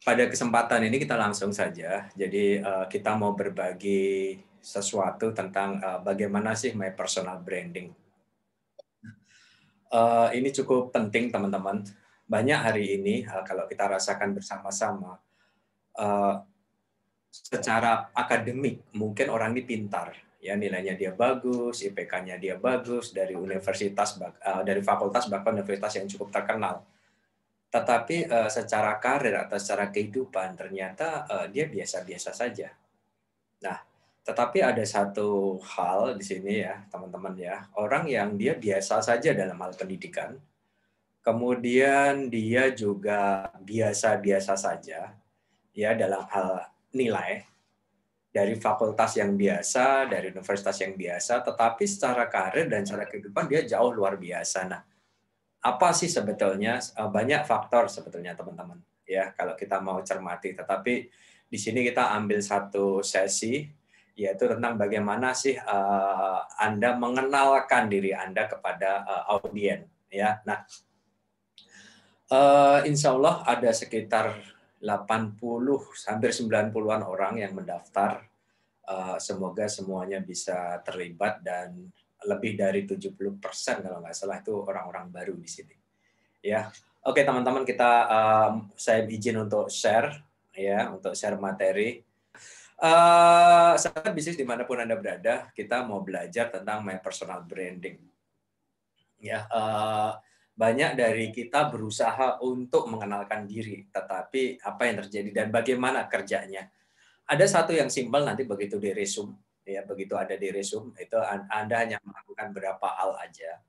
pada kesempatan ini kita langsung saja. Jadi uh, kita mau berbagi sesuatu tentang uh, bagaimana sih my personal branding. Uh, ini cukup penting teman-teman. Banyak hari ini uh, kalau kita rasakan bersama-sama uh, secara akademik mungkin orang ini pintar ya nilainya dia bagus, IPK-nya dia bagus dari universitas dari fakultas bahkan universitas yang cukup terkenal tetapi uh, secara karir atau secara kehidupan ternyata uh, dia biasa-biasa saja. Nah, tetapi ada satu hal di sini ya, teman-teman ya. Orang yang dia biasa saja dalam hal pendidikan, kemudian dia juga biasa-biasa saja ya dalam hal nilai dari fakultas yang biasa, dari universitas yang biasa, tetapi secara karir dan secara kehidupan dia jauh luar biasa. Nah, apa sih sebetulnya eh, banyak faktor sebetulnya teman-teman ya kalau kita mau cermati tetapi di sini kita ambil satu sesi yaitu tentang bagaimana sih eh, Anda mengenalkan diri Anda kepada eh, audiens ya. Nah, uh, insya Allah ada sekitar 80 hampir 90-an orang yang mendaftar. semoga semuanya bisa terlibat dan lebih dari 70% kalau nggak salah itu orang-orang baru di sini. Ya. Oke, teman-teman kita um, saya izin untuk share ya, untuk share materi. Uh, sahabat bisnis dimanapun anda berada, kita mau belajar tentang my personal branding. Ya, uh, banyak dari kita berusaha untuk mengenalkan diri, tetapi apa yang terjadi dan bagaimana kerjanya. Ada satu yang simpel nanti begitu di resume ya begitu ada di resume itu Anda hanya melakukan berapa hal aja.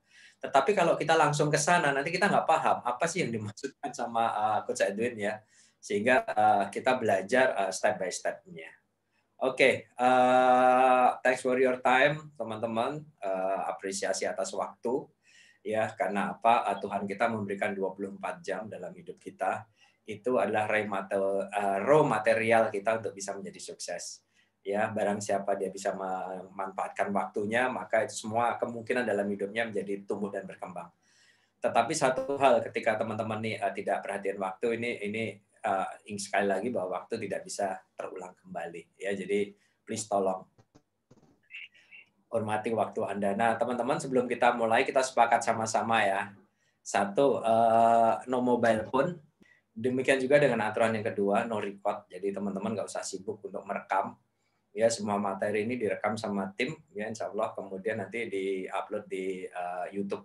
Tetapi kalau kita langsung ke sana nanti kita nggak paham apa sih yang dimaksudkan sama uh, Coach Edwin ya. Sehingga uh, kita belajar uh, step by stepnya Oke, okay, uh, thanks for your time teman-teman. Uh, apresiasi atas waktu ya karena apa uh, Tuhan kita memberikan 24 jam dalam hidup kita itu adalah raw material kita untuk bisa menjadi sukses ya barang siapa dia bisa memanfaatkan waktunya maka itu semua kemungkinan dalam hidupnya menjadi tumbuh dan berkembang tetapi satu hal ketika teman-teman nih uh, tidak perhatian waktu ini ini uh, sekali lagi bahwa waktu tidak bisa terulang kembali ya jadi please tolong hormati waktu anda nah teman-teman sebelum kita mulai kita sepakat sama-sama ya satu uh, no mobile phone demikian juga dengan aturan yang kedua no record jadi teman-teman nggak usah sibuk untuk merekam ya semua materi ini direkam sama tim ya insya Allah kemudian nanti diupload di uh, YouTube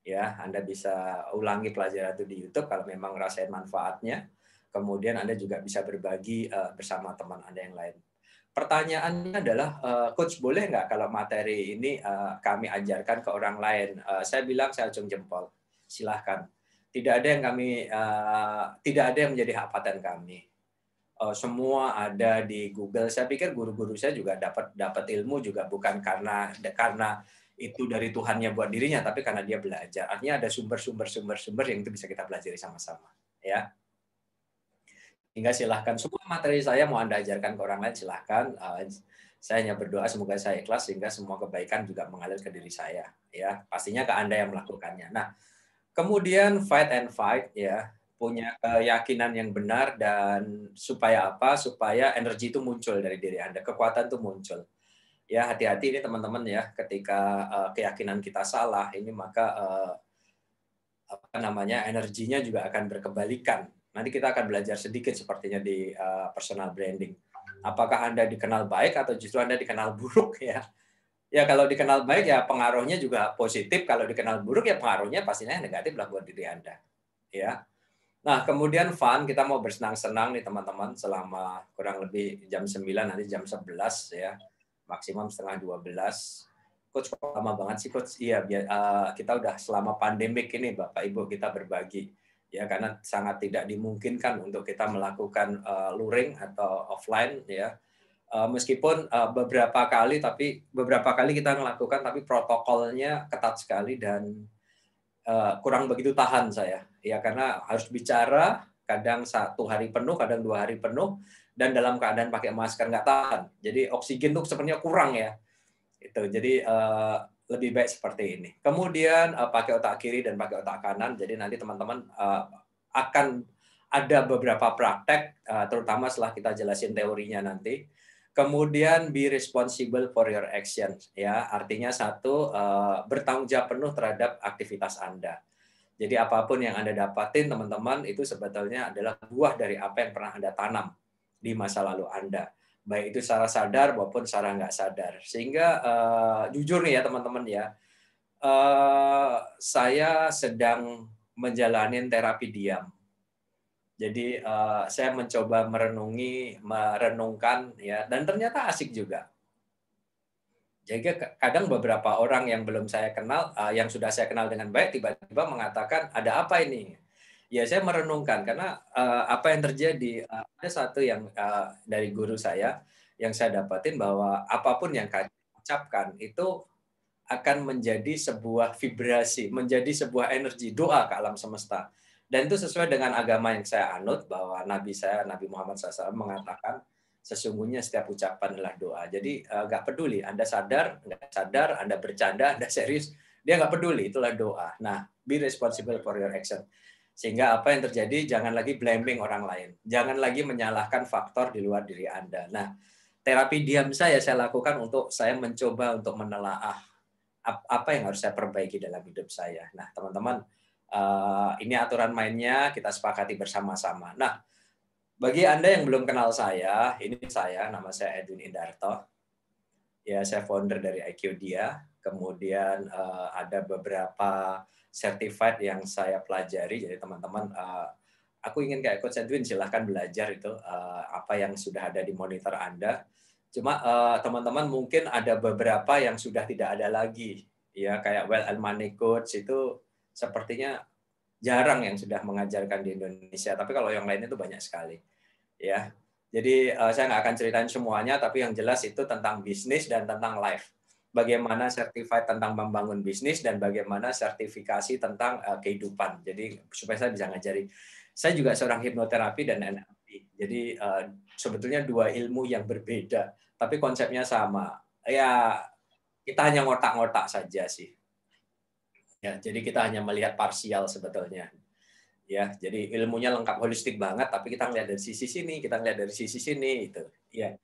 ya Anda bisa ulangi pelajaran itu di YouTube kalau memang rasain manfaatnya kemudian Anda juga bisa berbagi uh, bersama teman Anda yang lain pertanyaannya adalah uh, coach boleh nggak kalau materi ini uh, kami ajarkan ke orang lain uh, saya bilang saya ujung jempol silahkan tidak ada yang kami uh, tidak ada yang menjadi hak paten kami uh, semua ada di Google. Saya pikir guru-guru saya juga dapat dapat ilmu juga bukan karena karena itu dari Tuhannya buat dirinya, tapi karena dia belajar. Artinya ada sumber-sumber sumber-sumber yang itu bisa kita pelajari sama-sama, ya. Hingga silahkan semua materi saya mau anda ajarkan ke orang lain silahkan. Uh, saya hanya berdoa semoga saya ikhlas sehingga semua kebaikan juga mengalir ke diri saya, ya. Pastinya ke anda yang melakukannya. Nah, kemudian fight and fight, ya punya keyakinan yang benar dan supaya apa supaya energi itu muncul dari diri anda kekuatan itu muncul ya hati-hati ini teman-teman ya ketika uh, keyakinan kita salah ini maka uh, apa namanya energinya juga akan berkebalikan nanti kita akan belajar sedikit sepertinya di uh, personal branding apakah anda dikenal baik atau justru anda dikenal buruk ya ya kalau dikenal baik ya pengaruhnya juga positif kalau dikenal buruk ya pengaruhnya pastinya negatif lah buat diri anda ya Nah, kemudian fun, kita mau bersenang-senang nih teman-teman selama kurang lebih jam 9 nanti jam 11 ya. Maksimum setengah 12. Coach kok lama banget sih coach? Iya, eh, kita udah selama pandemik ini Bapak Ibu kita berbagi ya karena sangat tidak dimungkinkan untuk kita melakukan uh, luring atau offline ya. Uh, meskipun uh, beberapa kali tapi beberapa kali kita melakukan tapi protokolnya ketat sekali dan Eh, kurang begitu tahan saya ya karena harus bicara kadang satu hari penuh kadang dua hari penuh dan dalam keadaan pakai masker nggak tahan jadi oksigen tuh sepertinya kurang ya itu jadi uh, lebih baik seperti ini kemudian uh, pakai otak kiri dan pakai otak kanan jadi nanti teman-teman uh, akan ada beberapa praktek uh, terutama setelah kita jelasin teorinya nanti Kemudian be responsible for your actions ya. Artinya satu eh, bertanggung jawab penuh terhadap aktivitas Anda. Jadi apapun yang Anda dapatin teman-teman itu sebetulnya adalah buah dari apa yang pernah Anda tanam di masa lalu Anda. Baik itu secara sadar maupun secara nggak sadar. Sehingga uh, jujur nih ya teman-teman ya, uh, saya sedang menjalani terapi diam. Jadi uh, saya mencoba merenungi, merenungkan ya dan ternyata asik juga. Jadi kadang beberapa orang yang belum saya kenal, uh, yang sudah saya kenal dengan baik tiba-tiba mengatakan ada apa ini? Ya saya merenungkan karena uh, apa yang terjadi uh, ada satu yang uh, dari guru saya yang saya dapatin bahwa apapun yang kalian ucapkan itu akan menjadi sebuah vibrasi, menjadi sebuah energi doa ke alam semesta dan itu sesuai dengan agama yang saya anut bahwa Nabi saya, Nabi Muhammad SAW mengatakan sesungguhnya setiap ucapan adalah doa. Jadi eh, nggak peduli Anda sadar, nggak sadar, Anda bercanda, Anda serius, dia nggak peduli itulah doa. Nah, be responsible for your action. Sehingga apa yang terjadi jangan lagi blaming orang lain, jangan lagi menyalahkan faktor di luar diri Anda. Nah, terapi diam saya saya lakukan untuk saya mencoba untuk menelaah apa yang harus saya perbaiki dalam hidup saya. Nah, teman-teman, uh, ini aturan mainnya kita sepakati bersama-sama. Nah, bagi Anda yang belum kenal saya, ini saya, nama saya Edwin Indarto. Ya, saya founder dari IQ Dia. Kemudian uh, ada beberapa certified yang saya pelajari. Jadi teman-teman, uh, aku ingin kayak Coach Edwin, silahkan belajar itu uh, apa yang sudah ada di monitor Anda. Cuma teman-teman uh, mungkin ada beberapa yang sudah tidak ada lagi. Ya, kayak Well and Money Coach itu sepertinya jarang yang sudah mengajarkan di Indonesia. Tapi kalau yang lainnya itu banyak sekali. Ya, jadi eh, saya nggak akan ceritain semuanya, tapi yang jelas itu tentang bisnis dan tentang life. Bagaimana sertifikat tentang membangun bisnis dan bagaimana sertifikasi tentang eh, kehidupan. Jadi supaya saya bisa ngajari. Saya juga seorang hipnoterapi dan NLP. Jadi eh, sebetulnya dua ilmu yang berbeda, tapi konsepnya sama. Ya kita hanya ngotak-ngotak saja sih. Ya, jadi kita hanya melihat parsial sebetulnya. Ya, jadi ilmunya lengkap holistik banget, tapi kita ngelihat dari sisi sini, kita ngelihat dari sisi sini itu. Ya.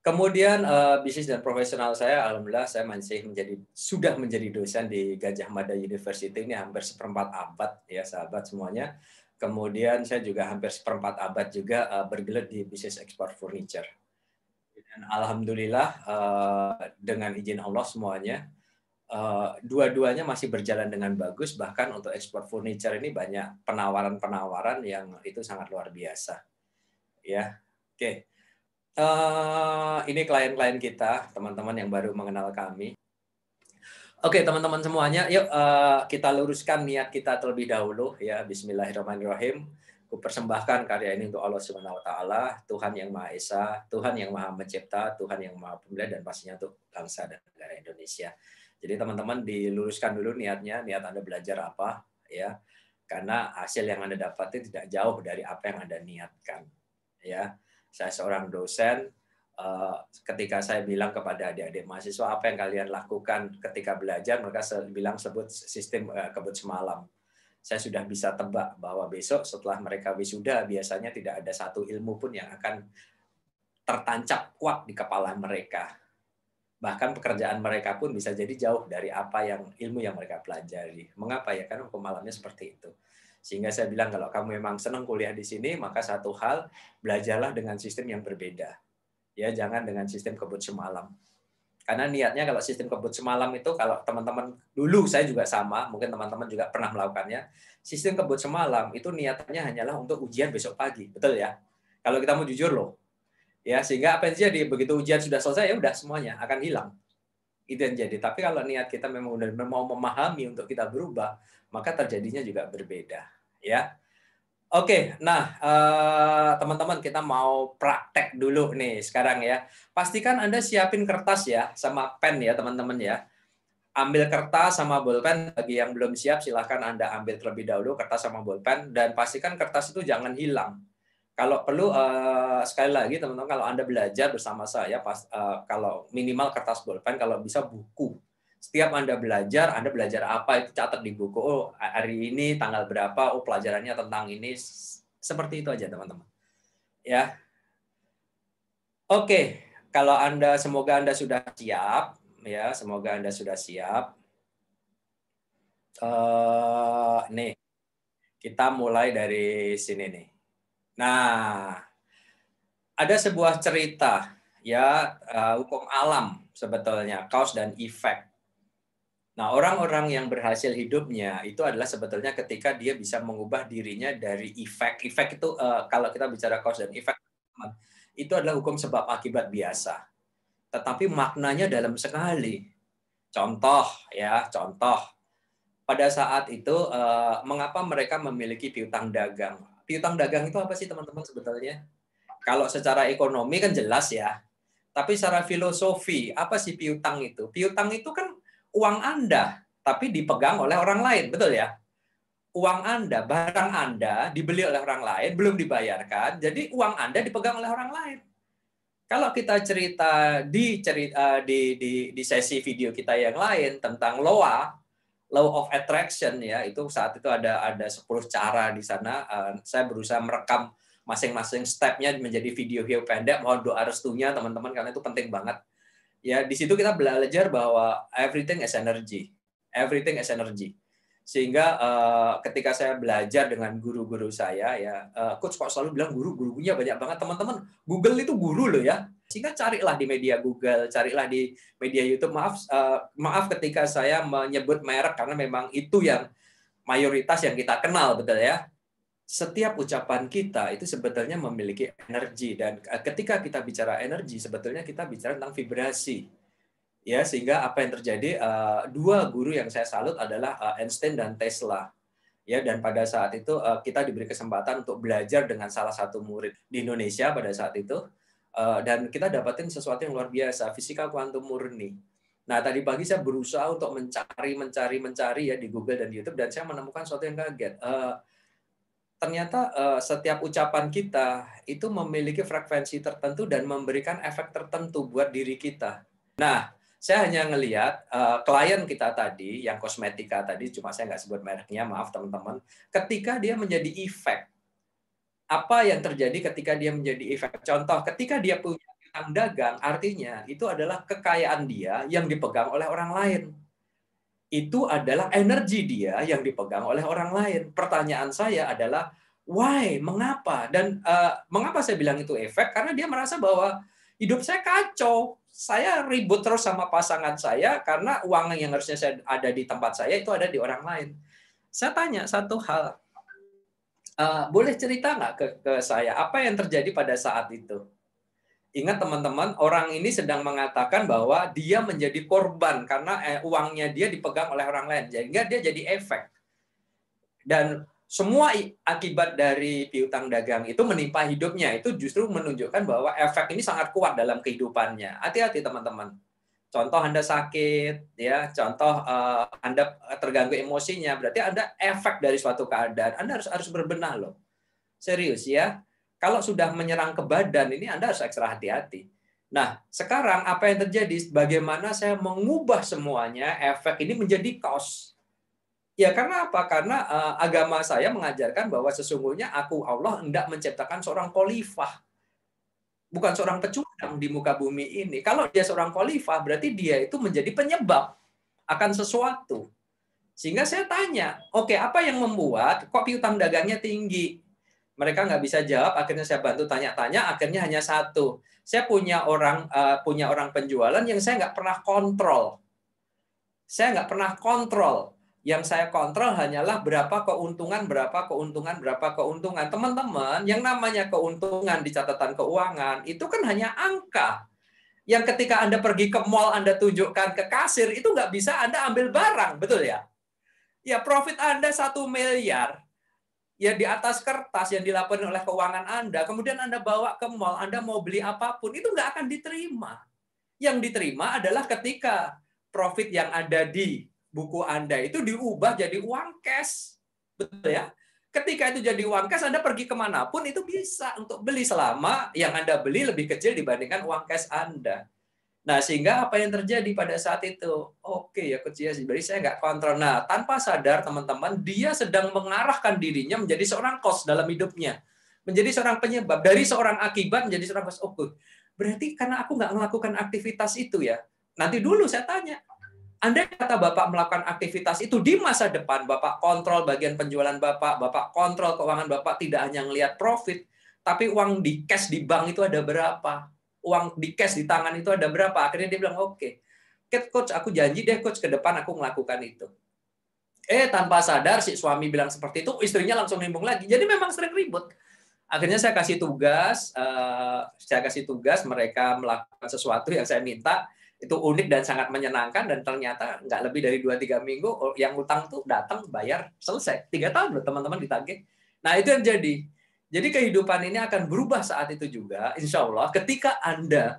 Kemudian uh, bisnis dan profesional saya, alhamdulillah saya masih menjadi sudah menjadi dosen di Gajah Mada University ini hampir seperempat abad ya sahabat semuanya. Kemudian saya juga hampir seperempat abad juga uh, bergelut di bisnis ekspor furniture. Dan alhamdulillah uh, dengan izin Allah semuanya Eh, dua-duanya masih berjalan dengan bagus bahkan untuk ekspor furniture ini banyak penawaran-penawaran yang itu sangat luar biasa ya oke okay. Eh, ini klien-klien kita teman-teman yang baru mengenal kami Oke okay, teman-teman semuanya, yuk eh, kita luruskan niat kita terlebih dahulu ya Bismillahirrahmanirrahim. ku persembahkan karya ini untuk Allah Subhanahu Wa Taala, Tuhan yang Maha Esa, Tuhan yang Maha Mencipta, Tuhan yang Maha Pemilik dan pastinya untuk bangsa dan negara Indonesia. Jadi teman-teman diluruskan dulu niatnya, niat Anda belajar apa ya. Karena hasil yang Anda itu tidak jauh dari apa yang Anda niatkan. Ya. Saya seorang dosen, eh, ketika saya bilang kepada adik-adik mahasiswa apa yang kalian lakukan ketika belajar, mereka bilang sebut sistem eh, kebut semalam. Saya sudah bisa tebak bahwa besok setelah mereka wisuda biasanya tidak ada satu ilmu pun yang akan tertancap kuat di kepala mereka bahkan pekerjaan mereka pun bisa jadi jauh dari apa yang ilmu yang mereka pelajari. Mengapa ya? Karena hukum alamnya seperti itu. Sehingga saya bilang kalau kamu memang senang kuliah di sini, maka satu hal belajarlah dengan sistem yang berbeda. Ya, jangan dengan sistem kebut semalam. Karena niatnya kalau sistem kebut semalam itu kalau teman-teman dulu saya juga sama, mungkin teman-teman juga pernah melakukannya. Sistem kebut semalam itu niatnya hanyalah untuk ujian besok pagi, betul ya? Kalau kita mau jujur loh, ya sehingga apa yang terjadi begitu ujian sudah selesai ya udah semuanya akan hilang itu yang jadi tapi kalau niat kita memang udah mau memahami untuk kita berubah maka terjadinya juga berbeda ya Oke, nah eh, teman-teman kita mau praktek dulu nih sekarang ya. Pastikan Anda siapin kertas ya sama pen ya teman-teman ya. Ambil kertas sama bolpen bagi yang belum siap silahkan Anda ambil terlebih dahulu kertas sama bolpen dan pastikan kertas itu jangan hilang kalau perlu uh, sekali lagi teman-teman kalau anda belajar bersama saya pas uh, kalau minimal kertas bolpen kalau bisa buku setiap anda belajar anda belajar apa itu catat di buku oh hari ini tanggal berapa oh pelajarannya tentang ini seperti itu aja teman-teman ya oke kalau anda semoga anda sudah siap ya semoga anda sudah siap uh, nih kita mulai dari sini nih Nah, ada sebuah cerita ya uh, hukum alam sebetulnya cause dan effect. Nah, orang-orang yang berhasil hidupnya itu adalah sebetulnya ketika dia bisa mengubah dirinya dari effect. Effect itu uh, kalau kita bicara cause dan effect itu adalah hukum sebab akibat biasa. Tetapi maknanya dalam sekali. Contoh ya, contoh. Pada saat itu eh, mengapa mereka memiliki piutang dagang? piutang dagang itu apa sih teman-teman sebetulnya? Kalau secara ekonomi kan jelas ya. Tapi secara filosofi, apa sih piutang itu? Piutang itu kan uang Anda, tapi dipegang oleh orang lain, betul ya? Uang Anda, barang Anda dibeli oleh orang lain, belum dibayarkan, jadi uang Anda dipegang oleh orang lain. Kalau kita cerita di cerita di, di di sesi video kita yang lain tentang loa, law of attraction ya itu saat itu ada ada 10 cara di sana eh, saya berusaha merekam masing-masing stepnya menjadi video video pendek mohon doa restunya teman-teman karena itu penting banget ya di situ kita belajar bahwa everything is energy everything is energy sehingga uh, ketika saya belajar dengan guru-guru saya ya uh, coach kok selalu bilang guru gurunya banyak banget teman-teman Google itu guru loh ya sehingga carilah di media Google, carilah di media YouTube. Maaf uh, maaf ketika saya menyebut merek karena memang itu yang mayoritas yang kita kenal, betul ya? Setiap ucapan kita itu sebetulnya memiliki energi dan eh, ketika kita bicara energi sebetulnya kita bicara tentang vibrasi. Ya, sehingga apa yang terjadi uh, dua guru yang saya salut adalah uh, Einstein dan Tesla ya dan pada saat itu kita diberi kesempatan untuk belajar dengan salah satu murid di Indonesia pada saat itu Eh, dan kita dapatin sesuatu yang luar biasa, fisika kuantum murni. Nah, tadi pagi saya berusaha untuk mencari, mencari, mencari ya di Google dan YouTube, dan saya menemukan sesuatu yang kaget. Eh, ternyata eh, setiap ucapan kita itu memiliki frekuensi tertentu dan memberikan efek tertentu buat diri kita. Nah, saya hanya ngelihat uh, klien kita tadi yang kosmetika tadi, cuma saya nggak sebut mereknya, maaf teman-teman. Ketika dia menjadi efek apa yang terjadi ketika dia menjadi efek. Contoh, ketika dia punya utang dagang, artinya itu adalah kekayaan dia yang dipegang oleh orang lain. Itu adalah energi dia yang dipegang oleh orang lain. Pertanyaan saya adalah, why? Mengapa? Dan uh, mengapa saya bilang itu efek? Karena dia merasa bahwa hidup saya kacau, saya ribut terus sama pasangan saya karena uang yang harusnya saya ada di tempat saya itu ada di orang lain. Saya tanya satu hal, Eh, boleh cerita nggak ke, ke saya apa yang terjadi pada saat itu? Ingat teman-teman, orang ini sedang mengatakan bahwa dia menjadi korban karena eh, uangnya dia dipegang oleh orang lain, sehingga dia jadi efek. Dan semua akibat dari piutang dagang itu menimpa hidupnya itu justru menunjukkan bahwa efek ini sangat kuat dalam kehidupannya. Hati-hati teman-teman contoh Anda sakit, ya, contoh uh, Anda eh, terganggu emosinya, berarti anda efek dari suatu keadaan. Anda harus harus berbenah loh. Serius ya. Kalau sudah menyerang ke badan ini Anda harus ekstra hati-hati. Nah, sekarang apa yang terjadi? Bagaimana saya mengubah semuanya efek ini menjadi kaos? Ya karena apa? Karena uh, agama saya mengajarkan bahwa sesungguhnya aku Allah hendak menciptakan seorang khalifah bukan seorang pecundang di muka bumi ini. Kalau dia seorang khalifah, berarti dia itu menjadi penyebab akan sesuatu. Sehingga saya tanya, oke okay, apa yang membuat kok piutang dagangnya tinggi? Mereka nggak bisa jawab, akhirnya saya bantu tanya-tanya, akhirnya hanya satu. Saya punya orang uh, punya orang penjualan yang saya nggak pernah kontrol. Saya nggak pernah kontrol yang saya kontrol hanyalah berapa keuntungan, berapa keuntungan, berapa keuntungan. Teman-teman, yang namanya keuntungan di catatan keuangan itu kan hanya angka. Yang ketika Anda pergi ke mall, Anda tunjukkan ke kasir, itu nggak bisa Anda ambil barang, betul ya? Ya, profit Anda satu miliar, ya di atas kertas yang dilaporkan oleh keuangan Anda, kemudian Anda bawa ke mall, Anda mau beli apapun, itu nggak akan diterima. Yang diterima adalah ketika profit yang ada di buku Anda itu diubah jadi uang cash. Betul ya? Ketika itu jadi uang cash, Anda pergi kemanapun itu bisa untuk beli selama yang Anda beli lebih kecil dibandingkan uang cash Anda. Nah, sehingga apa yang terjadi pada saat itu? Oke ya, kecil sih, Jadi saya nggak kontrol. Nah, tanpa sadar teman-teman, dia sedang mengarahkan dirinya menjadi seorang kos dalam hidupnya. Menjadi seorang penyebab. Dari seorang akibat menjadi seorang kos. Oke, oh, berarti karena aku nggak melakukan aktivitas itu ya. Nanti dulu saya tanya, Andai kata Bapak melakukan aktivitas itu di masa depan, Bapak kontrol bagian penjualan Bapak, Bapak kontrol keuangan Bapak tidak hanya melihat profit, tapi uang di cash di bank itu ada berapa? Uang di cash di tangan itu ada berapa? Akhirnya dia bilang, oke, okay, coach, aku janji deh coach, ke depan aku melakukan itu. Eh, tanpa sadar si suami bilang seperti itu, istrinya langsung nimbung lagi. Jadi memang sering ribut. Akhirnya saya kasih tugas, uh, saya kasih tugas mereka melakukan sesuatu yang saya minta, itu unik dan sangat menyenangkan dan ternyata nggak lebih dari 2-3 minggu oh, yang utang tuh datang bayar selesai tiga tahun loh teman-teman ditagih nah itu yang jadi jadi kehidupan ini akan berubah saat itu juga insya Allah ketika anda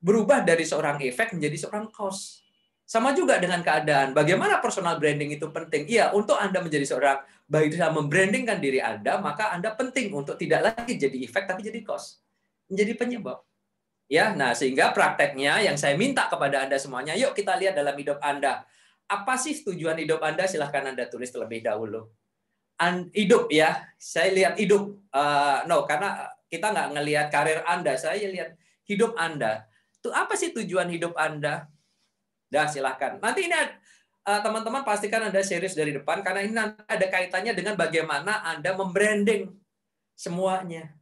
berubah dari seorang efek menjadi seorang cost sama juga dengan keadaan bagaimana personal branding itu penting iya untuk anda menjadi seorang baik bisa membrandingkan diri anda maka anda penting untuk tidak lagi jadi efek tapi jadi cost menjadi penyebab Ya, nah sehingga prakteknya yang saya minta kepada Anda semuanya, yuk kita lihat dalam hidup Anda. Apa sih tujuan hidup Anda? Silahkan Anda tulis terlebih dahulu. An, hidup ya, saya lihat hidup. Uh, no, karena kita nggak ngelihat karir Anda, saya lihat hidup Anda. Tuh apa sih tujuan hidup Anda? Dah silahkan. Nanti ini eh, teman-teman pastikan Anda serius dari depan karena ini ada kaitannya dengan bagaimana Anda membranding semuanya.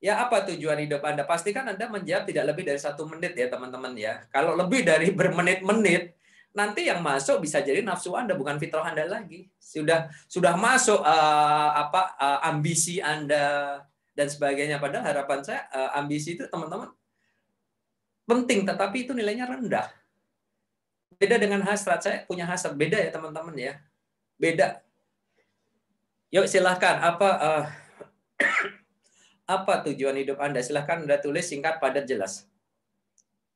Ya apa tujuan hidup Anda? Pastikan Anda menjawab tidak lebih dari satu menit ya teman-teman ya. Kalau lebih dari bermenit-menit, nanti yang masuk bisa jadi nafsu Anda bukan fitrah Anda lagi. Sudah sudah masuk uh, apa uh, ambisi Anda dan sebagainya. Padahal harapan saya uh, ambisi itu teman-teman penting tetapi itu nilainya rendah. Beda dengan hasrat. Saya punya hasrat beda ya teman-teman ya. Beda. Yuk silahkan apa uh, apa tujuan hidup Anda? Silahkan Anda tulis singkat, padat, jelas.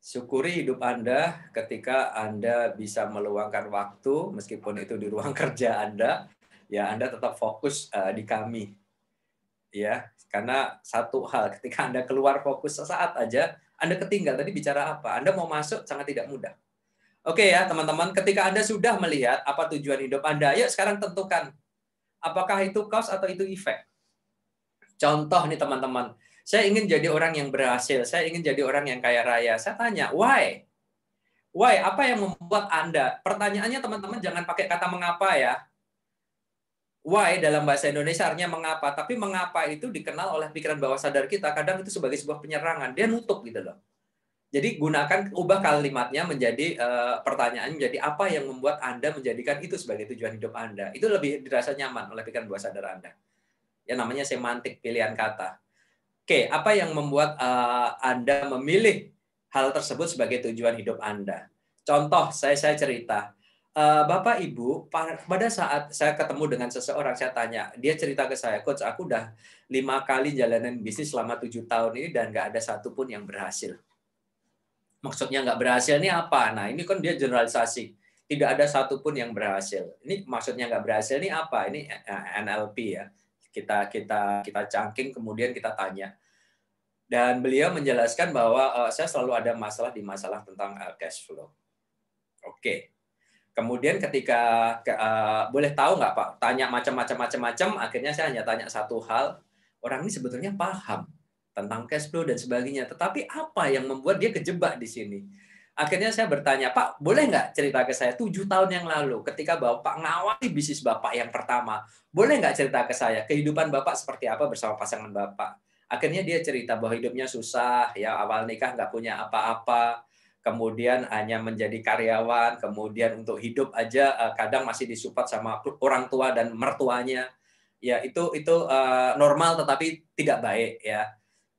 Syukuri hidup Anda ketika Anda bisa meluangkan waktu, meskipun itu di ruang kerja Anda, ya Anda tetap fokus uh, di kami. Ya, karena satu hal, ketika Anda keluar fokus sesaat aja, Anda ketinggal. Tadi bicara apa? Anda mau masuk sangat tidak mudah. Oke ya, teman-teman, ketika Anda sudah melihat apa tujuan hidup Anda, yuk sekarang tentukan apakah itu cause atau itu effect. Contoh nih teman-teman, saya ingin jadi orang yang berhasil, saya ingin jadi orang yang kaya raya. Saya tanya, why? Why? Apa yang membuat Anda? Pertanyaannya teman-teman jangan pakai kata mengapa ya. Why dalam bahasa Indonesia artinya mengapa, tapi mengapa itu dikenal oleh pikiran bawah sadar kita kadang itu sebagai sebuah penyerangan. Dia nutup gitu loh. Jadi gunakan ubah kalimatnya menjadi e, pertanyaan menjadi apa yang membuat Anda menjadikan itu sebagai tujuan hidup Anda. Itu lebih dirasa nyaman oleh pikiran bawah sadar Anda ya namanya semantik pilihan kata. Oke, apa yang membuat uh, Anda memilih hal tersebut sebagai tujuan hidup Anda? Contoh, saya saya cerita, uh, Bapak Ibu pada saat saya ketemu dengan seseorang saya tanya, dia cerita ke saya, coach aku udah lima kali jalanin bisnis selama tujuh tahun ini dan nggak ada satupun yang berhasil. Maksudnya nggak berhasil ini apa? Nah ini kan dia generalisasi tidak ada satupun yang berhasil. Ini maksudnya nggak berhasil ini apa? Ini eh, NLP ya kita kita kita cangking kemudian kita tanya dan beliau menjelaskan bahwa uh, saya selalu ada masalah di masalah tentang uh, cash flow. Oke. Okay. Kemudian ketika uh, boleh tahu nggak Pak, tanya macam-macam macam-macam, akhirnya saya hanya tanya satu hal. Orang ini sebetulnya paham tentang cash flow dan sebagainya, tetapi apa yang membuat dia kejebak di sini? Akhirnya saya bertanya, Pak, boleh nggak cerita ke saya tujuh tahun yang lalu ketika Bapak ngawali bisnis Bapak yang pertama, boleh nggak cerita ke saya kehidupan Bapak seperti apa bersama pasangan Bapak? Akhirnya dia cerita bahwa hidupnya susah, ya awal nikah nggak punya apa-apa, kemudian hanya menjadi karyawan, kemudian untuk hidup aja eh, kadang masih disupport sama orang tua dan mertuanya. Ya itu itu eh, normal tetapi tidak baik ya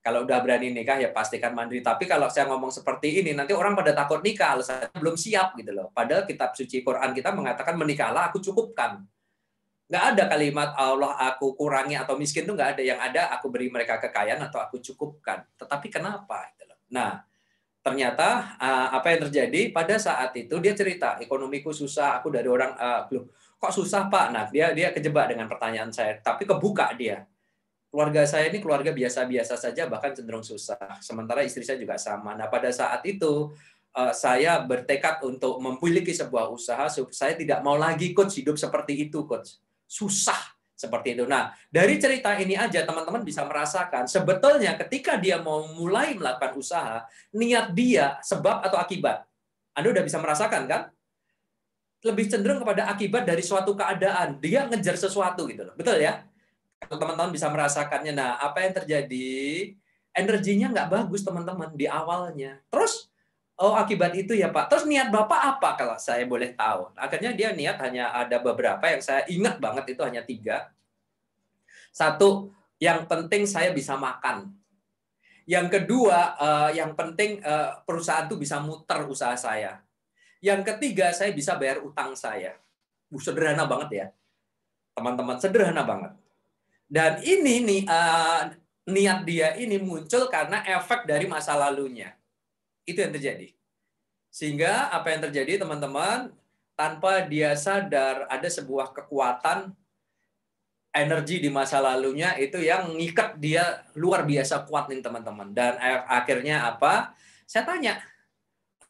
kalau udah berani nikah ya pastikan mandiri. Tapi kalau saya ngomong seperti ini nanti orang pada takut nikah, alasannya belum siap gitu loh. Padahal kitab suci Quran kita mengatakan menikahlah aku cukupkan. Nggak ada kalimat Allah aku kurangi atau miskin itu nggak ada. Yang ada aku beri mereka kekayaan atau aku cukupkan. Tetapi kenapa? Gitu loh. Nah, ternyata eh, apa yang terjadi pada saat itu dia cerita ekonomiku susah, aku dari orang uh, kok susah pak? Nah dia dia kejebak dengan pertanyaan saya, tapi kebuka dia keluarga saya ini keluarga biasa-biasa saja bahkan cenderung susah. Sementara istri saya juga sama. Nah, pada saat itu eh, saya bertekad untuk memiliki sebuah usaha saya tidak mau lagi coach hidup seperti itu coach. Susah seperti itu. Nah, dari cerita ini aja teman-teman bisa merasakan sebetulnya ketika dia mau mulai melakukan usaha, niat dia sebab atau akibat. Anda udah bisa merasakan kan? Lebih cenderung kepada akibat dari suatu keadaan. Dia ngejar sesuatu gitu loh. Betul ya? teman-teman bisa merasakannya nah apa yang terjadi energinya nggak bagus teman-teman di awalnya terus oh akibat itu ya pak terus niat bapak apa kalau saya boleh tahu akhirnya dia niat hanya ada beberapa yang saya ingat banget itu hanya tiga satu yang penting saya bisa makan yang kedua eh, yang penting eh, perusahaan itu bisa muter usaha saya yang ketiga saya bisa bayar utang saya uh, sederhana banget ya teman-teman sederhana banget dan ini ni, uh, eh, niat dia ini muncul karena efek dari masa lalunya. Itu yang terjadi. Sehingga apa yang terjadi teman-teman, tanpa dia sadar ada sebuah kekuatan energi di masa lalunya itu yang ngikat dia luar biasa kuat nih teman-teman. Dan akhirnya apa? Saya tanya,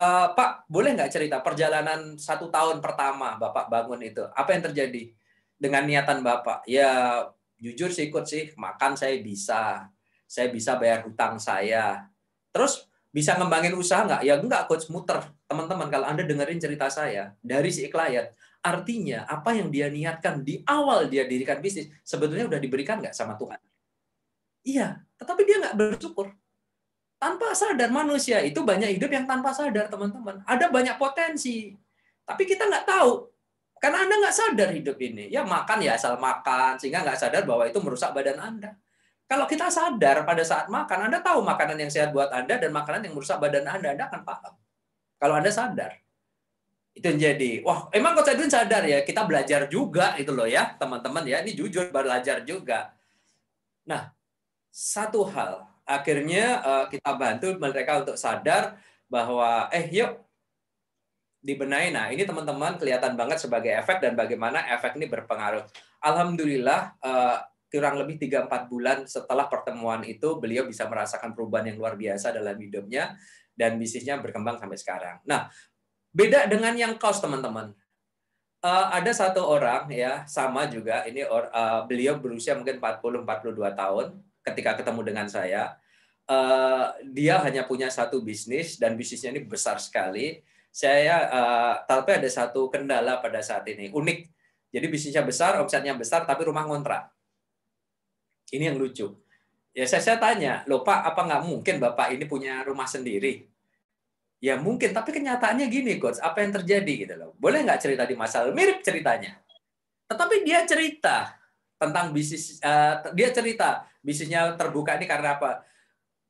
e, Pak, boleh nggak cerita perjalanan satu tahun pertama Bapak bangun itu? Apa yang terjadi dengan niatan Bapak? Ya jujur sih ikut sih makan saya bisa saya bisa bayar hutang saya terus bisa ngembangin usaha nggak ya nggak coach muter teman-teman kalau anda dengerin cerita saya dari si klien artinya apa yang dia niatkan di awal dia dirikan bisnis sebetulnya udah diberikan nggak sama Tuhan iya tetapi dia nggak bersyukur tanpa sadar manusia itu banyak hidup yang tanpa sadar teman-teman ada banyak potensi tapi kita nggak tahu karena Anda nggak sadar hidup ini. Ya makan ya asal makan, sehingga nggak sadar bahwa itu merusak badan Anda. Kalau kita sadar pada saat makan, Anda tahu makanan yang sehat buat Anda dan makanan yang merusak badan Anda, Anda akan paham. Kalau Anda sadar. Itu jadi, wah emang Coach Edwin sadar ya, kita belajar juga itu loh ya teman-teman ya. Ini jujur belajar juga. Nah, satu hal, akhirnya eh, kita bantu mereka untuk sadar bahwa eh yuk dibenahi. Nah, ini teman-teman kelihatan banget sebagai efek dan bagaimana efek ini berpengaruh. Alhamdulillah uh, kurang lebih 3-4 bulan setelah pertemuan itu beliau bisa merasakan perubahan yang luar biasa dalam hidupnya dan bisnisnya berkembang sampai sekarang. Nah, beda dengan yang kaos teman-teman. Uh, ada satu orang ya sama juga ini or, uh, beliau berusia mungkin 40 42 tahun ketika ketemu dengan saya. Uh, dia hanya punya satu bisnis dan bisnisnya ini besar sekali saya uh, eh, tapi ada satu kendala pada saat ini unik. Jadi bisnisnya besar, omsetnya besar, tapi rumah ngontrak. Ini yang lucu. Ya saya, saya tanya, loh Pak, apa nggak mungkin Bapak ini punya rumah sendiri? Ya mungkin, tapi kenyataannya gini, coach. Apa yang terjadi gitu loh? Boleh nggak cerita di masa Mirip ceritanya. Tetapi dia cerita tentang bisnis. Uh, dia cerita bisnisnya terbuka ini karena apa?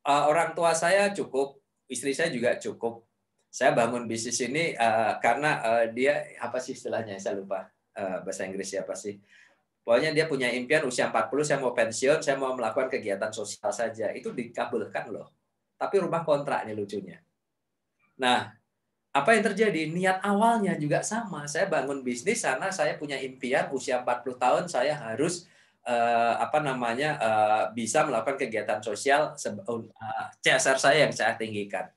Uh, orang tua saya cukup, istri saya juga cukup, saya bangun bisnis ini uh, karena uh, dia apa sih istilahnya saya lupa uh, bahasa Inggris siapa sih pokoknya dia punya impian usia 40 saya mau pensiun saya mau melakukan kegiatan sosial saja itu dikabulkan loh tapi rumah kontrak nih lucunya nah apa yang terjadi niat awalnya juga sama saya bangun bisnis karena saya punya impian usia 40 tahun saya harus eh, apa namanya eh, bisa melakukan kegiatan sosial uh, CSR saya yang saya tinggikan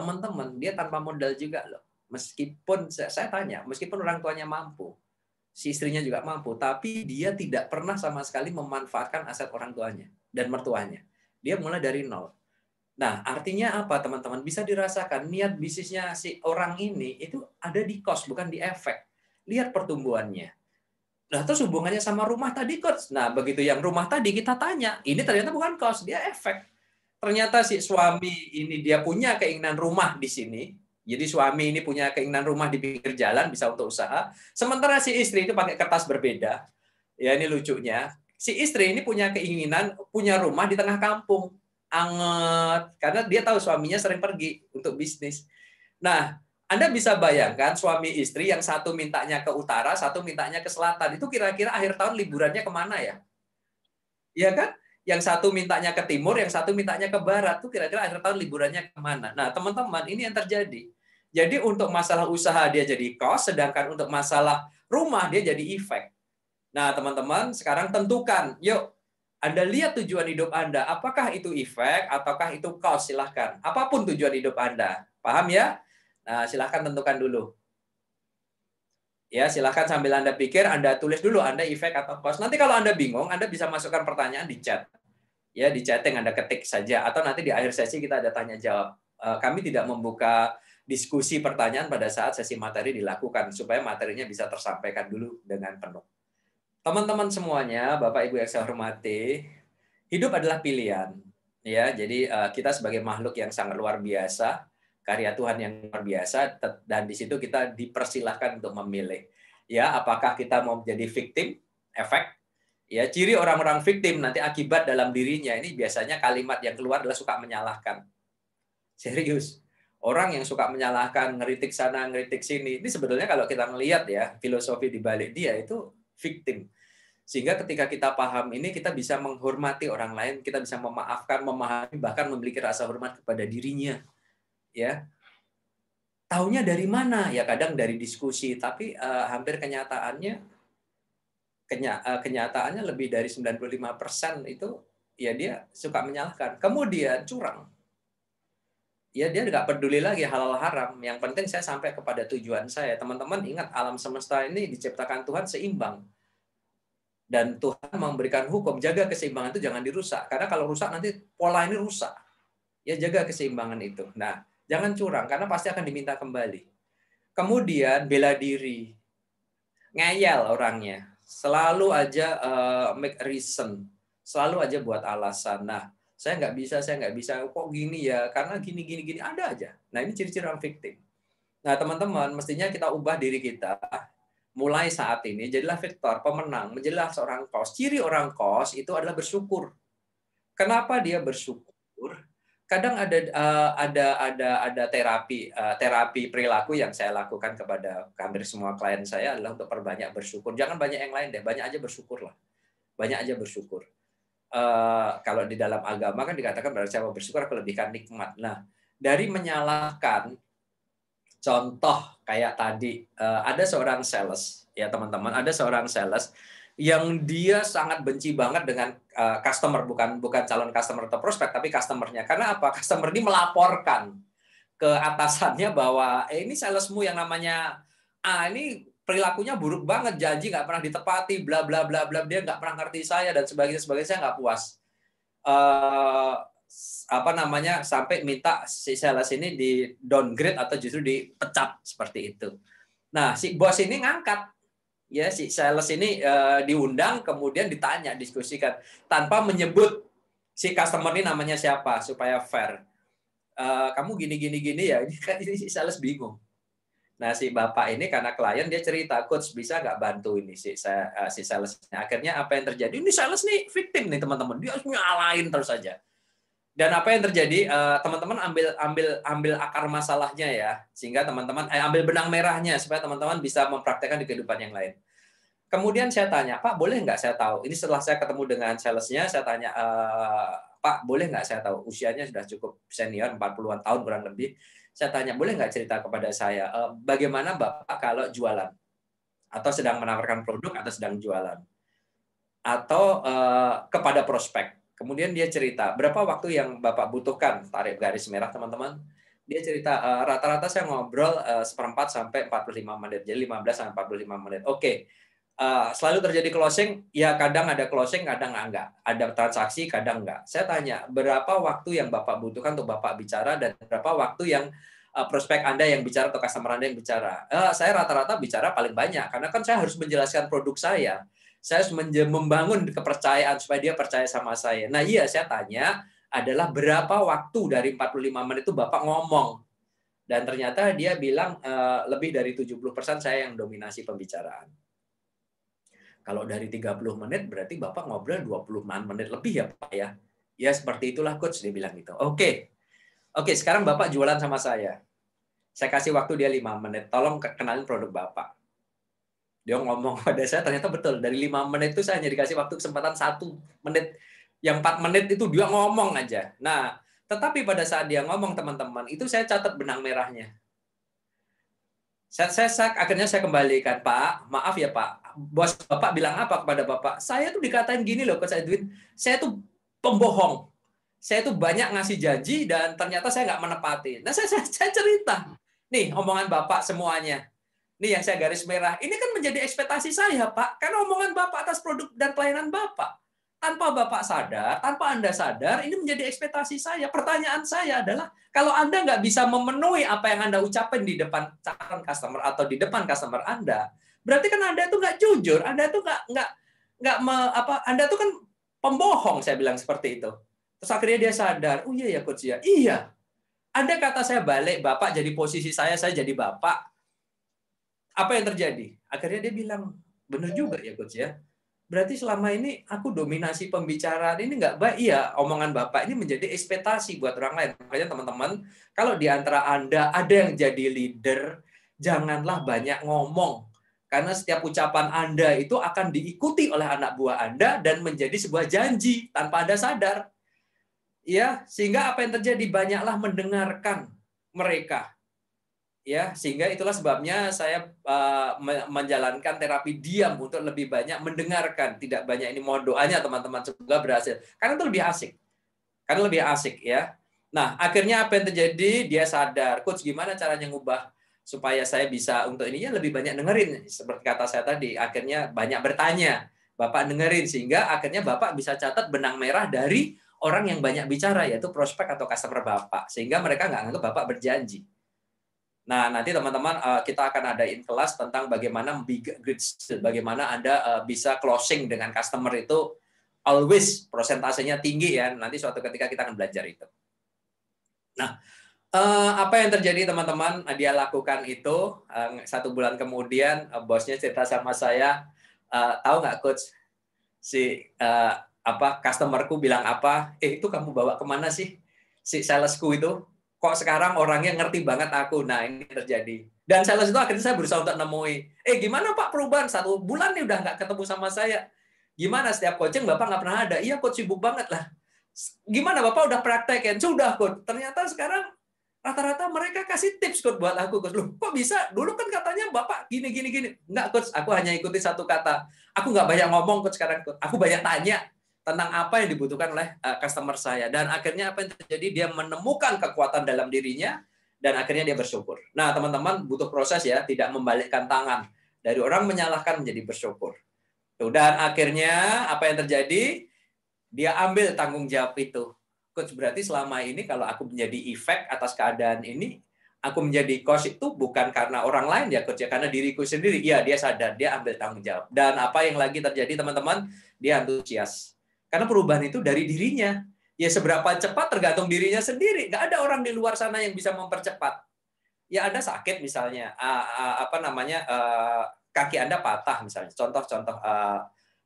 teman-teman dia tanpa modal juga loh meskipun saya tanya meskipun orang tuanya mampu si istrinya juga mampu tapi dia tidak pernah sama sekali memanfaatkan aset orang tuanya dan mertuanya dia mulai dari nol nah artinya apa teman-teman bisa dirasakan niat bisnisnya si orang ini itu ada di cost bukan di efek lihat pertumbuhannya Nah, terus hubungannya sama rumah tadi, coach. Nah, begitu yang rumah tadi kita tanya, ini ternyata bukan cost, dia efek ternyata si suami ini dia punya keinginan rumah di sini. Jadi suami ini punya keinginan rumah di pinggir jalan bisa untuk usaha. Sementara si istri itu pakai kertas berbeda. Ya ini lucunya. Si istri ini punya keinginan punya rumah di tengah kampung. Anget. Karena dia tahu suaminya sering pergi untuk bisnis. Nah, Anda bisa bayangkan suami istri yang satu mintanya ke utara, satu mintanya ke selatan. Itu kira-kira akhir tahun liburannya kemana ya? Iya kan? yang satu mintanya ke timur, yang satu mintanya ke barat, tuh kira-kira akhir tahun liburannya kemana. Nah, teman-teman, ini yang terjadi. Jadi untuk masalah usaha dia jadi cost, sedangkan untuk masalah rumah dia jadi efek. Nah, teman-teman, sekarang tentukan. Yuk, Anda lihat tujuan hidup Anda. Apakah itu efek ataukah itu cost? Silahkan. Apapun tujuan hidup Anda. Paham ya? Nah, silahkan tentukan dulu. Ya, silahkan sambil Anda pikir, Anda tulis dulu Anda efek atau cost. Nanti kalau Anda bingung, Anda bisa masukkan pertanyaan di chat. Ya, di chatting Anda ketik saja atau nanti di akhir sesi kita ada tanya jawab. Eh, kami tidak membuka diskusi pertanyaan pada saat sesi materi dilakukan supaya materinya bisa tersampaikan dulu dengan penuh. Teman-teman semuanya, Bapak Ibu yang saya hormati, hidup adalah pilihan. Ya, jadi eh, kita sebagai makhluk yang sangat luar biasa, karya Tuhan yang luar biasa dan di situ kita dipersilahkan untuk memilih ya apakah kita mau menjadi victim efek ya ciri orang-orang victim nanti akibat dalam dirinya ini biasanya kalimat yang keluar adalah suka menyalahkan serius orang yang suka menyalahkan ngeritik sana ngeritik sini ini sebetulnya kalau kita melihat ya filosofi di balik dia itu victim sehingga ketika kita paham ini kita bisa menghormati orang lain kita bisa memaafkan memahami bahkan memiliki rasa hormat kepada dirinya ya tahunya dari mana ya kadang dari diskusi tapi uh, hampir kenyataannya kenya, uh, kenyataannya lebih dari 95% itu ya dia suka menyalahkan kemudian curang ya dia nggak peduli lagi halal haram yang penting saya sampai kepada tujuan saya teman-teman ingat alam semesta ini diciptakan Tuhan seimbang dan Tuhan memberikan hukum jaga keseimbangan itu jangan dirusak karena kalau rusak nanti pola ini rusak ya jaga keseimbangan itu nah Jangan curang karena pasti akan diminta kembali. Kemudian bela diri. Ngeyel orangnya. Selalu aja uh, make reason. Selalu aja buat alasan. Nah, saya nggak bisa, saya nggak bisa. Kok gini ya? Karena gini, gini, gini. Ada aja. Nah, ini ciri-ciri orang victim. Nah, teman-teman, mestinya kita ubah diri kita mulai saat ini jadilah Victor pemenang, menjadilah seorang kos. Ciri orang kos itu adalah bersyukur. Kenapa dia bersyukur? kadang ada uh, ada ada ada terapi uh, terapi perilaku yang saya lakukan kepada hampir semua klien saya adalah untuk perbanyak bersyukur. Jangan banyak yang lain deh, banyak aja bersyukur lah Banyak aja bersyukur. Uh, kalau di dalam agama kan dikatakan bahwa saya bersyukur aku lebihkan nikmat. Nah, dari menyalahkan contoh kayak tadi uh, ada seorang sales ya teman-teman, ada seorang sales yang dia sangat benci banget dengan uh, customer bukan bukan calon customer atau prospek tapi customernya karena apa customer ini melaporkan ke atasannya bahwa eh, ini salesmu yang namanya ah ini perilakunya buruk banget janji nggak pernah ditepati bla bla bla bla dia nggak pernah ngerti saya dan sebagainya sebagainya saya nggak puas uh, apa namanya sampai minta si sales ini di downgrade atau justru dipecat seperti itu nah si bos ini ngangkat ya si sales ini uh, diundang kemudian ditanya diskusikan tanpa menyebut si customer ini namanya siapa supaya fair. Uh, kamu gini gini gini ya ini kan ini si sales bingung. Nah si bapak ini karena klien dia cerita coach bisa nggak bantu ini si saya, uh, eh, si salesnya. Akhirnya apa yang terjadi ini sales nih victim nih teman-teman dia harus nyalain terus saja. Dan apa yang terjadi, eh, teman-teman uh, ambil ambil ambil akar masalahnya ya, sehingga teman-teman eh, ambil benang merahnya supaya teman-teman bisa mempraktekkan di kehidupan yang lain. Kemudian saya tanya, Pak boleh nggak saya tahu? Ini setelah saya ketemu dengan salesnya, saya tanya, e, Pak boleh nggak saya tahu? Usianya sudah cukup senior, 40-an tahun kurang lebih. Saya tanya, boleh nggak cerita kepada saya, e, bagaimana Bapak kalau jualan? Atau sedang menawarkan produk atau sedang jualan? Atau e, kepada prospek? Kemudian dia cerita, berapa waktu yang Bapak butuhkan? Tarik garis merah, teman-teman. Dia cerita, eh, rata-rata saya ngobrol eh, seperempat sampai 45 menit. Jadi 15 sampai 45 menit. Oke, eh, selalu terjadi closing? Ya, kadang ada closing, kadang enggak. Ada transaksi, kadang enggak. Saya tanya, berapa waktu yang Bapak butuhkan untuk Bapak bicara dan berapa waktu yang prospek Anda yang bicara atau customer Anda yang bicara? saya rata-rata bicara paling banyak, karena kan saya harus menjelaskan produk saya saya harus membangun kepercayaan supaya dia percaya sama saya. Nah iya saya tanya adalah berapa waktu dari 45 menit itu Bapak ngomong. Dan ternyata dia bilang e, lebih dari 70% saya yang dominasi pembicaraan. Kalau dari 30 menit berarti Bapak ngobrol 20 menit lebih ya Pak ya. Ya seperti itulah coach dia bilang gitu. Oke. Okay. Oke, okay, sekarang Bapak jualan sama saya. Saya kasih waktu dia 5 menit. Tolong kenalin produk Bapak dia ngomong pada saya ternyata betul dari lima menit itu saya hanya dikasih waktu kesempatan satu menit yang empat menit itu dia ngomong aja nah tetapi pada saat dia ngomong teman-teman itu saya catat benang merahnya saya, saya, akhirnya saya kembalikan Pak maaf ya Pak bos bapak bilang apa kepada bapak saya tuh dikatain gini loh ke saya duit saya tuh pembohong saya tuh banyak ngasih janji dan ternyata saya nggak menepati nah saya, saya, saya cerita nih omongan bapak semuanya ini yang saya garis merah. Ini kan menjadi ekspektasi saya, Pak. Karena omongan Bapak atas produk dan pelayanan Bapak. Tanpa Bapak sadar, tanpa Anda sadar, ini menjadi ekspektasi saya. Pertanyaan saya adalah, kalau Anda nggak bisa memenuhi apa yang Anda ucapkan di depan calon customer atau di depan customer Anda, berarti kan Anda itu nggak jujur, Anda itu nggak nggak nggak me, apa, Anda itu kan pembohong, saya bilang seperti itu. Terus akhirnya dia sadar, oh iya ya coach ya, iya. Anda kata saya balik, Bapak jadi posisi saya, saya jadi Bapak apa yang terjadi? Akhirnya dia bilang, benar juga ya coach ya. Berarti selama ini aku dominasi pembicaraan ini nggak baik. Iya, omongan Bapak ini menjadi ekspektasi buat orang lain. Makanya teman-teman, kalau di antara Anda ada yang jadi leader, janganlah banyak ngomong. Karena setiap ucapan Anda itu akan diikuti oleh anak buah Anda dan menjadi sebuah janji tanpa Anda sadar. Ya, sehingga apa yang terjadi banyaklah mendengarkan mereka ya sehingga itulah sebabnya saya uh, menjalankan terapi diam untuk lebih banyak mendengarkan tidak banyak ini mohon doanya teman-teman semoga berhasil karena itu lebih asik karena lebih asik ya nah akhirnya apa yang terjadi dia sadar coach gimana caranya ngubah supaya saya bisa untuk ini ya lebih banyak dengerin seperti kata saya tadi akhirnya banyak bertanya bapak dengerin sehingga akhirnya bapak bisa catat benang merah dari orang yang banyak bicara yaitu prospek atau customer bapak sehingga mereka nggak nganggap bapak berjanji Nah, nanti teman-teman eh, kita akan adain kelas tentang bagaimana big grids, bagaimana Anda eh, bisa closing dengan customer itu always prosentasenya tinggi ya. Nanti suatu ketika kita akan belajar itu. Nah, eh, apa yang terjadi teman-teman? Dia lakukan itu satu bulan kemudian bosnya cerita sama saya, tahu nggak coach si apa customerku bilang apa? Eh itu kamu bawa kemana sih si salesku itu? kok sekarang orangnya ngerti banget aku. Nah, ini terjadi. Dan sales itu akhirnya saya berusaha untuk nemui, eh gimana Pak perubahan? Satu bulan nih udah nggak ketemu sama saya. Gimana setiap coaching Bapak nggak pernah ada? Iya coach sibuk banget lah. Gimana Bapak udah praktek ya Sudah coach. Ternyata sekarang rata-rata mereka kasih tips coach buat aku coach. Loh, kok bisa? Dulu kan katanya Bapak gini gini gini. nggak coach, aku hanya ikuti satu kata. Aku nggak banyak ngomong coach sekarang coach. Aku banyak tanya tentang apa yang dibutuhkan oleh eh, customer saya dan akhirnya apa yang terjadi dia menemukan kekuatan dalam dirinya dan akhirnya dia bersyukur. Nah, teman-teman butuh proses ya, tidak membalikkan tangan dari orang menyalahkan menjadi bersyukur. Tuh, dan akhirnya apa yang terjadi? Dia ambil tanggung jawab itu. Coach berarti selama ini kalau aku menjadi efek atas keadaan ini, aku menjadi coach itu bukan karena orang lain ya coach ya, karena diriku sendiri. iya dia sadar, dia ambil tanggung jawab. Dan apa yang lagi terjadi teman-teman? Dia antusias karena perubahan itu dari dirinya. Ya seberapa cepat tergantung dirinya sendiri. Nggak ada orang di luar sana yang bisa mempercepat. Ya ada sakit misalnya, apa namanya, e, kaki Anda patah misalnya. Contoh-contoh e,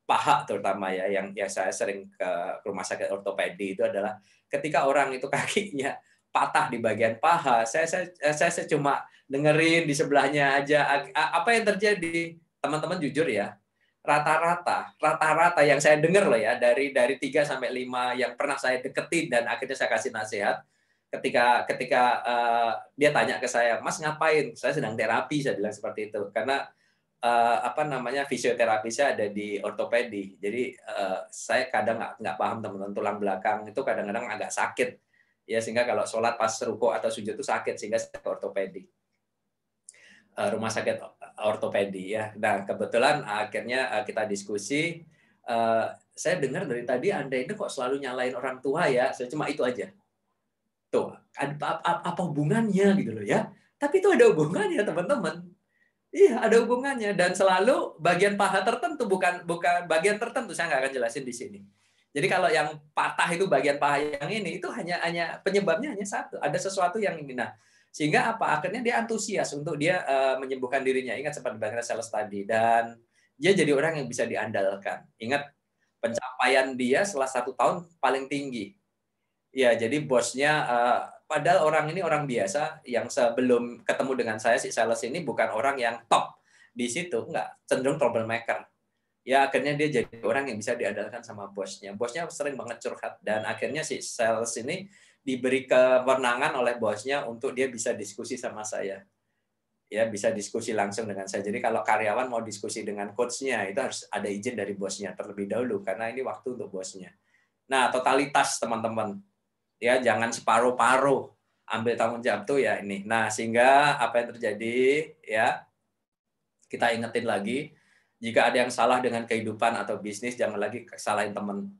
paha terutama ya yang ya saya sering ke rumah sakit ortopedi itu adalah ketika orang itu kakinya patah di bagian paha saya saya saya, saya cuma dengerin di sebelahnya aja apa yang terjadi teman-teman jujur ya rata-rata rata-rata yang saya dengar loh ya dari dari 3 sampai 5 yang pernah saya deketin dan akhirnya saya kasih nasihat ketika ketika uh, dia tanya ke saya Mas ngapain saya sedang terapi saya bilang seperti itu karena uh, apa namanya fisioterapi saya ada di ortopedi jadi uh, saya kadang nggak nggak paham teman-teman tulang belakang itu kadang-kadang agak sakit ya sehingga kalau sholat pas ruko atau sujud itu sakit sehingga saya ke ortopedi Eh, rumah sakit ortopedi ya. Nah kebetulan akhirnya eh, kita diskusi. Eh, saya dengar dari tadi anda ini kok selalu nyalain orang tua ya. Saya cuma itu aja. Tuh apa, apa, apa hubungannya gitu loh ya. Tapi itu ada hubungannya teman-teman. Iya ada hubungannya dan selalu bagian paha tertentu bukan bukan bagian tertentu saya nggak akan jelasin di sini. Jadi kalau yang patah itu bagian paha yang ini itu hanya hanya penyebabnya hanya satu. Ada sesuatu yang ini. Nah, sehingga apa akhirnya dia antusias untuk dia eh, menyembuhkan dirinya ingat seperti bagaimana sales tadi dan dia jadi orang yang bisa diandalkan ingat pencapaian dia setelah satu tahun paling tinggi ya jadi bosnya uh, padahal orang ini orang biasa yang sebelum ketemu dengan saya si sales ini bukan orang yang top di situ enggak cenderung troublemaker ya akhirnya dia jadi orang yang bisa diandalkan sama bosnya. Bosnya sering banget curhat dan akhirnya si sales ini diberi kewenangan oleh bosnya untuk dia bisa diskusi sama saya. Ya, bisa diskusi langsung dengan saya. Jadi kalau karyawan mau diskusi dengan coachnya, itu harus ada izin dari bosnya terlebih dahulu, karena ini waktu untuk bosnya. Nah, totalitas teman-teman. Ya, jangan separuh-paruh ambil tanggung jawab tuh ya ini. Nah, sehingga apa yang terjadi ya kita ingetin lagi jika ada yang salah dengan kehidupan atau bisnis jangan lagi salahin teman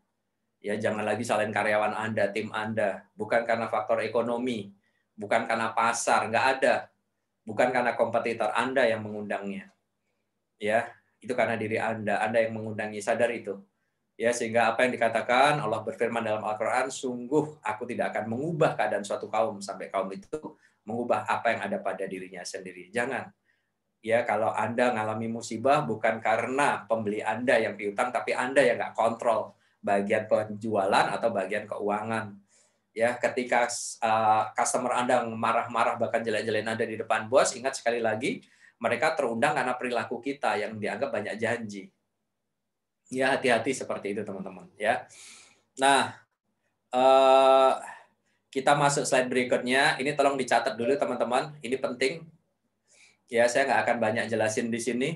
Ya, jangan lagi salin karyawan Anda, tim Anda, bukan karena faktor ekonomi, bukan karena pasar, nggak ada. Bukan karena kompetitor Anda yang mengundangnya. Ya, itu karena diri Anda, Anda yang mengundangnya, sadar itu. Ya, sehingga apa yang dikatakan Allah berfirman dalam Al-Qur'an, sungguh aku tidak akan mengubah keadaan suatu kaum sampai kaum itu mengubah apa yang ada pada dirinya sendiri. Jangan ya kalau Anda mengalami musibah bukan karena pembeli Anda yang piutang tapi Anda yang nggak kontrol bagian penjualan atau bagian keuangan. Ya, ketika uh, customer Anda marah-marah bahkan jelek-jelekin ada di depan bos, ingat sekali lagi, mereka terundang karena perilaku kita yang dianggap banyak janji. Ya, hati-hati seperti itu, teman-teman, ya. Nah, uh, kita masuk slide berikutnya. Ini tolong dicatat dulu, teman-teman. Ini penting. Ya, saya nggak akan banyak jelasin di sini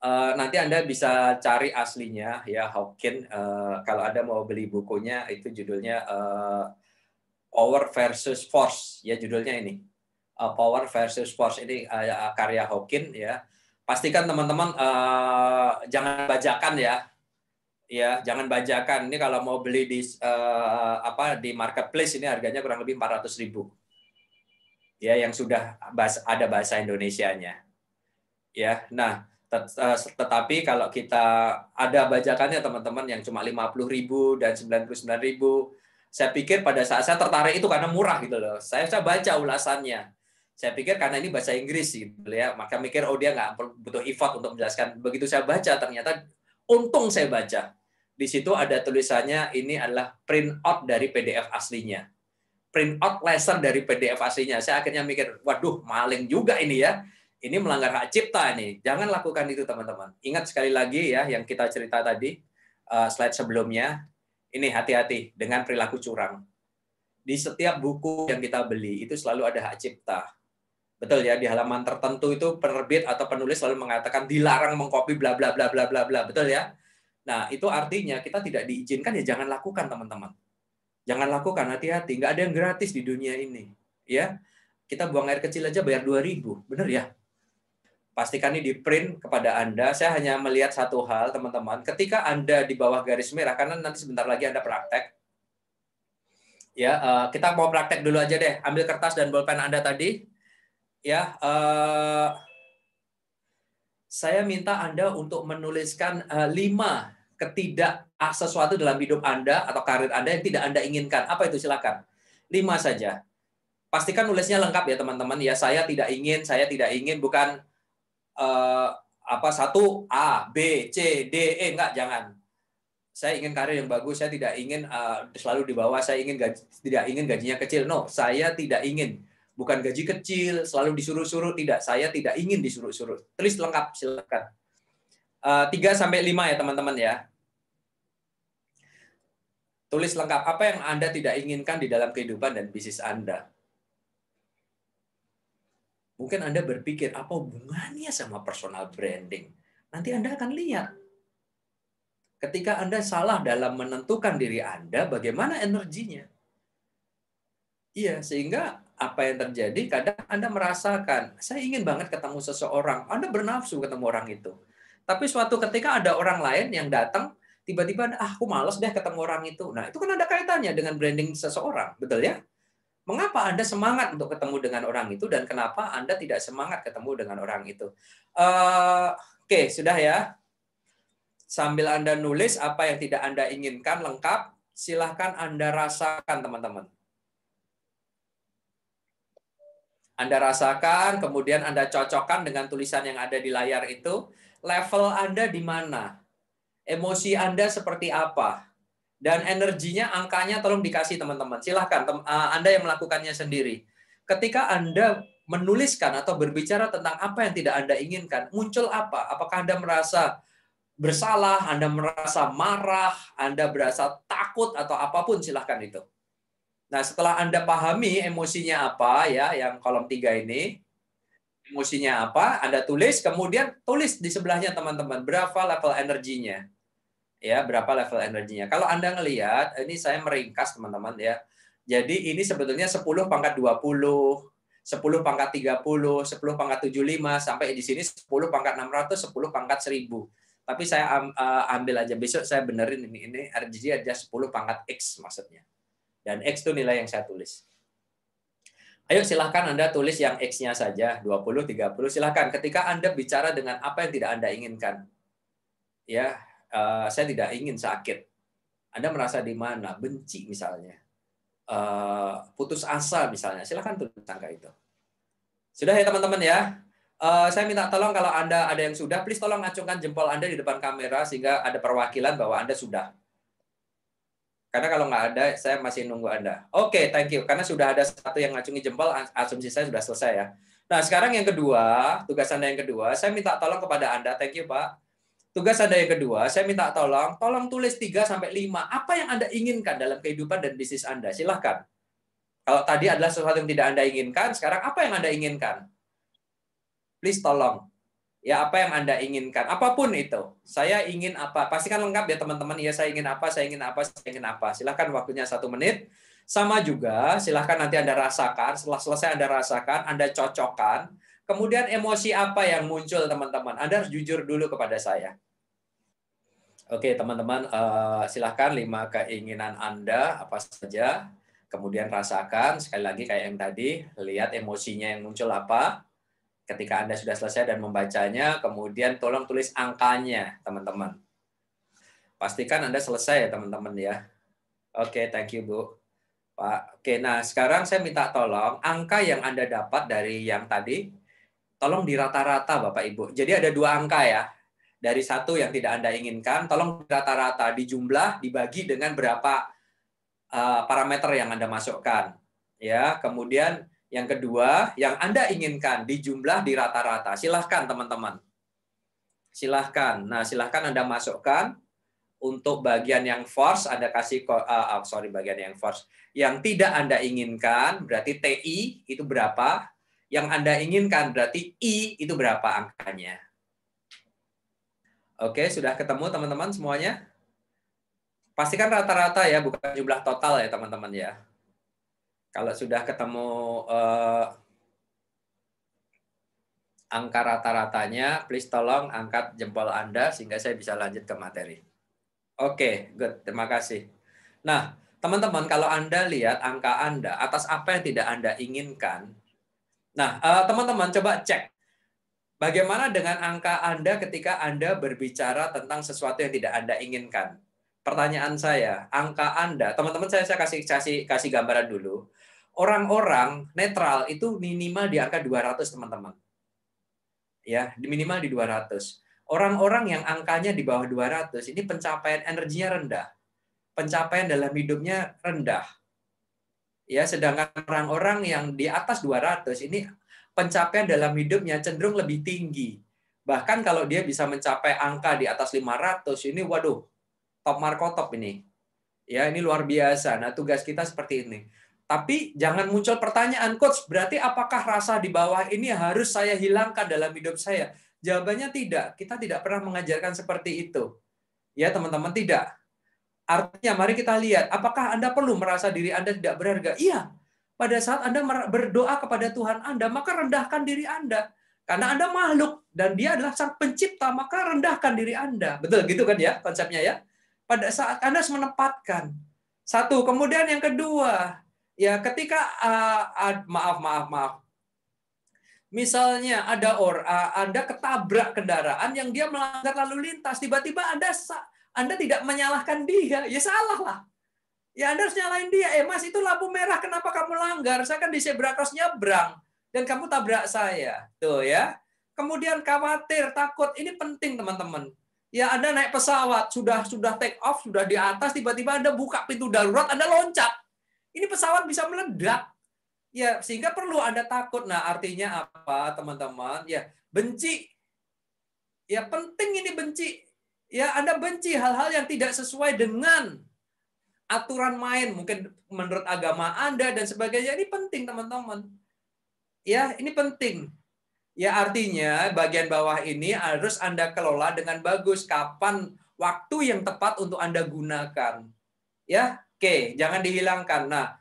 Uh, nanti Anda bisa cari aslinya ya Hawking. Uh, eh, kalau Anda mau beli bukunya itu judulnya uh, Power versus Force ya judulnya ini. Uh, Power versus Force ini uh, karya Hawking ya. Pastikan teman-teman uh, jangan bajakan ya. Ya, jangan bajakan. Ini kalau mau beli di uh, apa di marketplace ini harganya kurang lebih 400.000. Ya, yang sudah bahasa, ada bahasa Indonesianya. Ya. Nah, Eh, tetapi kalau kita ada bajakannya teman-teman yang cuma 50.000 dan 99.000, saya pikir pada saat saya tertarik itu karena murah gitu loh. Saya saya baca ulasannya. Saya pikir karena ini bahasa Inggris gitu ya, maka mikir oh dia nggak butuh effort untuk menjelaskan. Begitu saya baca ternyata untung saya baca. Di situ ada tulisannya ini adalah print out dari PDF aslinya print out laser dari PDF aslinya. Saya akhirnya mikir, waduh maling juga ini ya ini melanggar hak cipta ini, Jangan lakukan itu, teman-teman. Ingat sekali lagi ya yang kita cerita tadi eh, slide sebelumnya. Ini hati-hati dengan perilaku curang. Di setiap buku yang kita beli itu selalu ada hak cipta. Betul ya, di halaman tertentu itu penerbit atau penulis selalu mengatakan dilarang mengkopi bla bla bla bla bla bla, betul ya? Nah, itu artinya kita tidak diizinkan ya jangan lakukan, teman-teman. Jangan lakukan, hati-hati. Nggak ada yang gratis di dunia ini, ya. Kita buang air kecil aja bayar 2000, bener ya? pastikan ini di print kepada Anda. Saya hanya melihat satu hal, teman-teman. Ketika Anda di bawah garis merah, karena nanti sebentar lagi Anda praktek. Ya, uh, kita mau praktek dulu aja deh. Ambil kertas dan bolpen Anda tadi. Ya, uh, saya minta Anda untuk menuliskan uh, lima ketidak sesuatu dalam hidup Anda atau karir Anda yang tidak Anda inginkan. Apa itu silakan. Lima saja. Pastikan nulisnya lengkap ya teman-teman. Ya saya tidak ingin, saya tidak ingin bukan Eh, apa satu A, B, C, D, E enggak jangan. Saya ingin karir yang bagus, saya tidak ingin uh, selalu di bawah, saya ingin gaji, tidak ingin gajinya kecil. No, saya tidak ingin bukan gaji kecil, selalu disuruh-suruh tidak. Saya tidak ingin disuruh-suruh. Tulis lengkap silakan. Uh, eh, 3 sampai 5 ya teman-teman ya. Tulis lengkap apa yang Anda tidak inginkan di dalam kehidupan dan bisnis Anda. Mungkin Anda berpikir, apa hubungannya sama personal branding? Nanti Anda akan lihat. Ketika Anda salah dalam menentukan diri Anda, bagaimana energinya? Iya, sehingga apa yang terjadi, kadang Anda merasakan, saya ingin banget ketemu seseorang. Anda bernafsu ketemu orang itu. Tapi suatu ketika ada orang lain yang datang, tiba-tiba, ah, aku males deh ketemu orang itu. Nah, itu kan ada kaitannya dengan branding seseorang, betul ya? Mengapa Anda semangat untuk ketemu dengan orang itu dan kenapa Anda tidak semangat ketemu dengan orang itu? Uh, Oke, okay, sudah ya. Sambil Anda nulis apa yang tidak Anda inginkan lengkap, silahkan Anda rasakan, teman-teman. Anda rasakan, kemudian Anda cocokkan dengan tulisan yang ada di layar itu. Level Anda di mana? Emosi Anda seperti apa? dan energinya angkanya tolong dikasih teman-teman. Silahkan tem eh, Anda yang melakukannya sendiri. Ketika Anda menuliskan atau berbicara tentang apa yang tidak Anda inginkan, muncul apa? Apakah Anda merasa bersalah, Anda merasa marah, Anda berasa takut atau apapun silahkan itu. Nah, setelah Anda pahami emosinya apa ya yang kolom tiga ini, emosinya apa, Anda tulis, kemudian tulis di sebelahnya teman-teman berapa level energinya ya berapa level energinya. Kalau Anda ngelihat, ini saya meringkas teman-teman ya. Jadi ini sebetulnya 10 pangkat 20, 10 pangkat 30, 10 pangkat 75 sampai di sini 10 pangkat 600, 10 pangkat 1000. Tapi saya eh, ambil aja besok saya benerin ini ini RGG aja 10 pangkat X maksudnya. Dan X itu nilai yang saya tulis. Ayo silahkan Anda tulis yang X-nya saja, 20, 30, silahkan. Ketika Anda bicara dengan apa yang tidak Anda inginkan, ya Eh, saya tidak ingin sakit. Anda merasa di mana? Benci misalnya. Eh, putus asa misalnya. Silahkan tulis angka itu. Sudah ya teman-teman ya. Eh, saya minta tolong kalau Anda ada yang sudah, please tolong acungkan jempol Anda di depan kamera sehingga ada perwakilan bahwa Anda sudah. Karena kalau nggak ada, saya masih nunggu Anda. Oke, okay, thank you. Karena sudah ada satu yang ngacungi jempol, asumsi saya sudah selesai ya. Nah, sekarang yang kedua, tugas Anda yang kedua, saya minta tolong kepada Anda, thank you Pak. Tugas Anda yang kedua, saya minta tolong, tolong tulis 3 sampai 5. Apa yang Anda inginkan dalam kehidupan dan bisnis Anda? Silahkan. Kalau tadi adalah sesuatu yang tidak Anda inginkan, sekarang apa yang Anda inginkan? Please tolong. Ya, apa yang Anda inginkan. Apapun itu. Saya ingin apa. Pastikan lengkap ya teman-teman. Ya, saya ingin apa, saya ingin apa, saya ingin apa. Silahkan waktunya satu menit. Sama juga, silahkan nanti Anda rasakan. Setelah selesai Anda rasakan, Anda cocokkan Kemudian emosi apa yang muncul teman-teman? Anda harus jujur dulu kepada saya. Oke teman-teman, eh, silahkan lima keinginan Anda apa saja. Kemudian rasakan sekali lagi kayak yang tadi, lihat emosinya yang muncul apa. Ketika Anda sudah selesai dan membacanya, kemudian tolong tulis angkanya teman-teman. Pastikan Anda selesai ya teman-teman ya. Oke, thank you Bu. Pak. Oke, nah sekarang saya minta tolong angka yang Anda dapat dari yang tadi tolong dirata-rata Bapak Ibu. Jadi ada dua angka ya. Dari satu yang tidak Anda inginkan, tolong rata-rata jumlah dibagi dengan berapa uh, parameter yang Anda masukkan. Ya, kemudian yang kedua, yang Anda inginkan di dijumlah dirata-rata. Silahkan teman-teman. Silahkan. Nah, silahkan Anda masukkan untuk bagian yang force Anda kasih uh, sorry bagian yang force yang tidak Anda inginkan berarti TI itu berapa yang Anda inginkan. Berarti I itu berapa angkanya. Oke, sudah ketemu teman-teman semuanya? Pastikan rata-rata ya, bukan jumlah total ya teman-teman ya. Kalau sudah ketemu eh, angka rata-ratanya, please tolong angkat jempol Anda sehingga saya bisa lanjut ke materi. Oke, good. Terima kasih. Nah, teman-teman, kalau Anda lihat angka Anda, atas apa yang tidak Anda inginkan, Nah, eh, teman-teman coba cek Bagaimana dengan angka Anda ketika Anda berbicara tentang sesuatu yang tidak Anda inginkan? Pertanyaan saya, angka Anda, teman-teman saya, saya kasih kasih kasih gambaran dulu. Orang-orang netral itu minimal di angka 200, teman-teman. Ya, minimal di 200. Orang-orang yang angkanya di bawah 200 ini pencapaian energinya rendah. Pencapaian dalam hidupnya rendah Ya, sedangkan orang-orang yang di atas 200 ini pencapaian dalam hidupnya cenderung lebih tinggi. Bahkan kalau dia bisa mencapai angka di atas 500 ini waduh, top marko top ini. Ya, ini luar biasa. Nah, tugas kita seperti ini. Tapi jangan muncul pertanyaan, coach, berarti apakah rasa di bawah ini harus saya hilangkan dalam hidup saya? Jawabannya tidak. Kita tidak pernah mengajarkan seperti itu. Ya, teman-teman, tidak. Artinya mari kita lihat, apakah Anda perlu merasa diri Anda tidak berharga? Iya. Pada saat Anda berdoa kepada Tuhan Anda, maka rendahkan diri Anda. Karena Anda makhluk dan dia adalah sang pencipta, maka rendahkan diri Anda. Betul gitu kan ya konsepnya ya? Pada saat Anda menempatkan. Satu, kemudian yang kedua, ya ketika uh, uh, maaf maaf maaf. Misalnya ada or uh, Anda ketabrak kendaraan yang dia melanggar lalu lintas, tiba-tiba Anda anda tidak menyalahkan dia, ya salah lah. Ya Anda harus nyalain dia. Eh mas, itu lampu merah, kenapa kamu langgar? Saya kan di zebra cross nyebrang. Dan kamu tabrak saya. Tuh ya. Kemudian khawatir, takut. Ini penting teman-teman. Ya Anda naik pesawat, sudah sudah take off, sudah di atas, tiba-tiba Anda buka pintu darurat, Anda loncat. Ini pesawat bisa meledak. Ya, sehingga perlu Anda takut. Nah, artinya apa, teman-teman? Ya, benci. Ya penting ini benci ya Anda benci hal-hal yang tidak sesuai dengan aturan main mungkin menurut agama Anda dan sebagainya ini penting teman-teman. Ya, ini penting. Ya artinya bagian bawah ini harus Anda kelola dengan bagus kapan waktu yang tepat untuk Anda gunakan. Ya, oke, jangan dihilangkan. Nah,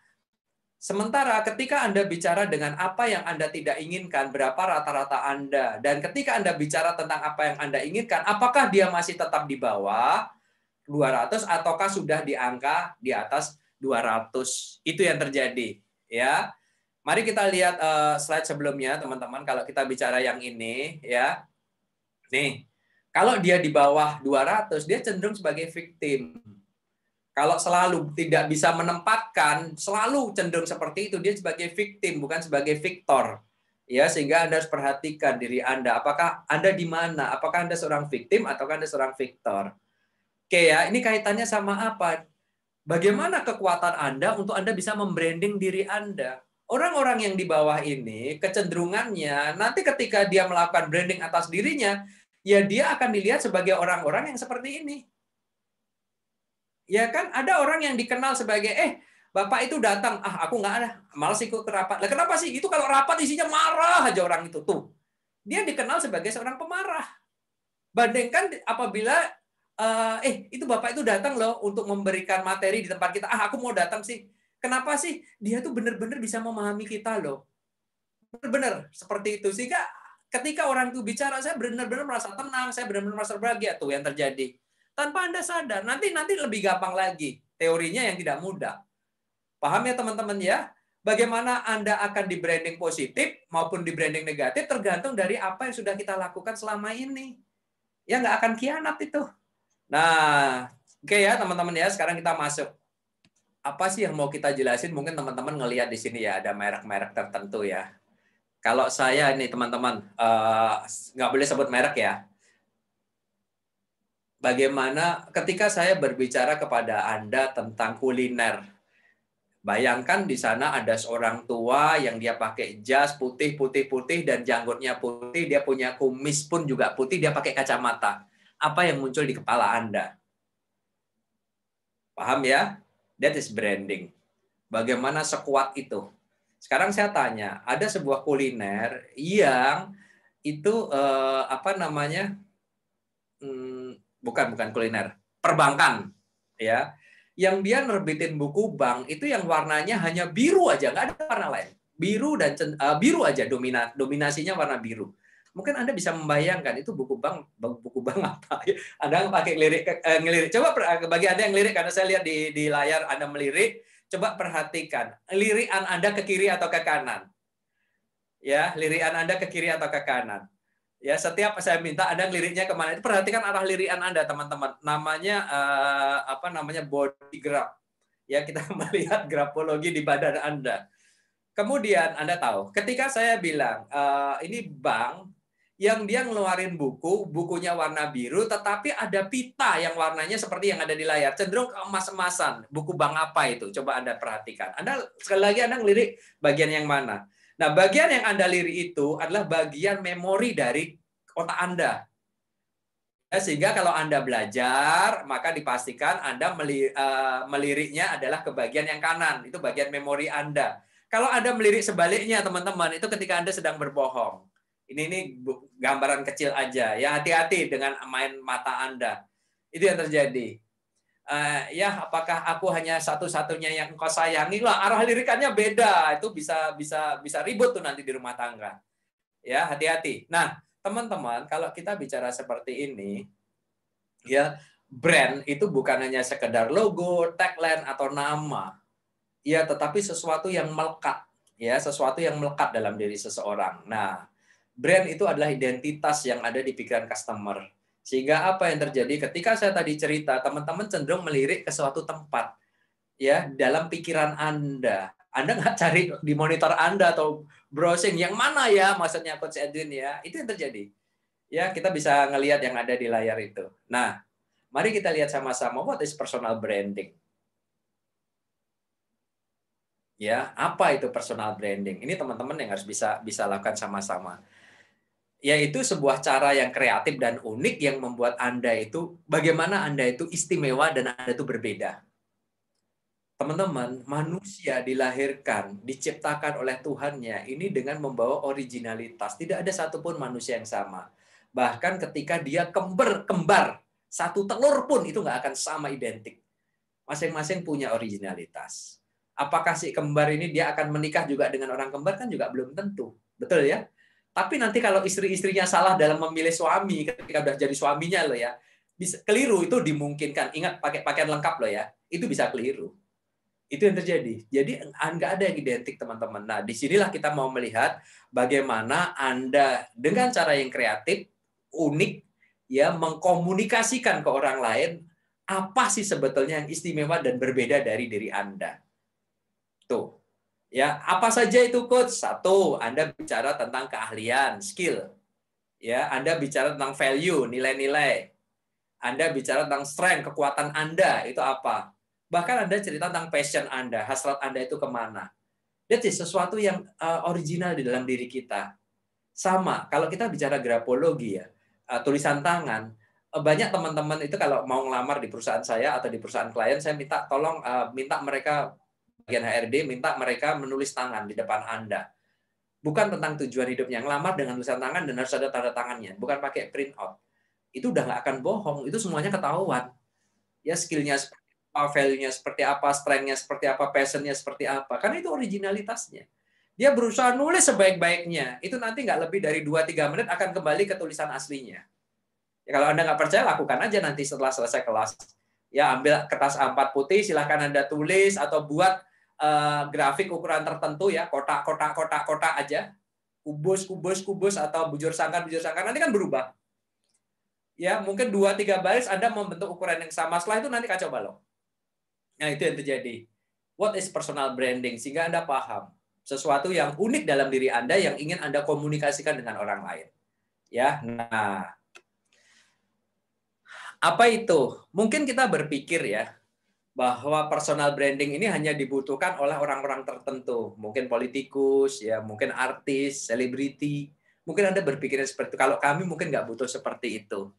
Sementara ketika Anda bicara dengan apa yang Anda tidak inginkan, berapa rata-rata Anda, dan ketika Anda bicara tentang apa yang Anda inginkan, apakah dia masih tetap di bawah 200 ataukah sudah di angka di atas 200? Itu yang terjadi, ya. Mari kita lihat eh, slide sebelumnya, teman-teman. Kalau kita bicara yang ini, ya. Nih, kalau dia di bawah 200, dia cenderung sebagai victim kalau selalu tidak bisa menempatkan, selalu cenderung seperti itu dia sebagai victim bukan sebagai victor. Ya, sehingga Anda harus perhatikan diri Anda, apakah Anda di mana? Apakah Anda seorang victim atau Anda seorang victor? Oke ya, ini kaitannya sama apa? Bagaimana kekuatan Anda untuk Anda bisa membranding diri Anda? orang-orang yang di bawah ini kecenderungannya nanti ketika dia melakukan branding atas dirinya, ya dia akan dilihat sebagai orang-orang yang seperti ini. Ya kan ada orang yang dikenal sebagai eh Bapak itu datang, ah aku nggak ada, malas ikut ke rapat. Lah kenapa sih? Itu kalau rapat isinya marah aja orang itu tuh. Dia dikenal sebagai seorang pemarah. Bandingkan apabila eh, eh itu bapak itu datang loh untuk memberikan materi di tempat kita. Ah aku mau datang sih. Kenapa sih? Dia tuh benar-benar bisa memahami kita loh. Benar-benar seperti itu. Sehingga ketika orang itu bicara, saya benar-benar merasa tenang, saya benar-benar merasa bahagia tuh yang terjadi tanpa Anda sadar. Nanti nanti lebih gampang lagi teorinya yang tidak mudah. Paham ya teman-teman ya? Bagaimana Anda akan di branding positif maupun di branding negatif tergantung dari apa yang sudah kita lakukan selama ini. Ya nggak akan kianat itu. Nah, oke okay ya teman-teman ya, sekarang kita masuk. Apa sih yang mau kita jelasin? Mungkin teman-teman ngelihat di sini ya ada merek-merek tertentu ya. Kalau saya ini teman-teman eh, nggak uh, boleh sebut merek ya bagaimana ketika saya berbicara kepada Anda tentang kuliner. Bayangkan di sana ada seorang tua yang dia pakai jas putih, putih, putih, dan janggutnya putih, dia punya kumis pun juga putih, dia pakai kacamata. Apa yang muncul di kepala Anda? Paham ya? That is branding. Bagaimana sekuat itu? Sekarang saya tanya, ada sebuah kuliner yang itu eh, apa namanya? Hmm, bukan bukan kuliner, perbankan ya. Yang dia nerbitin buku bank itu yang warnanya hanya biru aja, nggak ada warna lain. Biru dan uh, biru aja domina, dominasinya warna biru. Mungkin Anda bisa membayangkan itu buku bank buku bank apa? Anda ya? pakai lirik eh, ngelirik. Coba eh, bagi Anda yang lirik karena saya lihat di di layar Anda melirik, coba perhatikan lirian Anda ke kiri atau ke kanan. Ya, lirian Anda ke kiri atau ke kanan ya setiap saya minta Anda liriknya kemana itu perhatikan arah lirikan Anda teman-teman namanya eh, apa namanya body graph ya kita melihat grafologi di badan Anda kemudian Anda tahu ketika saya bilang eh, ini bank yang dia ngeluarin buku bukunya warna biru tetapi ada pita yang warnanya seperti yang ada di layar cenderung emas-emasan buku bank apa itu coba Anda perhatikan Anda sekali lagi Anda ngelirik bagian yang mana Nah, bagian yang Anda lirik itu adalah bagian memori dari otak Anda. Ya, sehingga kalau Anda belajar, maka dipastikan Anda eh, meliriknya adalah ke bagian yang kanan. Itu bagian memori Anda. Kalau Anda melirik sebaliknya, teman-teman, itu ketika Anda sedang berbohong. Ini ini gambaran kecil aja. Ya hati-hati dengan main mata Anda. Itu yang terjadi uh, ya apakah aku hanya satu-satunya yang engkau sayangi lah arah lirikannya beda itu bisa bisa bisa ribut tuh nanti di rumah tangga ya hati-hati nah teman-teman kalau kita bicara seperti ini ya brand itu bukan hanya sekedar logo tagline atau nama ya tetapi sesuatu yang melekat ya sesuatu yang melekat dalam diri seseorang nah brand itu adalah identitas yang ada di pikiran customer sehingga apa yang terjadi ketika saya tadi cerita, teman-teman cenderung melirik ke suatu tempat ya hmm. dalam pikiran Anda. Anda nggak cari di monitor Anda atau browsing yang mana ya maksudnya Coach Edwin ya. Itu yang terjadi. Ya, kita bisa ngelihat yang ada di layar itu. Nah, mari kita lihat sama-sama what is personal branding. Ya, apa itu personal branding? Ini teman-teman yang harus bisa bisa lakukan sama-sama yaitu sebuah cara yang kreatif dan unik yang membuat Anda itu bagaimana Anda itu istimewa dan Anda itu berbeda. Teman-teman, manusia dilahirkan, diciptakan oleh Tuhannya ini dengan membawa originalitas. Tidak ada satupun manusia yang sama. Bahkan ketika dia kembar, kembar satu telur pun itu nggak akan sama identik. Masing-masing punya originalitas. Apakah si kembar ini dia akan menikah juga dengan orang kembar kan juga belum tentu. Betul ya? Tapi nanti kalau istri-istrinya salah dalam memilih suami ketika sudah jadi suaminya loh ya, bisa keliru itu dimungkinkan. Ingat pakai pakaian lengkap loh ya, itu bisa keliru. Itu yang terjadi. Jadi nggak ada yang identik teman-teman. Nah disinilah kita mau melihat bagaimana anda dengan cara yang kreatif, unik, ya mengkomunikasikan ke orang lain apa sih sebetulnya yang istimewa dan berbeda dari diri anda. Tuh, Ya, apa saja itu coach? Satu, Anda bicara tentang keahlian, skill. Ya, Anda bicara tentang value, nilai-nilai. Anda bicara tentang strength, kekuatan Anda itu apa? Bahkan Anda cerita tentang passion Anda, hasrat Anda itu kemana. lihat sih sesuatu yang eh, original di dalam diri kita. Sama, kalau kita bicara grafologi ya, eh, tulisan tangan, eh, banyak teman-teman itu kalau mau ngelamar di perusahaan saya atau di perusahaan klien, saya minta tolong minta mereka bagian HRD minta mereka menulis tangan di depan Anda. Bukan tentang tujuan hidupnya, ngelamar dengan tulisan tangan dan harus ada tanda tangannya, bukan pakai print out. Itu udah nggak akan bohong, itu semuanya ketahuan. Ya skillnya seperti apa, value-nya seperti apa, strength-nya seperti apa, passion-nya seperti apa. Karena itu originalitasnya. Dia berusaha nulis sebaik-baiknya. Itu nanti nggak lebih dari 2-3 menit akan kembali ke tulisan aslinya. Ya, kalau Anda nggak percaya, lakukan aja nanti setelah selesai kelas ya ambil kertas A4 putih silahkan anda tulis atau buat Eh, grafik ukuran tertentu ya, kotak kotak kotak kotak aja, kubus kubus kubus atau bujur sangkar bujur sangkar nanti kan berubah. Ya, mungkin dua tiga baris Anda membentuk ukuran yang sama, setelah itu nanti kacau balau. Nah, itu yang terjadi. What is personal branding sehingga Anda paham sesuatu yang unik dalam diri Anda yang ingin Anda komunikasikan dengan orang lain. Ya. Nah, apa itu? Mungkin kita berpikir ya, bahwa personal branding ini hanya dibutuhkan oleh orang-orang tertentu, mungkin politikus, ya mungkin artis, selebriti. Mungkin Anda berpikir seperti itu. Kalau kami mungkin nggak butuh seperti itu.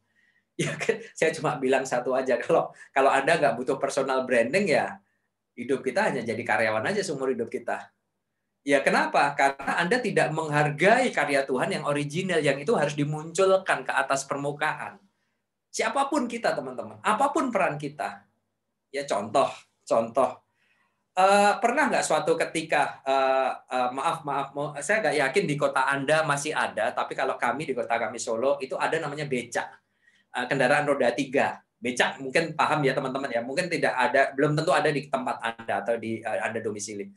Ya, kan? saya cuma bilang satu aja kalau kalau Anda nggak butuh personal branding ya hidup kita hanya jadi karyawan aja seumur hidup kita. Ya kenapa? Karena Anda tidak menghargai karya Tuhan yang original, yang itu harus dimunculkan ke atas permukaan. Siapapun kita, teman-teman, apapun peran kita, ya contoh contoh uh, pernah nggak suatu ketika uh, uh, maaf maaf saya nggak yakin di kota anda masih ada tapi kalau kami di kota kami Solo itu ada namanya becak uh, kendaraan roda tiga becak mungkin paham ya teman-teman ya mungkin tidak ada belum tentu ada di tempat anda atau di uh, anda domisili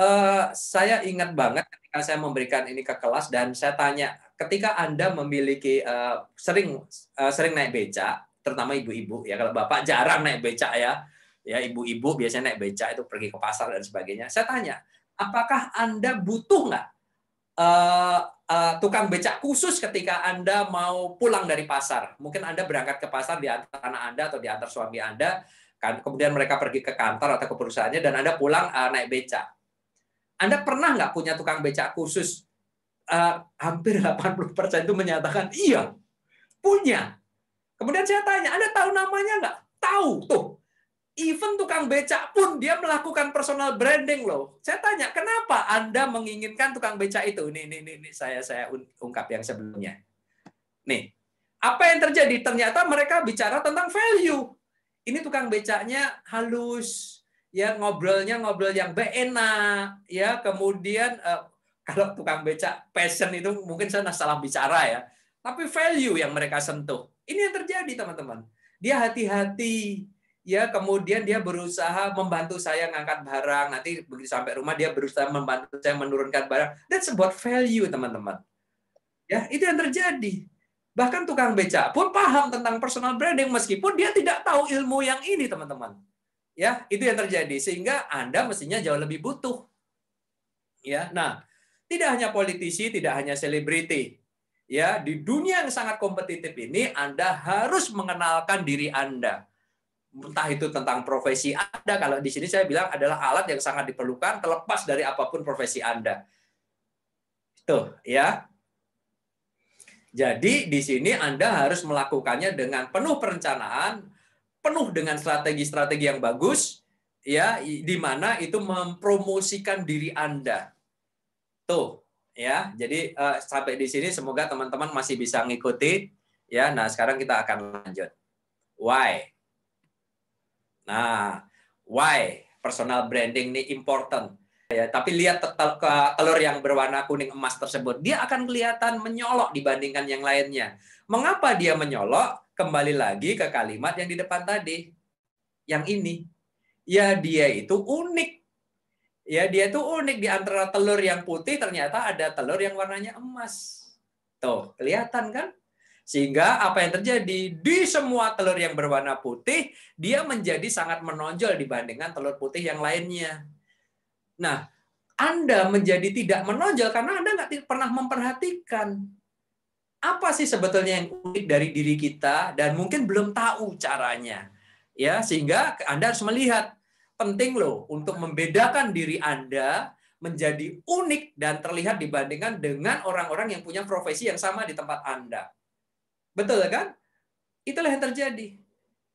uh, saya ingat banget ketika saya memberikan ini ke kelas dan saya tanya ketika anda memiliki uh, sering uh, sering naik becak terutama ibu-ibu ya kalau bapak jarang naik becak ya ya ibu-ibu biasanya naik becak itu pergi ke pasar dan sebagainya saya tanya apakah anda butuh nggak uh, uh, tukang becak khusus ketika anda mau pulang dari pasar mungkin anda berangkat ke pasar di antar anak anda atau di antar suami anda kan kemudian mereka pergi ke kantor atau ke perusahaannya dan anda pulang uh, naik becak anda pernah nggak punya tukang becak khusus uh, hampir 80% itu menyatakan iya punya Kemudian saya tanya, Anda tahu namanya nggak? Tahu tuh. Even tukang becak pun dia melakukan personal branding loh. Saya tanya, kenapa Anda menginginkan tukang becak itu? Ini ini ini nih saya saya ungkap yang sebelumnya. Nih, apa yang terjadi? Ternyata mereka bicara tentang value. Ini tukang becaknya halus, ya ngobrolnya ngobrol yang enak, ya kemudian eh, kalau tukang becak passion itu mungkin saya salah bicara ya, tapi value yang mereka sentuh ini yang terjadi, teman-teman. Dia hati-hati, ya kemudian dia berusaha membantu saya ngangkat barang nanti begitu sampai rumah dia berusaha membantu saya menurunkan barang that's about value teman-teman ya itu yang terjadi bahkan tukang beca pun paham tentang personal branding meskipun dia tidak tahu ilmu yang ini teman-teman ya itu yang terjadi sehingga anda mestinya jauh lebih butuh ya nah tidak hanya politisi tidak hanya selebriti ya di dunia yang sangat kompetitif ini Anda harus mengenalkan diri Anda. Entah itu tentang profesi Anda, kalau di sini saya bilang adalah alat yang sangat diperlukan terlepas dari apapun profesi Anda. Tuh, ya. Jadi di sini Anda harus melakukannya dengan penuh perencanaan, penuh dengan strategi-strategi yang bagus, ya, di mana itu mempromosikan diri Anda. Tuh, ya. Jadi uh, sampai di sini semoga teman-teman masih bisa mengikuti. ya. Nah, sekarang kita akan lanjut. Why? Nah, why personal branding ini important ya. Tapi lihat telur yang berwarna kuning emas tersebut, dia akan kelihatan menyolok dibandingkan yang lainnya. Mengapa dia menyolok? Kembali lagi ke kalimat yang di depan tadi. Yang ini. Ya dia itu unik ya dia tuh unik di antara telur yang putih ternyata ada telur yang warnanya emas. Tuh, kelihatan kan? Sehingga apa yang terjadi di semua telur yang berwarna putih, dia menjadi sangat menonjol dibandingkan telur putih yang lainnya. Nah, Anda menjadi tidak menonjol karena Anda nggak pernah memperhatikan apa sih sebetulnya yang unik dari diri kita dan mungkin belum tahu caranya. Ya, sehingga Anda harus melihat penting loh untuk membedakan diri Anda menjadi unik dan terlihat dibandingkan dengan orang-orang yang punya profesi yang sama di tempat Anda. Betul kan? Itulah yang terjadi.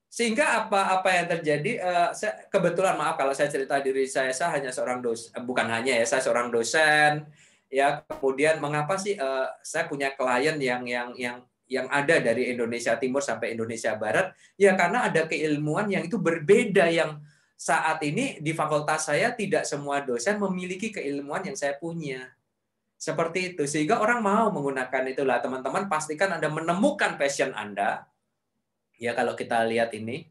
Sehingga apa-apa yang terjadi eh, kebetulan maaf kalau saya cerita diri saya saya hanya seorang dosen eh, bukan hanya ya saya seorang dosen ya kemudian mengapa sih eh, saya punya klien yang yang yang yang ada dari Indonesia Timur sampai Indonesia Barat ya karena ada keilmuan yang itu berbeda yang saat ini di fakultas saya tidak semua dosen memiliki keilmuan yang saya punya. Seperti itu. Sehingga orang mau menggunakan itulah. Teman-teman pastikan Anda menemukan passion Anda. Ya kalau kita lihat ini,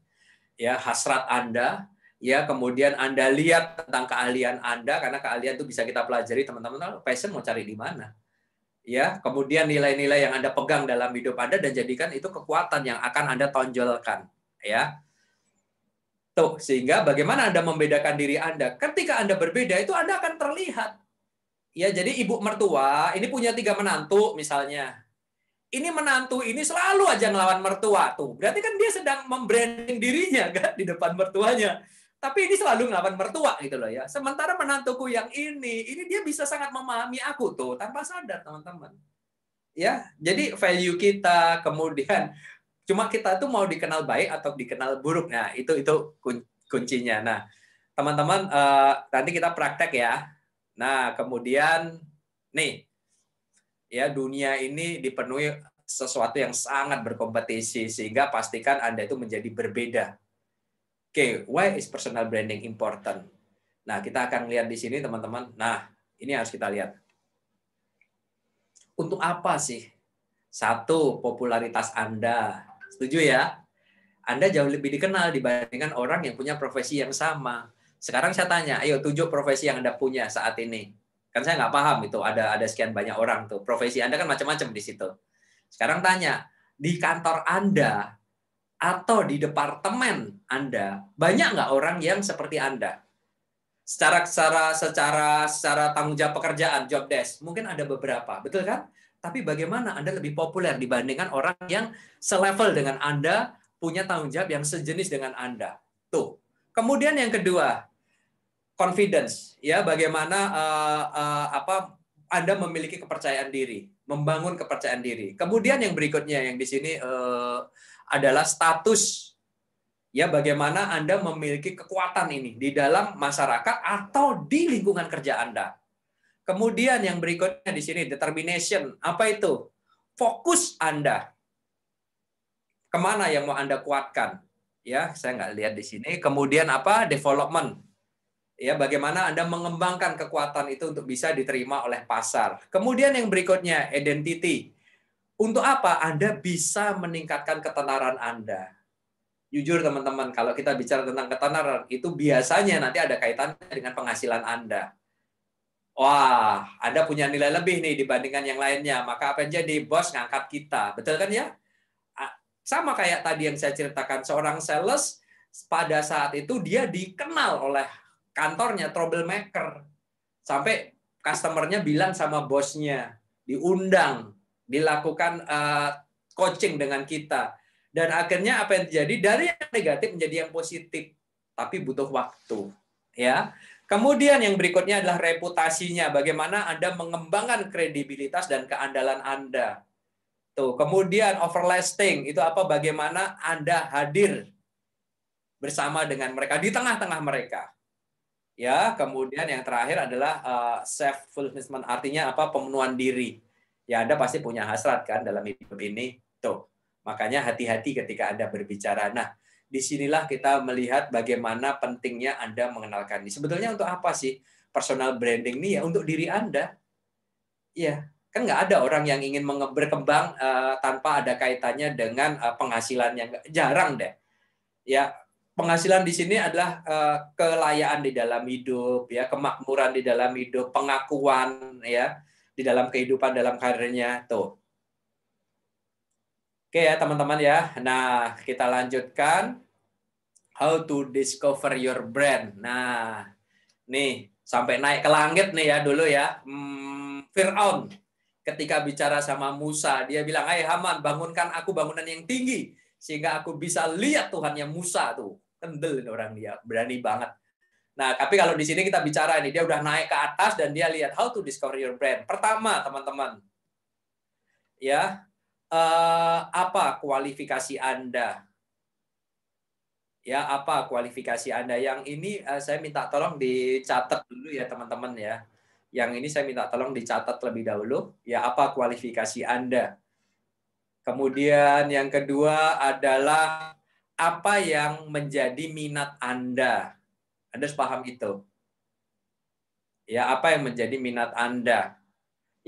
ya hasrat Anda, ya kemudian Anda lihat tentang keahlian Anda karena keahlian itu bisa kita pelajari teman-teman passion mau cari di mana. Ya, kemudian nilai-nilai yang Anda pegang dalam hidup Anda dan jadikan itu kekuatan yang akan Anda tonjolkan, ya Tuh, gitu. sehingga bagaimana Anda membedakan diri Anda? Ketika Anda berbeda itu Anda akan terlihat. Ya, jadi ibu mertua ini punya tiga menantu misalnya. Ini menantu ini selalu aja ngelawan mertua tuh. Berarti kan dia sedang membranding dirinya kan di depan mertuanya. Tapi ini selalu ngelawan mertua gitu loh ya. Sementara menantuku yang ini, ini dia bisa sangat memahami aku tuh tanpa sadar teman-teman. Ya, jadi value kita kemudian Cuma kita itu mau dikenal baik atau dikenal buruk. Nah, itu itu kuncinya. Nah, teman-teman uh, nanti kita praktek ya. Nah, kemudian nih ya dunia ini dipenuhi sesuatu yang sangat berkompetisi sehingga pastikan Anda itu menjadi berbeda. Oke, okay, why is personal branding important? Nah, kita akan lihat di sini teman-teman. Nah, ini harus kita lihat. Untuk apa sih? Satu, popularitas Anda Setuju ya? Anda jauh lebih dikenal dibandingkan orang yang punya profesi yang sama. Sekarang saya tanya, ayo tujuh profesi yang Anda punya saat ini. Kan saya nggak paham itu, ada ada sekian banyak orang tuh. Profesi Anda kan macam-macam di situ. Sekarang tanya, di kantor Anda atau di departemen Anda, banyak nggak orang yang seperti Anda? secara secara secara secara tanggung jawab pekerjaan job desk mungkin ada beberapa betul kan tapi bagaimana Anda lebih populer dibandingkan orang yang selevel dengan Anda, punya tanggung jawab yang sejenis dengan Anda. Tuh. Kemudian yang kedua, confidence, ya bagaimana uh, uh, apa Anda memiliki kepercayaan diri, membangun kepercayaan diri. Kemudian yang berikutnya yang di sini uh, adalah status ya bagaimana Anda memiliki kekuatan ini di dalam masyarakat atau di lingkungan kerja Anda. Kemudian yang berikutnya di sini determination. Apa itu? Fokus Anda. Kemana yang mau Anda kuatkan? Ya, saya nggak lihat di sini. Kemudian apa? Development. Ya, bagaimana Anda mengembangkan kekuatan itu untuk bisa diterima oleh pasar. Kemudian yang berikutnya identity. Untuk apa? Anda bisa meningkatkan ketenaran Anda. Jujur teman-teman, kalau kita bicara tentang ketenaran, itu biasanya nanti ada kaitannya dengan penghasilan Anda wah Anda punya nilai lebih nih dibandingkan yang lainnya, maka apa yang jadi bos ngangkat kita, betul kan ya? Sama kayak tadi yang saya ceritakan, seorang sales pada saat itu dia dikenal oleh kantornya troublemaker, sampai customernya bilang sama bosnya, diundang, dilakukan eh, coaching dengan kita, dan akhirnya apa yang terjadi dari yang negatif menjadi yang positif, tapi butuh waktu, ya. Kemudian yang berikutnya adalah reputasinya, bagaimana Anda mengembangkan kredibilitas dan keandalan Anda. Tuh, kemudian overlasting itu apa bagaimana Anda hadir bersama dengan mereka di tengah-tengah mereka. Ya, kemudian yang terakhir adalah eh, self fulfillment artinya apa? pemenuhan diri. Ya, Anda pasti punya hasrat kan dalam hidup ini. Tuh. Makanya hati-hati ketika Anda berbicara. Nah, disinilah kita melihat bagaimana pentingnya Anda mengenalkan ini Sebetulnya untuk apa sih personal branding ini ya untuk diri Anda. Ya, kan nggak ada orang yang ingin berkembang uh, tanpa ada kaitannya dengan uh, penghasilan yang jarang deh. Ya, penghasilan di sini adalah uh, kelayaan di dalam hidup, ya, kemakmuran di dalam hidup, pengakuan ya di dalam kehidupan dalam karirnya tuh. Oke ya teman-teman ya. Nah, kita lanjutkan how to discover your brand. Nah, nih sampai naik ke langit nih ya dulu ya. Hmm, Fir'aun ketika bicara sama Musa, dia bilang, "Hai Haman, bangunkan aku bangunan yang tinggi sehingga aku bisa lihat Tuhannya Musa tuh." Kendel orang dia, berani banget. Nah, tapi kalau di sini kita bicara ini dia udah naik ke atas dan dia lihat how to discover your brand. Pertama, teman-teman. Ya, eh, apa kualifikasi Anda? Ya, apa kualifikasi Anda? Yang ini eh, saya minta tolong dicatat dulu ya teman-teman ya. Yang ini saya minta tolong dicatat lebih dahulu. Ya, apa kualifikasi Anda? Kemudian yang kedua adalah apa yang menjadi minat Anda. Anda paham itu? Ya, apa yang menjadi minat Anda?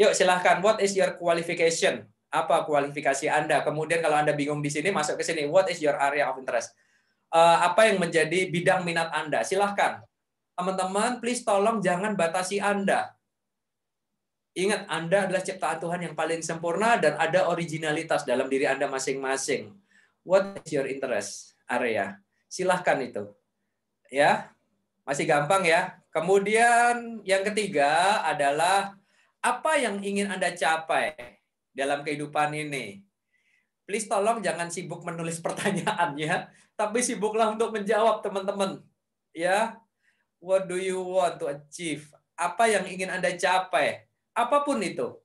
Yuk, silahkan. What is your qualification? apa kualifikasi Anda. Kemudian kalau Anda bingung di sini, masuk ke sini. What is your area of interest? Uh, apa yang menjadi bidang minat Anda? Silahkan. Teman-teman, please tolong jangan batasi Anda. Ingat, Anda adalah ciptaan Tuhan yang paling sempurna dan ada originalitas dalam diri Anda masing-masing. What is your interest area? Silahkan itu. Ya, masih gampang ya. Kemudian yang ketiga adalah apa yang ingin Anda capai? dalam kehidupan ini. Please tolong jangan sibuk menulis pertanyaannya, tapi sibuklah untuk menjawab teman-teman. Ya, what do you want to achieve? Apa yang ingin Anda capai? Apapun itu.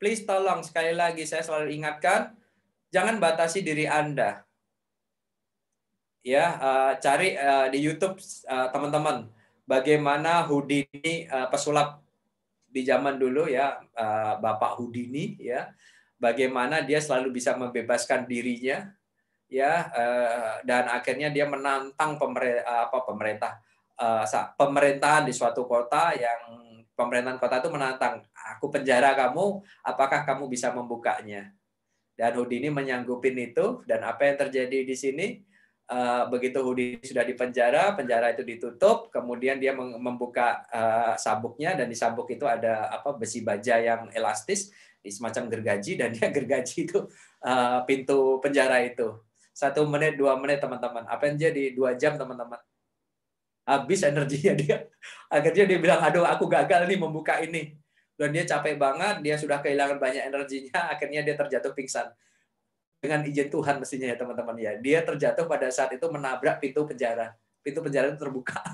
Please tolong sekali lagi saya selalu ingatkan, jangan batasi diri Anda. Ya, eh, cari eh, di YouTube eh, teman-teman bagaimana Houdini pesulap di zaman dulu ya eh, Bapak Houdini ya bagaimana dia selalu bisa membebaskan dirinya ya eh, dan akhirnya dia menantang pemerintah apa pemerintah eh, pemerintahan di suatu kota yang pemerintahan kota itu menantang aku penjara kamu apakah kamu bisa membukanya dan Houdini menyanggupin itu dan apa yang terjadi di sini Eh, begitu Hudi sudah dipenjara, penjara itu ditutup, kemudian dia membuka uh, sabuknya dan di sabuk itu ada apa besi baja yang elastis, semacam gergaji dan dia gergaji itu uh, pintu penjara itu. Satu menit, dua menit teman-teman. Apa yang jadi dua jam teman-teman? Habis energinya dia. Akhirnya dia bilang, aduh aku gagal nih membuka ini. Dan dia capek banget, dia sudah kehilangan banyak energinya, akhirnya dia terjatuh pingsan dengan izin Tuhan mestinya ya teman-teman ya. Dia terjatuh pada saat itu menabrak pintu penjara. Pintu penjara itu terbuka.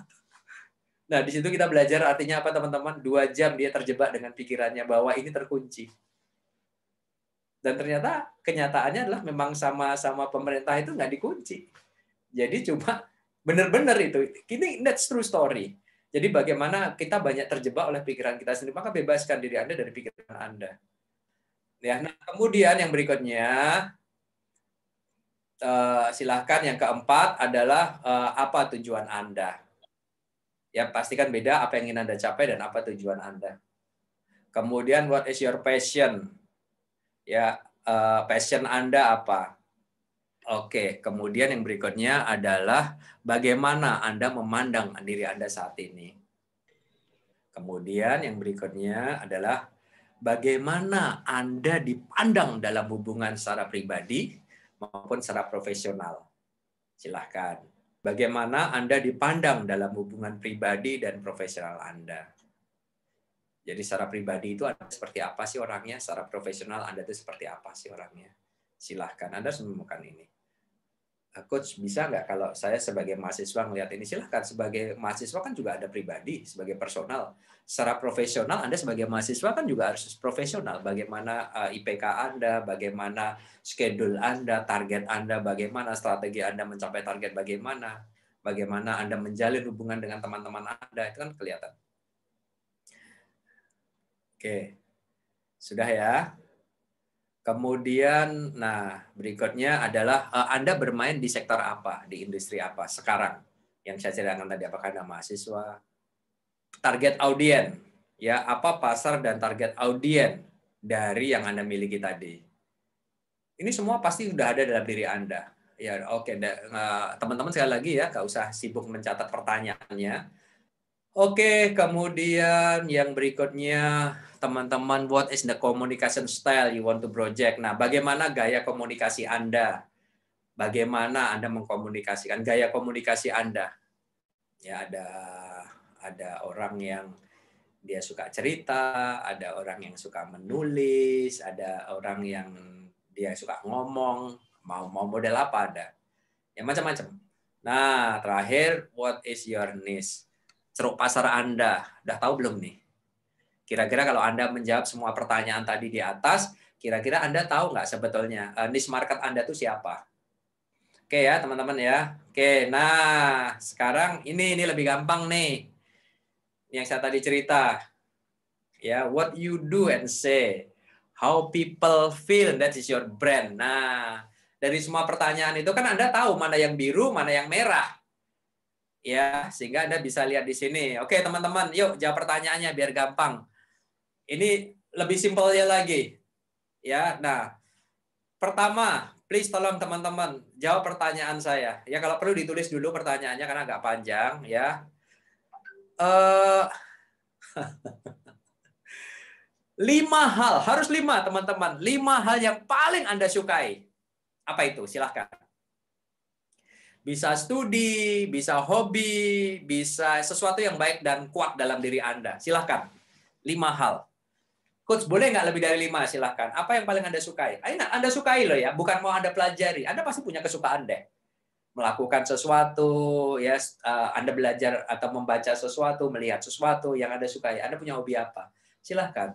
Nah, di situ kita belajar artinya apa teman-teman? Dua jam dia terjebak dengan pikirannya bahwa ini terkunci. Dan ternyata kenyataannya adalah memang sama-sama pemerintah itu nggak dikunci. Jadi cuma benar-benar itu. Ini that's true story. Jadi bagaimana kita banyak terjebak oleh pikiran kita sendiri, maka bebaskan diri Anda dari pikiran Anda. Ya, nah kemudian yang berikutnya Eh, silahkan yang keempat adalah eh, apa tujuan Anda. Ya, pastikan beda apa yang ingin Anda capai dan apa tujuan Anda. Kemudian what is your passion? Ya, eh, passion Anda apa? Oke, kemudian yang berikutnya adalah bagaimana Anda memandang diri Anda saat ini. Kemudian yang berikutnya adalah bagaimana Anda dipandang dalam hubungan secara pribadi, maupun secara profesional. Silahkan. Bagaimana Anda dipandang dalam hubungan pribadi dan profesional Anda? Jadi secara pribadi itu ada seperti apa sih orangnya? Secara profesional Anda itu seperti apa sih orangnya? Silahkan Anda harus menemukan ini. Eh, coach bisa nggak kalau saya sebagai mahasiswa melihat ini silahkan sebagai mahasiswa kan juga ada pribadi sebagai personal secara profesional Anda sebagai mahasiswa kan juga harus profesional bagaimana eh, IPK Anda bagaimana schedule Anda target Anda bagaimana strategi Anda mencapai target bagaimana bagaimana Anda menjalin hubungan dengan teman-teman Anda itu kan kelihatan Oke sudah ya Kemudian, nah berikutnya adalah eh, Anda bermain di sektor apa, di industri apa sekarang? Yang saya ceritakan tadi, apakah Anda mahasiswa? Target audien, ya apa pasar dan target audien dari yang Anda miliki tadi. Ini semua pasti sudah ada dalam diri Anda. Ya oke, eh, teman-teman sekali lagi ya, nggak usah sibuk mencatat pertanyaannya. Oke, kemudian yang berikutnya teman-teman what is the communication style you want to project. Nah, bagaimana gaya komunikasi Anda? Bagaimana Anda mengkomunikasikan gaya komunikasi Anda? Ya ada ada orang yang dia suka cerita, ada orang yang suka menulis, ada orang yang dia suka ngomong, mau mau model apa ada. Ya macam-macam. Nah, terakhir what is your niche? Ceruk pasar Anda, udah tahu belum nih? Kira-kira kalau Anda menjawab semua pertanyaan tadi di atas, kira-kira Anda tahu nggak sebetulnya uh, niche market Anda itu siapa? Oke ya, teman-teman ya. Oke, nah sekarang ini ini lebih gampang nih. Yang saya tadi cerita. Ya, what you do and say, how people feel, that is your brand. Nah, dari semua pertanyaan itu kan Anda tahu mana yang biru, mana yang merah. Ya, sehingga Anda bisa lihat di sini. Oke, teman-teman, yuk jawab pertanyaannya biar gampang. Ini lebih simpelnya lagi. Ya, nah pertama, please tolong teman-teman jawab pertanyaan saya. Ya kalau perlu ditulis dulu pertanyaannya karena agak panjang ya. Uh, lima hal, harus lima teman-teman. Lima hal yang paling Anda sukai. Apa itu? Silahkan. Bisa studi, bisa hobi, bisa sesuatu yang baik dan kuat dalam diri Anda. Silahkan. Lima hal. Coach, boleh nggak lebih dari lima? Silahkan. Apa yang paling Anda sukai? Ayo, ah, Anda sukai loh ya. Bukan mau Anda pelajari. Anda pasti punya kesukaan deh. Melakukan sesuatu, ya eh, Anda belajar atau membaca sesuatu, melihat sesuatu yang Anda sukai. Anda punya hobi apa? Silahkan.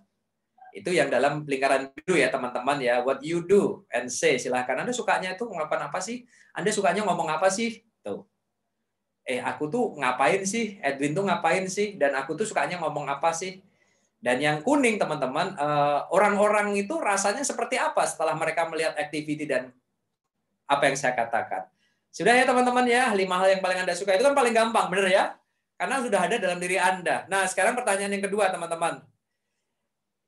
Itu yang dalam lingkaran dulu ya teman-teman ya. What you do and say. Silahkan. Anda sukanya itu melakukan apa sih? Anda sukanya ngomong apa sih? Tuh eh aku tuh ngapain sih Edwin tuh ngapain sih dan aku tuh sukanya ngomong apa sih dan yang kuning teman-teman, eh, orang-orang itu rasanya seperti apa setelah mereka melihat activity dan apa yang saya katakan. Sudah ya teman-teman ya, lima hal yang paling Anda suka itu kan paling gampang, benar ya? Karena sudah ada dalam diri Anda. Nah, sekarang pertanyaan yang kedua teman-teman.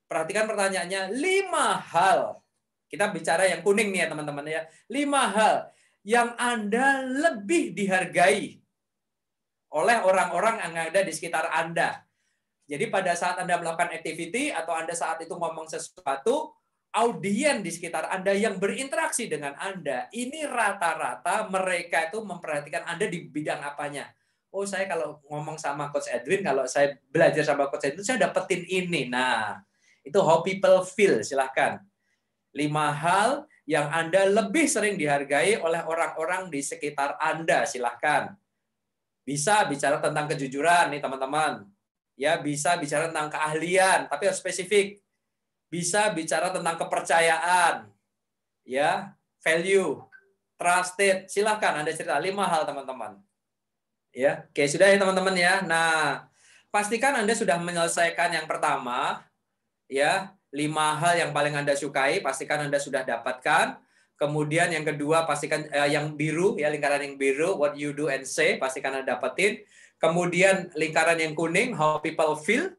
Perhatikan pertanyaannya, lima hal. Kita bicara yang kuning nih ya teman-teman ya. Lima hal yang Anda lebih dihargai oleh orang-orang yang ada di sekitar Anda. Jadi pada saat Anda melakukan activity atau Anda saat itu ngomong sesuatu, audien di sekitar Anda yang berinteraksi dengan Anda, ini rata-rata mereka itu memperhatikan Anda di bidang apanya. Oh, saya kalau ngomong sama Coach Edwin, kalau saya belajar sama Coach Edwin, saya dapetin ini. Nah, itu how people feel. Silahkan. Lima hal yang Anda lebih sering dihargai oleh orang-orang di sekitar Anda. Silahkan. Bisa bicara tentang kejujuran nih teman-teman ya bisa bicara tentang keahlian tapi harus spesifik bisa bicara tentang kepercayaan ya value trusted silahkan anda cerita lima hal teman-teman ya oke sudah ya teman-teman ya nah pastikan anda sudah menyelesaikan yang pertama ya lima hal yang paling anda sukai pastikan anda sudah dapatkan kemudian yang kedua pastikan eh, yang biru ya lingkaran yang biru what you do and say pastikan anda dapetin Kemudian lingkaran yang kuning, how people feel,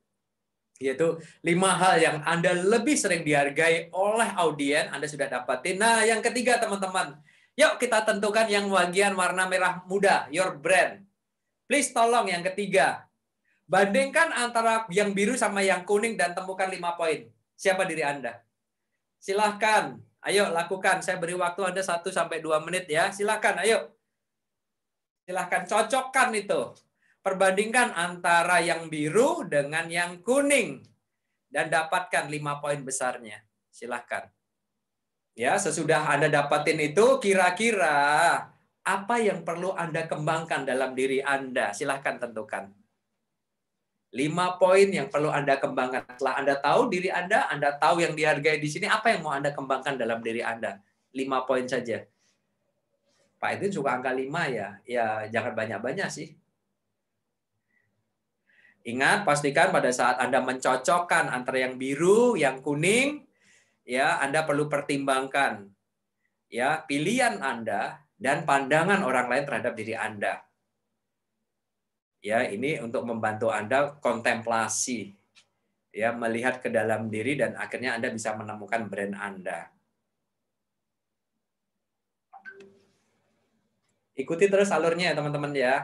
yaitu lima hal yang Anda lebih sering dihargai oleh audiens, Anda sudah dapatin. Nah, yang ketiga teman-teman, yuk kita tentukan yang bagian warna merah muda, your brand. Please tolong yang ketiga, bandingkan antara yang biru sama yang kuning dan temukan lima poin. Siapa diri Anda? Silahkan, ayo lakukan. Saya beri waktu Anda 1 sampai 2 menit ya. Silahkan, ayo. Silahkan cocokkan itu Perbandingkan antara yang biru dengan yang kuning dan dapatkan lima poin besarnya. Silahkan. Ya, sesudah Anda dapatin itu, kira-kira apa yang perlu Anda kembangkan dalam diri Anda? Silahkan tentukan. Lima poin yang perlu Anda kembangkan. Setelah Anda tahu diri Anda, Anda tahu yang dihargai di sini, apa yang mau Anda kembangkan dalam diri Anda? Lima poin saja. Pak itu suka angka lima ya. Ya jangan banyak-banyak sih. Ingat, pastikan pada saat Anda mencocokkan antara yang biru, yang kuning, ya Anda perlu pertimbangkan ya pilihan Anda dan pandangan orang lain terhadap diri Anda. Ya, ini untuk membantu Anda kontemplasi ya melihat ke dalam diri dan akhirnya Anda bisa menemukan brand Anda. Ikuti terus alurnya ya teman-teman ya.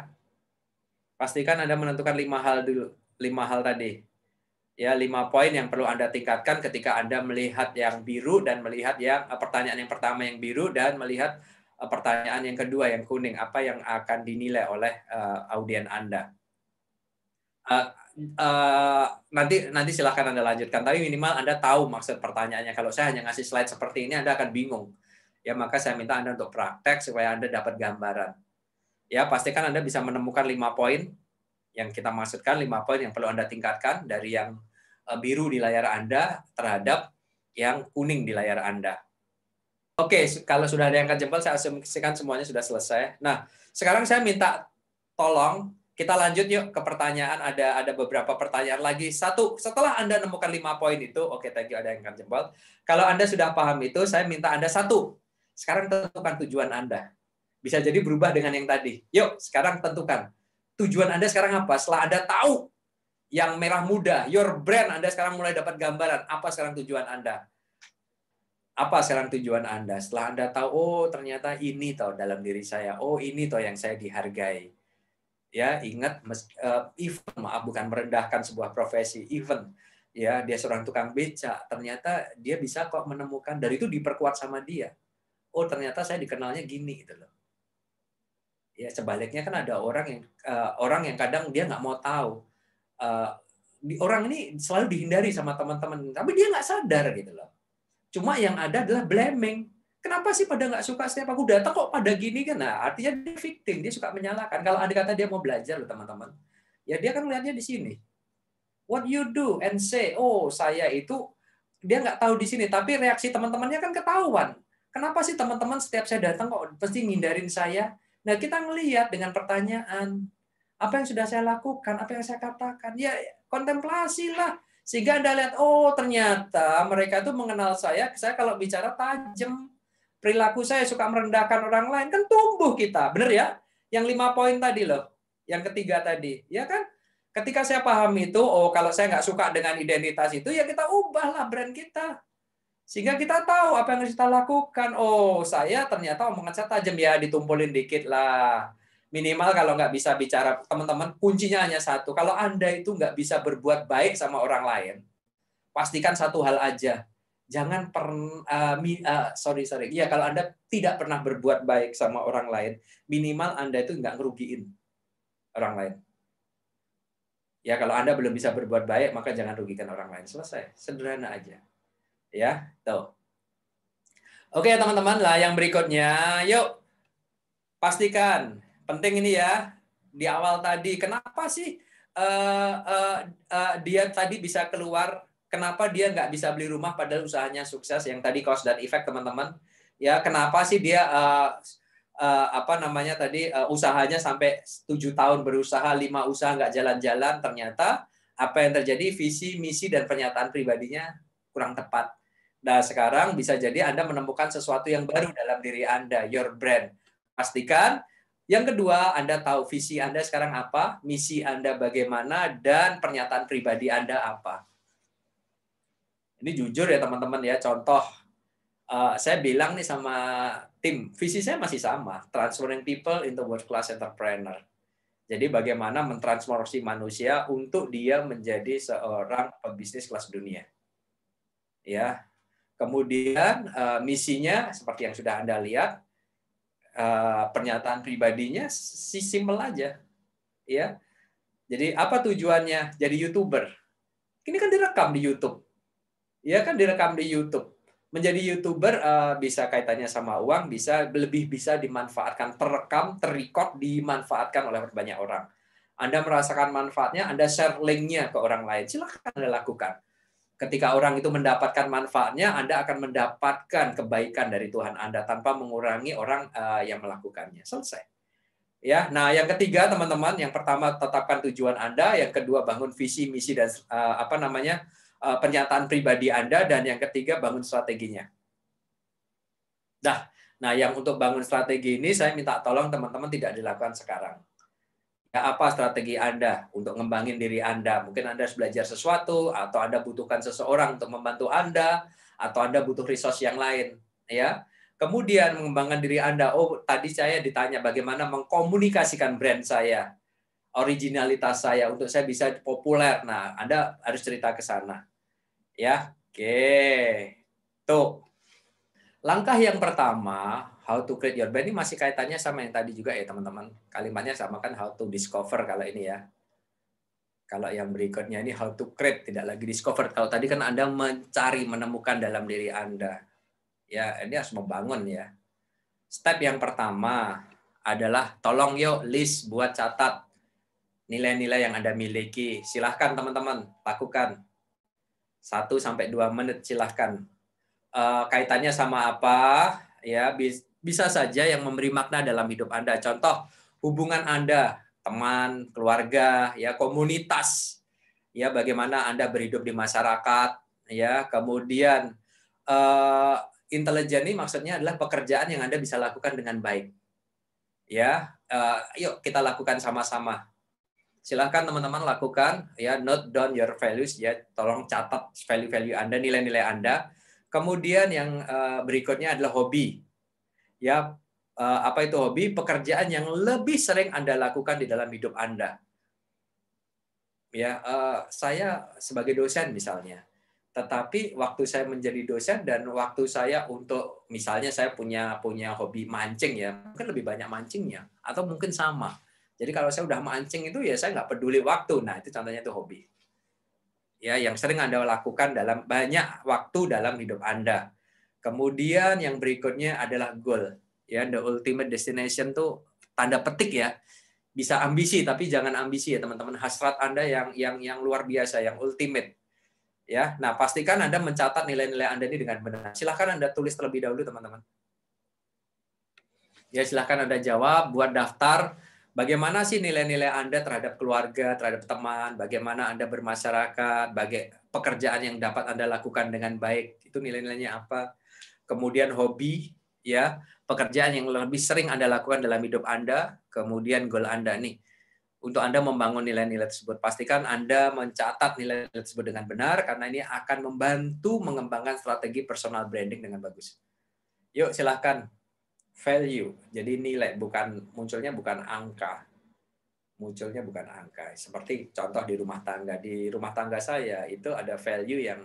Pastikan Anda menentukan lima hal dulu, lima hal tadi. Ya, lima poin yang perlu Anda tingkatkan ketika Anda melihat yang biru dan melihat yang eh, pertanyaan yang pertama yang biru dan melihat eh, pertanyaan yang kedua yang kuning, apa yang akan dinilai oleh uh, audien Anda. Uh, uh, nanti nanti silahkan anda lanjutkan tapi minimal anda tahu maksud pertanyaannya kalau saya hanya ngasih slide seperti ini anda akan bingung ya maka saya minta anda untuk praktek supaya anda dapat gambaran ya pastikan Anda bisa menemukan lima poin yang kita maksudkan, lima poin yang perlu Anda tingkatkan dari yang eh, biru di layar Anda terhadap yang kuning di layar Anda. Oke, kalau sudah ada yang akan jempol, saya asumsikan semuanya sudah selesai. Nah, sekarang saya minta tolong kita lanjut yuk ke pertanyaan. Ada ada beberapa pertanyaan lagi. Satu, setelah Anda menemukan lima poin itu, oke, okay, thank you ada yang akan jempol. Kalau Anda sudah paham itu, saya minta Anda satu. Sekarang tentukan tujuan Anda. Bisa jadi berubah dengan yang tadi. Yuk, sekarang tentukan. Tujuan Anda sekarang apa? Setelah Anda tahu yang merah muda, your brand Anda sekarang mulai dapat gambaran apa sekarang tujuan Anda. Apa sekarang tujuan Anda? Setelah Anda tahu, oh ternyata ini toh dalam diri saya. Oh, ini toh yang saya dihargai. Ya, ingat eh, even maaf bukan merendahkan sebuah profesi, even ya dia seorang tukang beca ternyata dia bisa kok menemukan dari itu diperkuat sama dia oh ternyata saya dikenalnya gini gitu loh ya sebaliknya kan ada orang yang uh, orang yang kadang dia nggak mau tahu uh, di, orang ini selalu dihindari sama teman-teman tapi dia nggak sadar gitu loh cuma yang ada adalah blaming kenapa sih pada nggak suka setiap aku datang kok pada gini kan nah artinya dia victim dia suka menyalahkan kalau ada kata dia mau belajar loh teman-teman ya dia kan lihatnya di sini what you do and say oh saya itu dia nggak tahu di sini tapi reaksi teman-temannya kan ketahuan kenapa sih teman-teman setiap saya datang kok pasti ngindarin saya Nah, kita melihat dengan pertanyaan, apa yang sudah saya lakukan, apa yang saya katakan, ya kontemplasilah. Sehingga Anda lihat, oh ternyata mereka itu mengenal saya, saya kalau bicara tajam, perilaku saya suka merendahkan orang lain, kan tumbuh kita, bener ya? Yang lima poin tadi loh, yang ketiga tadi, ya kan? Ketika saya paham itu, oh kalau saya nggak suka dengan identitas itu, ya kita ubahlah brand kita sehingga kita tahu apa yang harus kita lakukan. Oh, saya ternyata omongan saya tajam ya, ditumpulin dikit lah. Minimal kalau nggak bisa bicara, teman-teman kuncinya hanya satu. Kalau Anda itu nggak bisa berbuat baik sama orang lain, pastikan satu hal aja. Jangan pernah, uh, uh, sorry, sorry. Iya, kalau Anda tidak pernah berbuat baik sama orang lain, minimal Anda itu nggak ngerugiin orang lain. Ya kalau Anda belum bisa berbuat baik, maka jangan rugikan orang lain. Selesai. Sederhana aja ya tuh oke teman-teman lah yang berikutnya yuk pastikan penting ini ya di awal tadi kenapa sih uh, uh, uh, dia tadi bisa keluar kenapa dia nggak bisa beli rumah padahal usahanya sukses yang tadi cost dan effect teman-teman ya kenapa sih dia uh, uh, apa namanya tadi uh, usahanya sampai tujuh tahun berusaha lima usaha nggak jalan-jalan ternyata apa yang terjadi visi misi dan pernyataan pribadinya kurang tepat Nah, sekarang bisa jadi Anda menemukan sesuatu yang baru dalam diri Anda, your brand. Pastikan yang kedua, Anda tahu visi Anda sekarang apa, misi Anda bagaimana, dan pernyataan pribadi Anda apa. Ini jujur ya teman-teman ya, contoh uh, saya bilang nih sama tim, visi saya masih sama, transforming people into world class entrepreneur. Jadi bagaimana mentransformasi manusia untuk dia menjadi seorang pebisnis kelas dunia. Ya, Kemudian uh, misinya seperti yang sudah Anda lihat, uh, pernyataan pribadinya si simpel aja. Ya. Jadi apa tujuannya? Jadi YouTuber. Ini kan direkam di YouTube. Ya kan direkam di YouTube. Menjadi YouTuber uh, bisa kaitannya sama uang, bisa lebih bisa dimanfaatkan, terekam, terrecord, dimanfaatkan oleh banyak orang. Anda merasakan manfaatnya, Anda share linknya ke orang lain. Silahkan Anda lakukan. Ketika orang itu mendapatkan manfaatnya, Anda akan mendapatkan kebaikan dari Tuhan Anda tanpa mengurangi orang eh, yang melakukannya. Selesai. Ya, nah yang ketiga teman-teman, yang pertama tetapkan tujuan Anda, yang kedua bangun visi, misi dan eh, apa namanya? Eh, pernyataan pribadi Anda dan yang ketiga bangun strateginya. Dah. Nah, yang untuk bangun strategi ini saya minta tolong teman-teman tidak dilakukan sekarang Ya, apa strategi Anda untuk ngembangin diri Anda. Mungkin Anda harus belajar sesuatu, atau Anda butuhkan seseorang untuk membantu Anda, atau Anda butuh resource yang lain. ya Kemudian mengembangkan diri Anda. Oh, tadi saya ditanya bagaimana mengkomunikasikan brand saya, originalitas saya, untuk saya bisa populer. Nah, Anda harus cerita ke sana. Ya, oke. Tuh, Langkah yang pertama, how to create your brand ini masih kaitannya sama yang tadi juga ya teman-teman. Kalimatnya sama kan how to discover kalau ini ya. Kalau yang berikutnya ini how to create tidak lagi discover. Kalau tadi kan Anda mencari, menemukan dalam diri Anda. Ya, ini harus membangun ya. Step yang pertama adalah tolong yuk list buat catat nilai-nilai yang Anda miliki. Silahkan teman-teman lakukan. 1 sampai 2 menit silahkan Eh, kaitannya sama apa, ya bisa saja yang memberi makna dalam hidup Anda. Contoh hubungan Anda, teman, keluarga, ya komunitas, ya bagaimana Anda berhidup di masyarakat, ya kemudian uh, intelijen ini maksudnya adalah pekerjaan yang Anda bisa lakukan dengan baik. Ya, uh, yuk kita lakukan sama-sama. Silahkan teman-teman lakukan ya note down your values ya, tolong catat value-value Anda, nilai-nilai Anda Kemudian yang eh, berikutnya adalah hobi. Ya, eh, apa itu hobi? Pekerjaan yang lebih sering Anda lakukan di dalam hidup Anda. Ya, eh, saya sebagai dosen misalnya. Tetapi waktu saya menjadi dosen dan waktu saya untuk misalnya saya punya punya hobi mancing ya, mungkin lebih banyak mancingnya atau mungkin sama. Jadi kalau saya udah mancing itu ya saya nggak peduli waktu. Nah, itu contohnya itu hobi ya yang sering Anda lakukan dalam banyak waktu dalam hidup Anda. Kemudian yang berikutnya adalah goal. Ya, the ultimate destination tuh tanda petik ya. Bisa ambisi tapi jangan ambisi ya teman-teman. Hasrat Anda yang yang yang luar biasa, yang ultimate. Ya. Nah, pastikan Anda mencatat nilai-nilai Anda ini dengan benar. Silahkan Anda tulis terlebih dahulu teman-teman. Ya, silahkan Anda jawab, buat daftar bagaimana sih nilai-nilai Anda terhadap keluarga, terhadap teman, bagaimana Anda bermasyarakat, bagai pekerjaan yang dapat Anda lakukan dengan baik, itu nilai-nilainya apa. Kemudian hobi, ya, pekerjaan yang lebih sering Anda lakukan dalam hidup Anda, kemudian goal Anda nih. Untuk Anda membangun nilai-nilai tersebut, pastikan Anda mencatat nilai, nilai tersebut dengan benar karena ini akan membantu mengembangkan strategi personal branding dengan bagus. Yuk, silahkan value, jadi nilai bukan munculnya bukan angka, munculnya bukan angka. Seperti contoh di rumah tangga, di rumah tangga saya itu ada value yang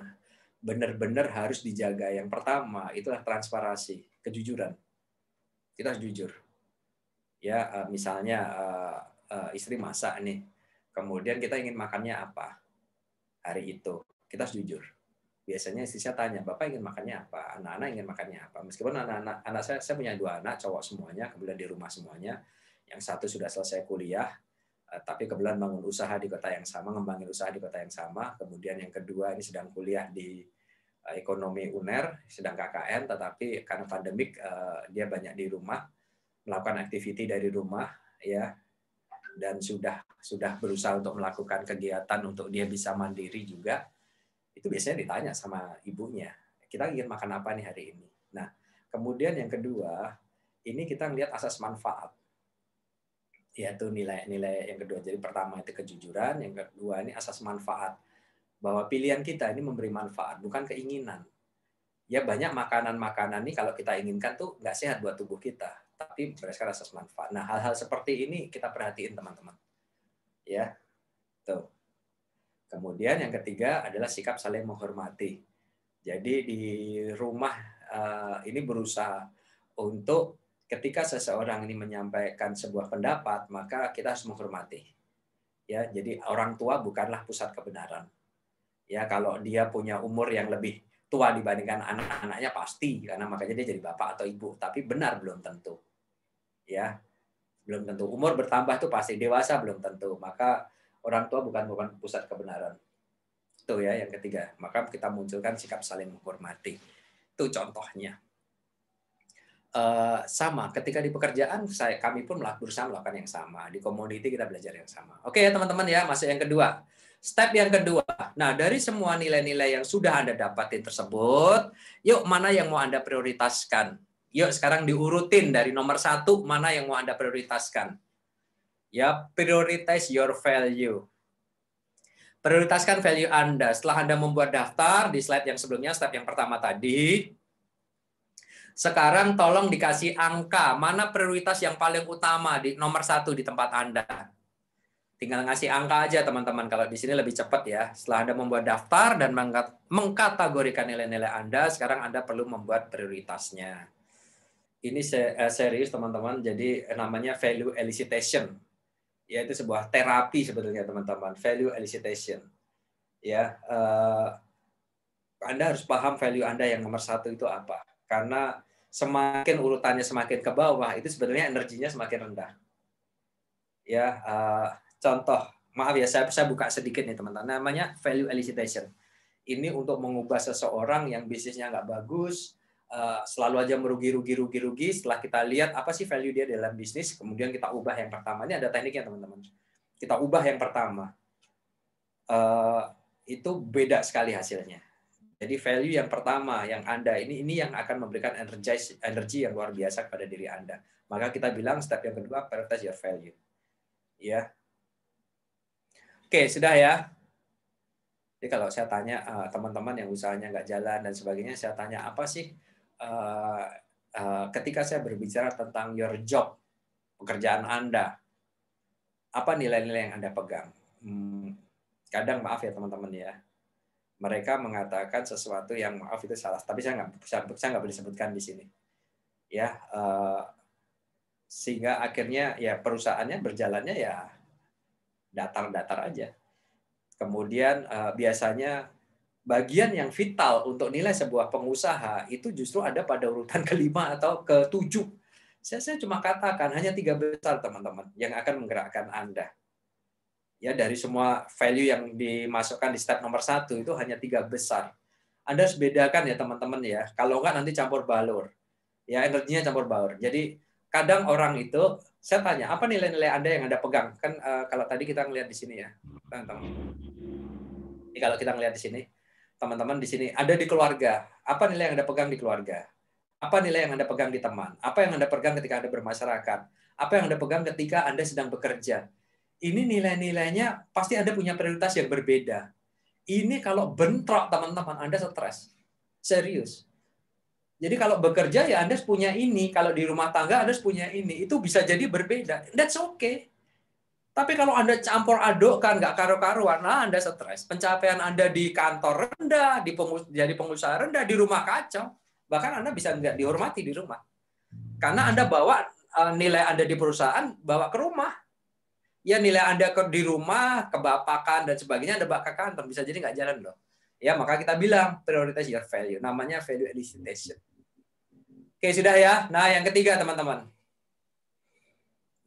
benar-benar harus dijaga. Yang pertama itulah transparansi, kejujuran. Kita harus jujur. Ya, eh, misalnya eh, eh, istri masak nih, kemudian kita ingin makannya apa hari itu, kita harus jujur biasanya istri tanya, Bapak ingin makannya apa? Anak-anak ingin makannya apa? Meskipun anak-anak anak saya, saya punya dua anak, cowok semuanya, kemudian di rumah semuanya. Yang satu sudah selesai kuliah, eh, tapi kebetulan bangun usaha di kota yang sama, ngembangin usaha di kota yang sama. Kemudian yang kedua ini sedang kuliah di eh, ekonomi UNER, sedang KKN, tetapi karena pandemik eh, dia banyak di rumah, melakukan aktiviti dari rumah, ya dan sudah sudah berusaha untuk melakukan kegiatan untuk dia bisa mandiri juga itu biasanya ditanya sama ibunya kita ingin makan apa nih hari ini nah kemudian yang kedua ini kita melihat asas manfaat yaitu nilai-nilai yang kedua jadi pertama itu kejujuran yang kedua ini asas manfaat bahwa pilihan kita ini memberi manfaat bukan keinginan ya banyak makanan-makanan ini kalau kita inginkan tuh nggak sehat buat tubuh kita tapi berdasarkan asas manfaat nah hal-hal seperti ini kita perhatiin teman-teman ya tuh Kemudian yang ketiga adalah sikap saling menghormati. Jadi di rumah eh, ini berusaha untuk ketika seseorang ini menyampaikan sebuah pendapat, maka kita harus menghormati. Ya, jadi orang tua bukanlah pusat kebenaran. Ya, kalau dia punya umur yang lebih tua dibandingkan anak-anaknya pasti karena makanya dia jadi bapak atau ibu, tapi benar belum tentu. Ya, belum tentu umur bertambah itu pasti dewasa belum tentu maka orang tua bukan bukan pusat kebenaran. Itu ya yang ketiga. Maka kita munculkan sikap saling menghormati. Itu contohnya. Uh, sama ketika di pekerjaan saya kami pun berusaha melakukan yang sama di komoditi kita belajar yang sama oke ya teman-teman ya masuk yang kedua step yang kedua nah dari semua nilai-nilai yang sudah anda dapatin tersebut yuk mana yang mau anda prioritaskan yuk sekarang diurutin dari nomor satu mana yang mau anda prioritaskan ya prioritize your value prioritaskan value Anda. Setelah Anda membuat daftar di slide yang sebelumnya, step yang pertama tadi, sekarang tolong dikasih angka, mana prioritas yang paling utama di nomor satu di tempat Anda. Tinggal ngasih angka aja teman-teman, kalau di sini lebih cepat ya. Setelah Anda membuat daftar dan mengkategorikan nilai-nilai Anda, sekarang Anda perlu membuat prioritasnya. Ini eh, serius teman-teman, jadi namanya value elicitation ya itu sebuah terapi sebetulnya teman-teman value elicitation ya uh, anda harus paham value anda yang nomor satu itu apa karena semakin urutannya semakin ke bawah itu sebenarnya energinya semakin rendah ya uh, contoh maaf ya saya saya buka sedikit nih teman-teman namanya value elicitation ini untuk mengubah seseorang yang bisnisnya nggak bagus Eh, selalu aja merugi rugi rugi rugi setelah kita lihat apa sih value dia dalam bisnis kemudian kita ubah yang pertama ini ada tekniknya teman-teman kita ubah yang pertama eh, itu beda sekali hasilnya jadi value yang pertama yang anda ini ini yang akan memberikan energi energi yang luar biasa kepada diri anda maka kita bilang step yang kedua prioritize your value ya oke sudah ya jadi kalau saya tanya eh, teman-teman yang usahanya nggak jalan dan sebagainya, saya tanya apa sih uh, ketika saya berbicara tentang your job, pekerjaan Anda, apa nilai-nilai yang Anda pegang? Hmm, kadang maaf ya teman-teman ya, mereka mengatakan sesuatu yang maaf itu salah, tapi saya nggak saya, saya nggak boleh sebutkan di sini, ya. Uh, sehingga akhirnya ya perusahaannya berjalannya ya datar-datar aja. Kemudian uh, biasanya bagian yang vital untuk nilai sebuah pengusaha itu justru ada pada urutan kelima atau ketujuh. Saya, saya cuma katakan hanya tiga besar teman-teman yang akan menggerakkan Anda. Ya dari semua value yang dimasukkan di step nomor satu itu hanya tiga besar. Anda harus bedakan ya teman-teman ya. Kalau enggak nanti campur balur. Ya energinya campur balur. Jadi kadang orang itu saya tanya apa nilai-nilai Anda yang Anda pegang? Kan uh, kalau tadi kita ngelihat di sini ya, teman-teman. Ini kalau kita ngelihat di sini, teman-teman di sini ada di keluarga. Apa nilai yang Anda pegang di keluarga? Apa nilai yang Anda pegang di teman? Apa yang Anda pegang ketika Anda bermasyarakat? Apa yang Anda pegang ketika Anda sedang bekerja? Ini nilai-nilainya pasti Anda punya prioritas yang berbeda. Ini kalau bentrok teman-teman Anda stres. Serius. Jadi kalau bekerja ya Anda punya ini, kalau di rumah tangga Anda punya ini. Itu bisa jadi berbeda. That's okay. Tapi kalau Anda campur aduk kan nggak karu-karuan, nah Anda stres. Pencapaian Anda di kantor rendah, di pengus jadi pengusaha rendah, di rumah kacau. Bahkan Anda bisa nggak dihormati di rumah. Karena Anda bawa eh, nilai Anda di perusahaan, bawa ke rumah. Ya nilai Anda ke, di rumah, kebapakan, dan sebagainya, Anda bawa ke kantor. Bisa jadi nggak jalan loh. Ya, maka kita bilang prioritas your value. Namanya value elicitation. Oke, sudah ya. Nah, yang ketiga, teman-teman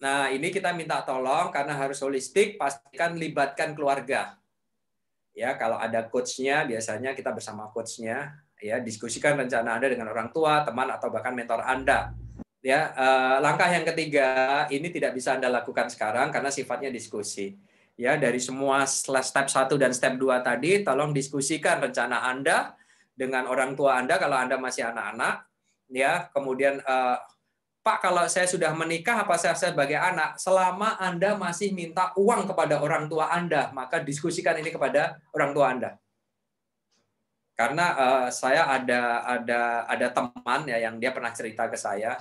Nah, ini kita minta tolong karena harus holistik, pastikan libatkan keluarga. Ya, kalau ada coachnya, biasanya kita bersama coachnya, ya diskusikan rencana Anda dengan orang tua, teman atau bahkan mentor Anda. Ya, eh, langkah yang ketiga ini tidak bisa Anda lakukan sekarang karena sifatnya diskusi. Ya, dari semua step 1 dan step 2 tadi, tolong diskusikan rencana Anda dengan orang tua Anda kalau Anda masih anak-anak, ya, kemudian eh, Pak, kalau saya sudah menikah, apa saya sebagai anak? Selama Anda masih minta uang kepada orang tua Anda, maka diskusikan ini kepada orang tua Anda. Karena uh, saya ada ada ada teman ya yang dia pernah cerita ke saya,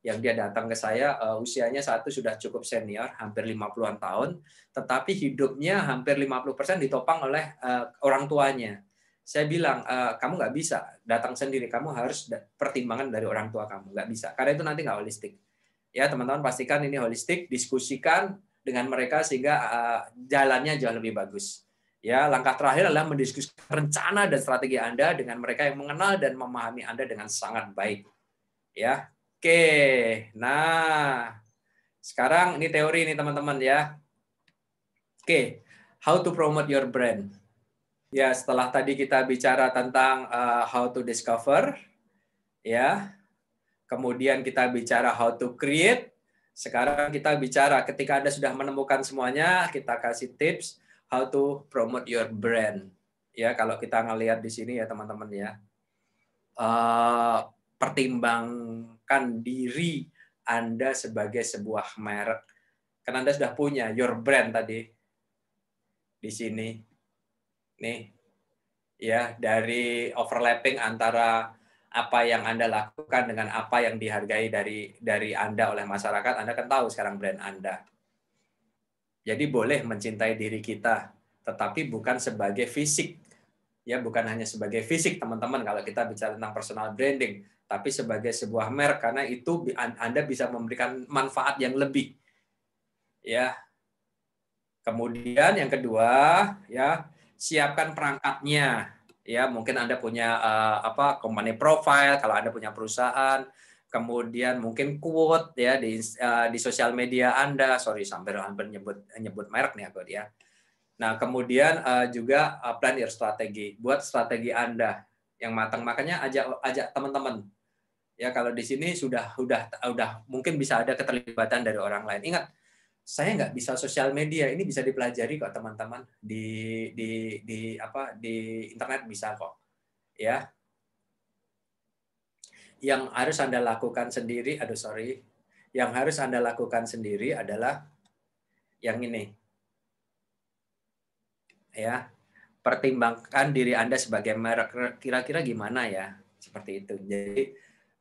yang dia datang ke saya uh, usianya satu sudah cukup senior, hampir 50-an tahun, tetapi hidupnya hampir 50% ditopang oleh uh, orang tuanya saya bilang e, kamu nggak bisa datang sendiri kamu harus pertimbangan dari orang tua kamu nggak bisa karena itu nanti nggak holistik ya teman-teman pastikan ini holistik diskusikan dengan mereka sehingga uh, jalannya jauh lebih bagus ya langkah terakhir adalah mendiskusikan rencana dan strategi anda dengan mereka yang mengenal dan memahami anda dengan sangat baik ya oke nah sekarang ini teori ini teman-teman ya oke how to promote your brand Ya, setelah tadi kita bicara tentang uh, how to discover, ya. Kemudian kita bicara how to create. Sekarang kita bicara ketika Anda sudah menemukan semuanya, kita kasih tips how to promote your brand. Ya, kalau kita ngelihat di sini ya teman-teman ya. Uh, pertimbangkan diri Anda sebagai sebuah merek. Karena Anda sudah punya your brand tadi di sini nih ya dari overlapping antara apa yang Anda lakukan dengan apa yang dihargai dari dari Anda oleh masyarakat, Anda kan tahu sekarang brand Anda. Jadi boleh mencintai diri kita, tetapi bukan sebagai fisik. Ya, bukan hanya sebagai fisik, teman-teman, kalau kita bicara tentang personal branding, tapi sebagai sebuah merek karena itu Anda bisa memberikan manfaat yang lebih. Ya. Kemudian yang kedua, ya, siapkan perangkatnya. Ya, mungkin Anda punya uh, apa company profile kalau Anda punya perusahaan, kemudian mungkin quote ya di uh, di sosial media Anda, sorry sampai hampir nyebut nyebut merek nih aku dia. Ya. Nah, kemudian uh, juga uh, plan your strategi, buat strategi Anda yang matang. Makanya ajak ajak teman-teman ya kalau di sini sudah sudah sudah mungkin bisa ada keterlibatan dari orang lain. Ingat, saya nggak bisa sosial media ini bisa dipelajari kok teman-teman di di di apa di internet bisa kok ya yang harus anda lakukan sendiri aduh sorry yang harus anda lakukan sendiri adalah yang ini ya pertimbangkan diri anda sebagai merek kira-kira gimana ya seperti itu jadi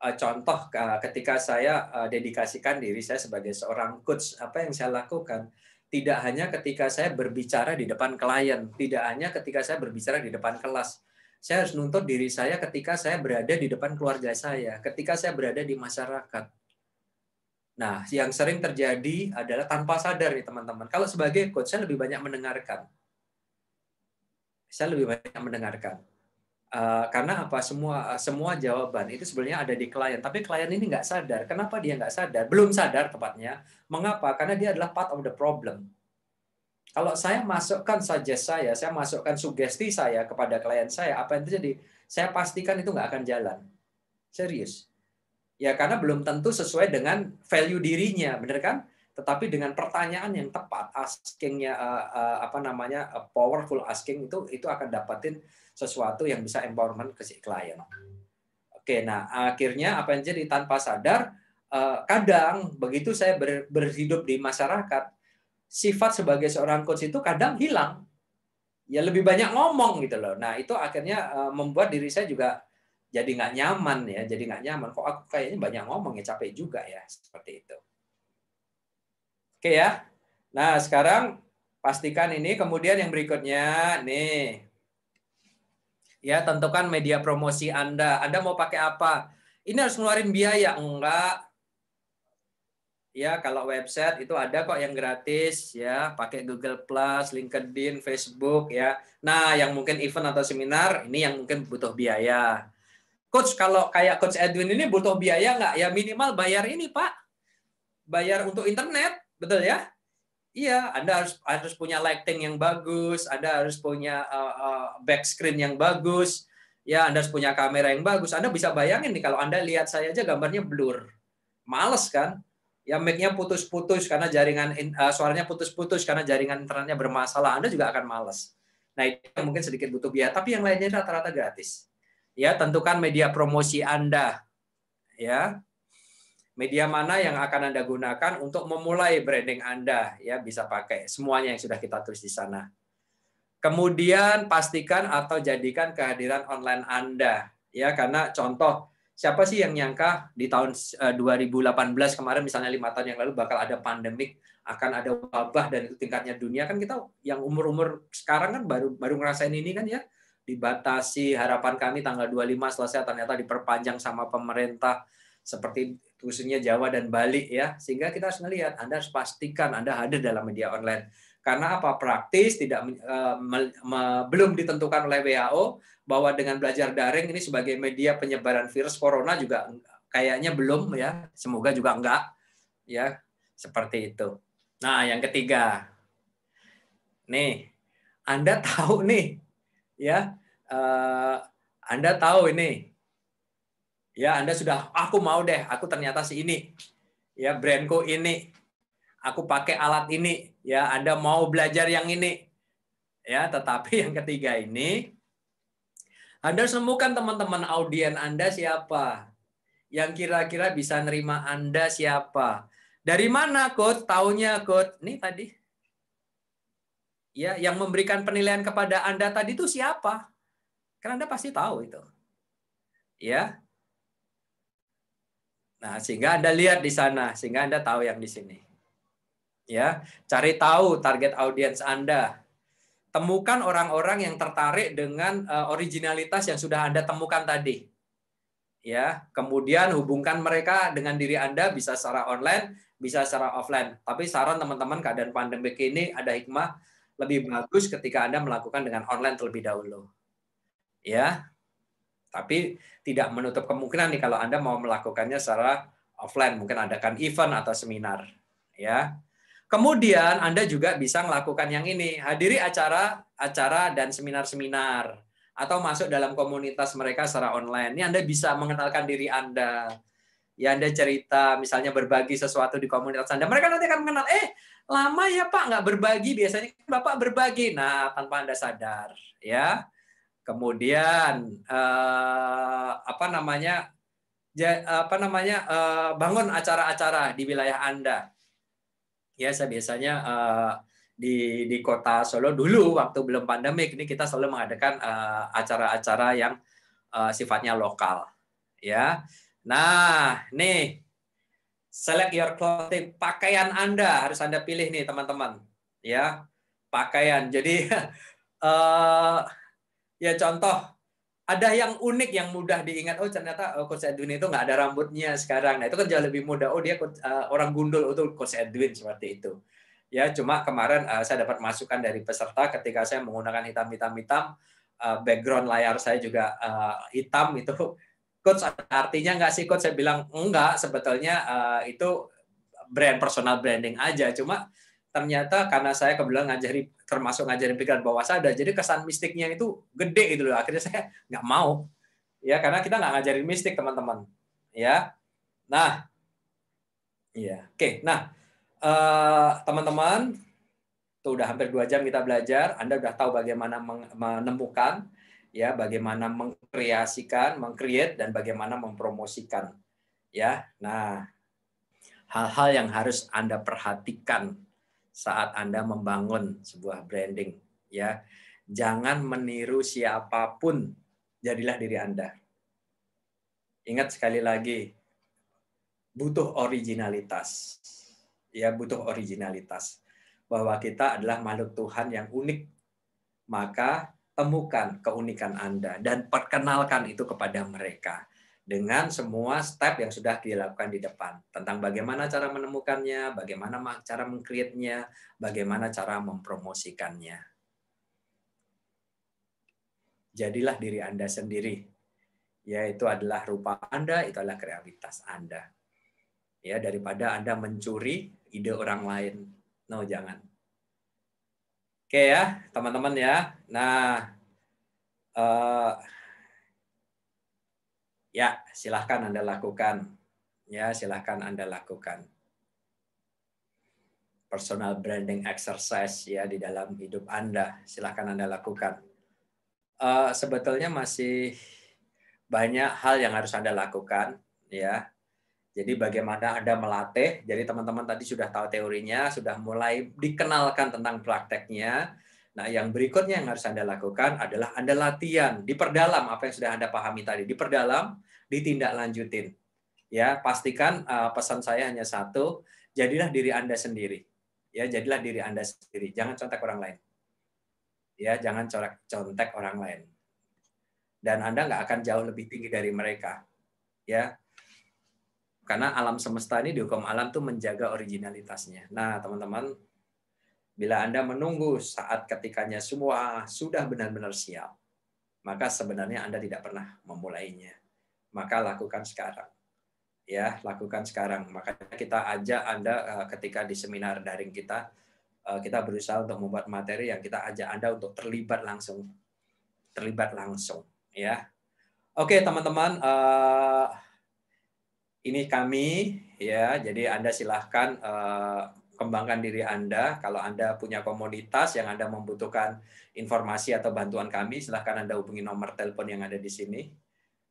Eh, contoh eh, ketika saya eh, dedikasikan diri saya sebagai seorang coach apa yang saya lakukan tidak hanya ketika saya berbicara di depan klien tidak hanya ketika saya berbicara di depan kelas saya harus nuntut diri saya ketika saya berada di depan keluarga saya ketika saya berada di masyarakat nah yang sering terjadi adalah tanpa sadar nih teman-teman kalau sebagai coach saya lebih banyak mendengarkan saya lebih banyak mendengarkan Eh, karena apa semua eh, semua jawaban itu sebenarnya ada di klien tapi klien ini nggak sadar kenapa dia nggak sadar belum sadar tepatnya mengapa karena dia adalah part of the problem kalau saya masukkan saja saya saya masukkan sugesti saya kepada klien saya apa yang terjadi saya pastikan itu nggak akan jalan serius ya karena belum tentu sesuai dengan value dirinya bener kan tetapi dengan pertanyaan yang tepat askingnya uh, uh, apa namanya uh, powerful asking itu itu akan dapatin sesuatu yang bisa empowerment ke si klien. Oke, nah akhirnya apa yang jadi tanpa sadar eh, kadang begitu saya ber, berhidup di masyarakat sifat sebagai seorang coach itu kadang hilang. Ya lebih banyak ngomong gitu loh. Nah itu akhirnya eh, membuat diri saya juga jadi nggak nyaman ya, jadi nggak nyaman. Kok aku kayaknya banyak ngomong ya capek juga ya seperti itu. Oke ya. Nah sekarang pastikan ini. Kemudian yang berikutnya nih ya tentukan media promosi Anda. Anda mau pakai apa? Ini harus ngeluarin biaya enggak? Ya, kalau website itu ada kok yang gratis ya, pakai Google Plus, LinkedIn, Facebook ya. Nah, yang mungkin event atau seminar ini yang mungkin butuh biaya. Coach, kalau kayak Coach Edwin ini butuh biaya enggak? Ya minimal bayar ini, Pak. Bayar untuk internet, betul ya? Iya, Anda harus harus punya lighting yang bagus, Anda harus punya uh, uh, back screen yang bagus, ya Anda harus punya kamera yang bagus. Anda bisa bayangin nih kalau Anda lihat saya aja gambarnya blur. Males kan? Ya mic-nya putus-putus karena jaringan uh, suaranya putus-putus karena jaringan internetnya bermasalah. Anda juga akan males. Nah, itu mungkin sedikit butuh biaya, tapi yang lainnya rata-rata gratis. Ya, tentukan media promosi Anda. Ya, media mana yang akan Anda gunakan untuk memulai branding Anda ya bisa pakai semuanya yang sudah kita tulis di sana. Kemudian pastikan atau jadikan kehadiran online Anda ya karena contoh siapa sih yang nyangka di tahun 2018 eh, kemarin misalnya lima tahun yang lalu bakal ada pandemik akan ada wabah dan itu tingkatnya dunia kan kita yang umur-umur sekarang kan baru baru ngerasain ini kan ya dibatasi harapan kami tanggal 25 selesai ternyata diperpanjang sama pemerintah seperti khususnya Jawa dan Bali ya sehingga kita harus melihat Anda harus pastikan Anda hadir dalam media online karena apa praktis tidak uh, e, me, me, belum ditentukan oleh WHO bahwa dengan belajar daring ini sebagai media penyebaran virus corona juga kayaknya belum ya semoga juga enggak ya seperti itu nah yang ketiga nih Anda tahu nih ya uh, Anda tahu ini Ya, Anda sudah aku mau deh, aku ternyata si ini. Ya, brandku ini. Aku pakai alat ini, ya Anda mau belajar yang ini. Ya, tetapi yang ketiga ini Anda semukan teman-teman audien Anda siapa. Yang kira-kira bisa nerima Anda siapa. Dari mana, Coach? Taunya, Coach. Nih tadi. Ya, yang memberikan penilaian kepada Anda tadi itu siapa? Karena Anda pasti tahu itu. Ya. Nah, sehingga Anda lihat di sana, sehingga Anda tahu yang di sini. Ya, cari tahu target audiens Anda. Temukan orang-orang yang tertarik dengan eh, originalitas yang sudah Anda temukan tadi. Ya, kemudian hubungkan mereka dengan diri Anda bisa secara online, bisa secara offline. Tapi saran teman-teman keadaan pandemi ini ada hikmah lebih bagus ketika Anda melakukan dengan online terlebih dahulu. Ya, tapi tidak menutup kemungkinan nih kalau Anda mau melakukannya secara offline, mungkin adakan event atau seminar, ya. Kemudian Anda juga bisa melakukan yang ini, hadiri acara acara dan seminar-seminar atau masuk dalam komunitas mereka secara online. Ini Anda bisa mengenalkan diri Anda. Ya Anda cerita misalnya berbagi sesuatu di komunitas Anda. Mereka nanti akan mengenal, eh lama ya Pak nggak berbagi, biasanya kan Bapak berbagi. Nah, tanpa Anda sadar, ya kemudian eh, apa namanya ja, apa namanya eh, bangun acara-acara di wilayah anda ya saya biasanya eh, di di kota Solo dulu waktu belum pandemik ini kita selalu mengadakan eh, acara-acara eh, yang eh, sifatnya lokal ya nah nih select your clothing pakaian anda harus anda pilih nih teman-teman ya pakaian jadi eh, ya contoh ada yang unik yang mudah diingat oh ternyata oh, coach Edwin itu nggak ada rambutnya sekarang nah itu kan jauh lebih mudah oh dia coach, uh, orang gundul oh, itu coach Edwin seperti itu ya cuma kemarin uh, saya dapat masukan dari peserta ketika saya menggunakan hitam hitam hitam uh, background layar saya juga uh, hitam itu coach artinya nggak sih coach saya bilang enggak sebetulnya uh, itu brand personal branding aja cuma ternyata karena saya kebetulan ngajari termasuk ngajarin pikiran bawah sadar jadi kesan mistiknya itu gede gitu loh akhirnya saya nggak mau ya karena kita nggak ngajarin mistik teman-teman ya nah iya oke nah teman eh, teman-teman tuh udah hampir dua jam kita belajar anda udah tahu bagaimana menemukan ya bagaimana mengkreasikan mengcreate dan bagaimana mempromosikan ya nah hal-hal yang harus anda perhatikan saat Anda membangun sebuah branding ya. Jangan meniru siapapun, jadilah diri Anda. Ingat sekali lagi, butuh originalitas. Ya, butuh originalitas. Bahwa kita adalah makhluk Tuhan yang unik. Maka temukan keunikan Anda dan perkenalkan itu kepada mereka dengan semua step yang sudah dilakukan di depan tentang bagaimana cara menemukannya, bagaimana cara mengkreatnya, bagaimana cara mempromosikannya. Jadilah diri Anda sendiri. Yaitu adalah rupa Anda, itu adalah kreativitas Anda. Ya, daripada Anda mencuri ide orang lain. No, jangan. Oke ya, teman-teman ya. Nah, uh, Ya, silahkan Anda lakukan. Ya, silahkan Anda lakukan. Personal branding exercise ya di dalam hidup Anda, silahkan Anda lakukan. Uh, sebetulnya masih banyak hal yang harus Anda lakukan ya. Jadi bagaimana Anda melatih, jadi teman-teman tadi sudah tahu teorinya, sudah mulai dikenalkan tentang prakteknya, Nah, yang berikutnya yang harus Anda lakukan adalah Anda latihan, diperdalam apa yang sudah Anda pahami tadi, diperdalam, ditindaklanjutin. Ya, pastikan uh, pesan saya hanya satu, jadilah diri Anda sendiri. Ya, jadilah diri Anda sendiri, jangan contek orang lain. Ya, jangan corak contek orang lain. Dan Anda nggak akan jauh lebih tinggi dari mereka. Ya. Karena alam semesta ini dihukum alam tuh menjaga originalitasnya. Nah, teman-teman, Bila Anda menunggu saat ketikanya semua sudah benar-benar siap, maka sebenarnya Anda tidak pernah memulainya. Maka lakukan sekarang. Ya, lakukan sekarang. Makanya kita ajak Anda eh, ketika di seminar daring kita, eh, kita berusaha untuk membuat materi yang kita ajak Anda untuk terlibat langsung. Terlibat langsung, ya. Oke, teman-teman, eh, ini kami ya. Jadi Anda silahkan kembangkan diri Anda. Kalau Anda punya komunitas yang Anda membutuhkan informasi atau bantuan kami, silahkan Anda hubungi nomor telepon yang ada di sini.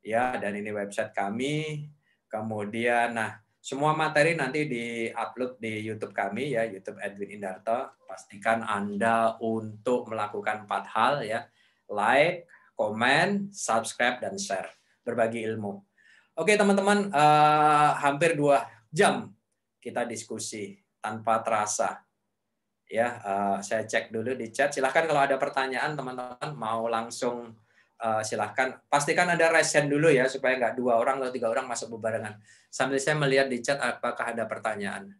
Ya, dan ini website kami. Kemudian, nah, semua materi nanti di-upload di YouTube kami ya, YouTube Edwin Indarto. Pastikan Anda untuk melakukan empat hal ya. Like, comment, subscribe, dan share. Berbagi ilmu. Oke teman-teman, eh, hampir dua jam kita diskusi tanpa terasa. Ya, uh, saya cek dulu di chat. Silahkan kalau ada pertanyaan teman-teman mau langsung uh, silahkan. Pastikan ada resen dulu ya supaya nggak dua orang atau tiga orang masuk bebarengan. Sambil saya melihat di chat apakah ada pertanyaan.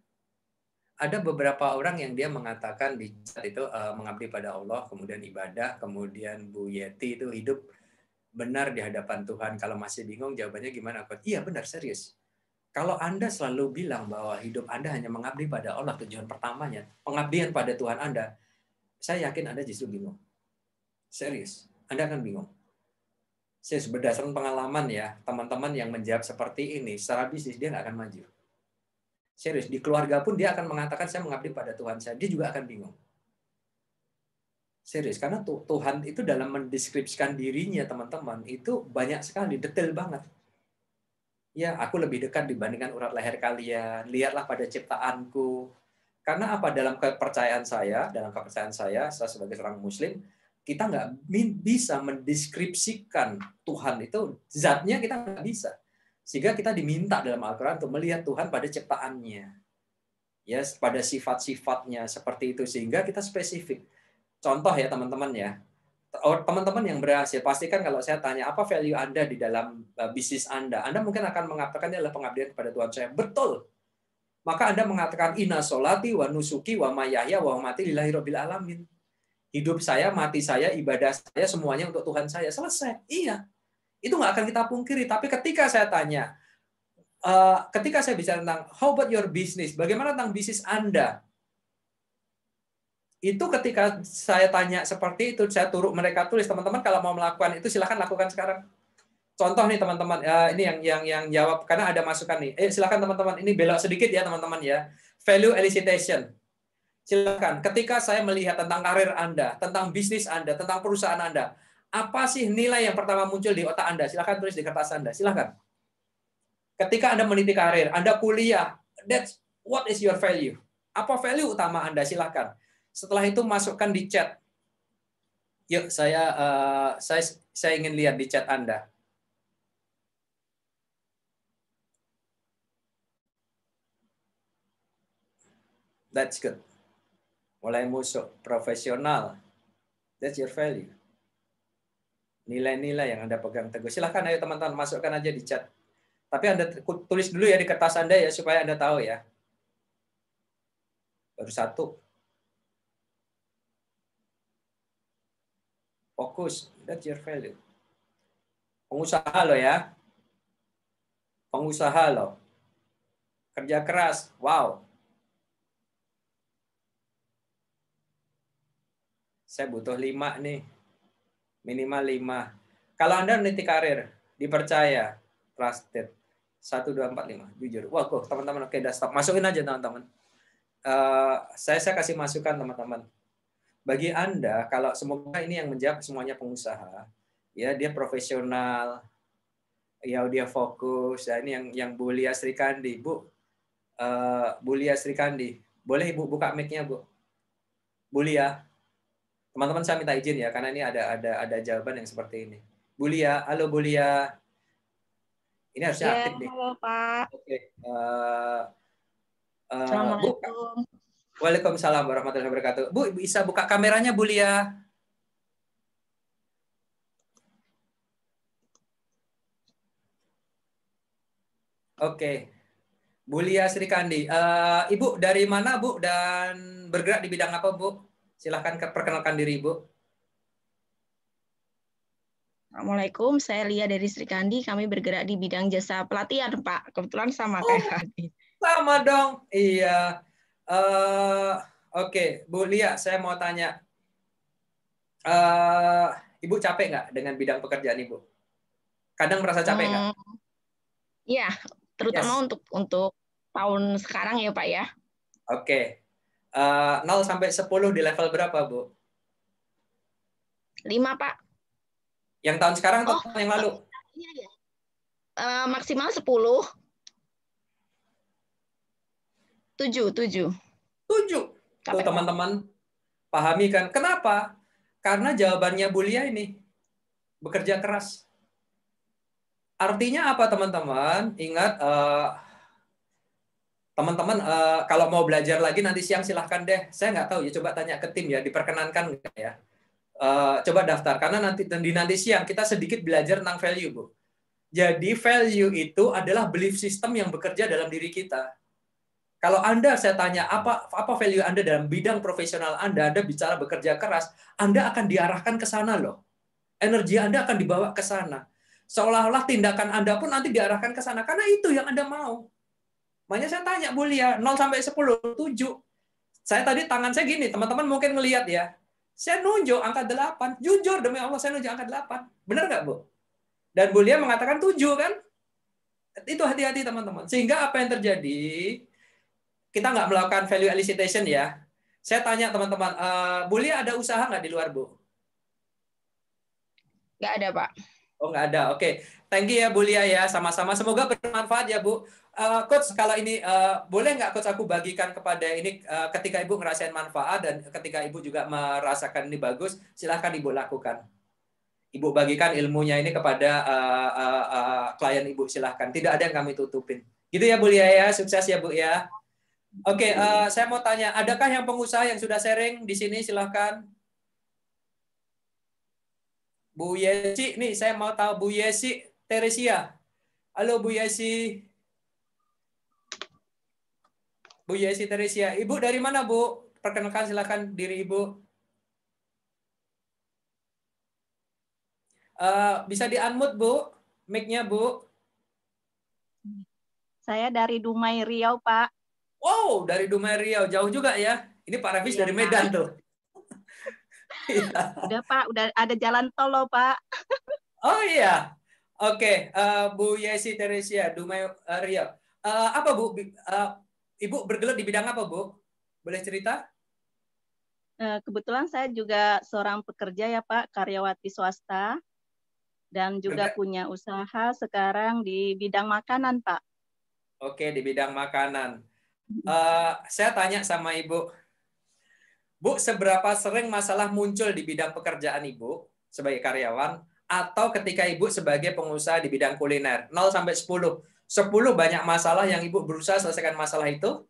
Ada beberapa orang yang dia mengatakan di chat itu uh, mengabdi pada Allah, kemudian ibadah, kemudian Bu Yeti itu hidup benar di hadapan Tuhan. Kalau masih bingung jawabannya gimana? Iya benar serius kalau Anda selalu bilang bahwa hidup Anda hanya mengabdi pada Allah, tujuan pertamanya, pengabdian pada Tuhan Anda, saya yakin Anda justru bingung. Serius, Anda akan bingung. Saya berdasarkan pengalaman ya, teman-teman yang menjawab seperti ini, secara bisnis dia nggak akan maju. Serius, di keluarga pun dia akan mengatakan saya mengabdi pada Tuhan saya, dia juga akan bingung. Serius, karena Tuhan itu dalam mendeskripsikan dirinya teman-teman, itu banyak sekali, detail banget ya aku lebih dekat dibandingkan urat leher kalian, lihatlah pada ciptaanku. Karena apa dalam kepercayaan saya, dalam kepercayaan saya, saya sebagai seorang muslim, kita nggak bisa mendeskripsikan Tuhan itu zatnya kita nggak bisa sehingga kita diminta dalam Al-Quran untuk melihat Tuhan pada ciptaannya ya pada sifat-sifatnya seperti itu sehingga kita spesifik contoh ya teman-teman ya Oh, teman-teman yang berhasil pastikan kalau saya tanya apa value Anda di dalam eh, bisnis Anda, Anda mungkin akan mengatakan ini adalah pengabdian kepada Tuhan saya. Betul. Maka Anda mengatakan ina solati wa nusuki wa mayahya wa mati lillahi robbil alamin. Hidup saya, mati saya, ibadah saya, semuanya untuk Tuhan saya. Selesai. Iya. Itu nggak akan kita pungkiri. Tapi ketika saya tanya, eh, ketika saya bicara tentang how about your business, bagaimana tentang bisnis Anda? itu ketika saya tanya seperti itu, saya turut mereka tulis teman-teman kalau mau melakukan itu silahkan lakukan sekarang. Contoh nih teman-teman, eh, ini yang yang yang jawab karena ada masukan nih. Eh silahkan teman-teman, ini belok sedikit ya teman-teman ya. Value elicitation. Silahkan. Ketika saya melihat tentang karir Anda, tentang bisnis Anda, tentang perusahaan Anda, apa sih nilai yang pertama muncul di otak Anda? Silahkan tulis di kertas Anda. Silahkan. Ketika Anda meniti karir, Anda kuliah, that's what is your value? Apa value utama Anda? Silahkan setelah itu masukkan di chat. Yuk, saya uh, saya saya ingin lihat di chat Anda. That's good. Mulai musuh profesional. That's your value. Nilai-nilai yang Anda pegang teguh. Silahkan ayo teman-teman masukkan aja di chat. Tapi Anda tulis dulu ya di kertas Anda ya supaya Anda tahu ya. Baru satu. Fokus. That's your value. Pengusaha lo ya. Pengusaha lo. Kerja keras. Wow. Saya butuh lima nih. Minimal lima. Kalau Anda meniti karir, dipercaya, trusted. Satu, dua, empat, lima. Jujur. Wah, kok teman-teman. Oke, udah stop. Masukin aja, teman-teman. Uh, saya, saya kasih masukan, teman-teman bagi Anda kalau semoga ini yang menjawab semuanya pengusaha, ya dia profesional, ya dia fokus, ya ini yang yang Bulia Sri Kandi, Bu. Uh, Bulia Sri Kandi, boleh Ibu buka mic-nya, Bu? Bulia. Teman-teman saya minta izin ya karena ini ada ada ada jawaban yang seperti ini. Bulia, halo Bulia. Ini harusnya ya, aktif nih. Halo Pak. Oke. Okay. Uh, eh, uh, eh, Assalamualaikum. Waalaikumsalam warahmatullahi wabarakatuh. Bu, bisa buka kameranya Bu Lia. Oke. Bu Lia Sri Kandi. Uh, eh, Ibu dari mana Bu dan bergerak di bidang apa Bu? Silahkan perkenalkan diri Ibu. Assalamualaikum, saya Lia dari Sri Kandi. Kami bergerak di bidang jasa pelatihan, Pak. Kebetulan sama oh, kayak Kandi. Sama dong. Iya. Eh, oke, okay. Bu Lia, saya mau tanya. Uh, Ibu capek nggak dengan bidang pekerjaan Ibu? Kadang merasa capek nggak? Hmm, iya, terutama yes. untuk untuk tahun sekarang ya Pak ya. Oke. Okay. Uh, 0 sampai 10 di level berapa, Bu? 5, Pak. Yang tahun sekarang atau oh, tahun yang lalu? Iya, Uh, maksimal 10 Tujuh, tujuh. Tujuh. Tuh teman-teman pahami kan. Kenapa? Karena jawabannya Bulia ini. Bekerja keras. Artinya apa teman-teman? Ingat eh, teman-teman uh, kalau mau belajar lagi nanti siang silahkan deh. Saya nggak tahu ya coba tanya ke tim ya diperkenankan nggak ya. Uh, coba daftar karena nanti di nanti siang kita sedikit belajar tentang value bu. Jadi value itu adalah belief system yang bekerja dalam diri kita. Kalau Anda saya tanya apa apa value Anda dalam bidang profesional Anda, Anda bicara bekerja keras, Anda akan diarahkan ke sana loh. Energi Anda akan dibawa ke sana. Seolah-olah tindakan Anda pun nanti diarahkan ke sana karena itu yang Anda mau. Makanya saya tanya Bu Lia, 0 sampai 10, 7. Saya tadi tangan saya gini, teman-teman mungkin melihat ya. Saya nunjuk angka 8. Jujur demi Allah saya nunjuk angka 8. Benar nggak Bu? Dan Bu Lia mengatakan 7 kan? Itu hati-hati teman-teman. Sehingga apa yang terjadi? kita nggak melakukan value elicitation ya. Saya tanya teman-teman, uh, eh, Bu Lia ada usaha nggak di luar, Bu? Nggak ada, Pak. Oh, nggak ada. Oke. Okay. Thank you ya, Bu Lia ya. Sama-sama. Semoga bermanfaat ya, Bu. Uh, Coach, kalau ini uh, boleh nggak Coach aku bagikan kepada ini uh, ketika Ibu ngerasain manfaat dan ketika Ibu juga merasakan ini bagus, silahkan Ibu lakukan. Ibu bagikan ilmunya ini kepada uh, uh, uh, klien Ibu silahkan. Tidak ada yang kami tutupin. Gitu ya Bu Lia ya. Sukses ya Bu ya. Oke, okay, uh, eh, saya mau tanya, adakah yang pengusaha yang sudah sharing di sini? Silahkan. Bu Yesi, nih saya mau tahu Bu Yesi Teresia. Halo Bu Yesi. Bu Yesi Teresia. Ibu dari mana Bu? Perkenalkan silahkan diri Ibu. Uh, bisa di-unmute Bu, mic-nya Bu. Saya dari Dumai Riau Pak. Wow, dari Dumai Riau jauh juga ya. Ini Pak Rafis ya, dari Medan tuh. ya. Udah Pak, udah ada jalan tol loh Pak. oh iya, oke okay. uh, eh, Bu Yesi Teresia Dumai eh, Riau. Uh, apa Bu? Uh, Ibu bergelut di bidang apa Bu? Boleh cerita? Kebetulan saya juga seorang pekerja ya Pak, karyawati swasta dan juga Benar. punya usaha sekarang di bidang makanan Pak. Oke, di bidang makanan uh, saya tanya sama Ibu, Bu, seberapa sering masalah muncul di bidang pekerjaan Ibu sebagai karyawan atau ketika Ibu sebagai pengusaha di bidang kuliner? 0 sampai 10. 10 banyak masalah yang Ibu berusaha selesaikan masalah itu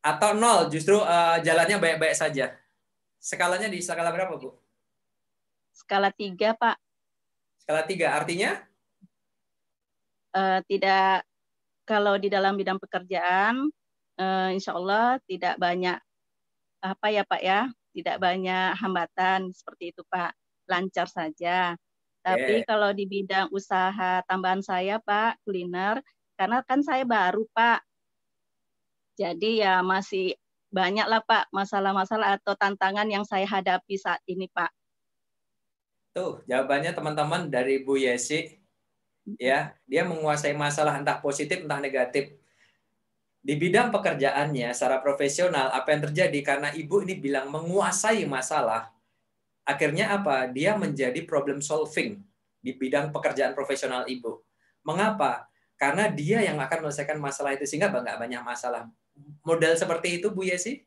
atau 0 justru uh, jalannya baik-baik saja. Skalanya di skala berapa, Bu? Skala 3, Pak. Skala 3 artinya? Uh, tidak kalau di dalam bidang pekerjaan, uh, insya Allah tidak banyak apa ya Pak ya, tidak banyak hambatan seperti itu Pak, lancar saja. Tapi yeah. kalau di bidang usaha tambahan saya Pak, kuliner, karena kan saya baru Pak, jadi ya masih banyaklah Pak masalah-masalah atau tantangan yang saya hadapi saat ini Pak. Tuh jawabannya teman-teman dari Bu Yesi ya dia menguasai masalah entah positif entah negatif di bidang pekerjaannya secara profesional apa yang terjadi karena ibu ini bilang menguasai masalah akhirnya apa dia menjadi problem solving di bidang pekerjaan profesional ibu mengapa karena dia yang akan menyelesaikan masalah itu sehingga nggak banyak masalah model seperti itu Bu Yesi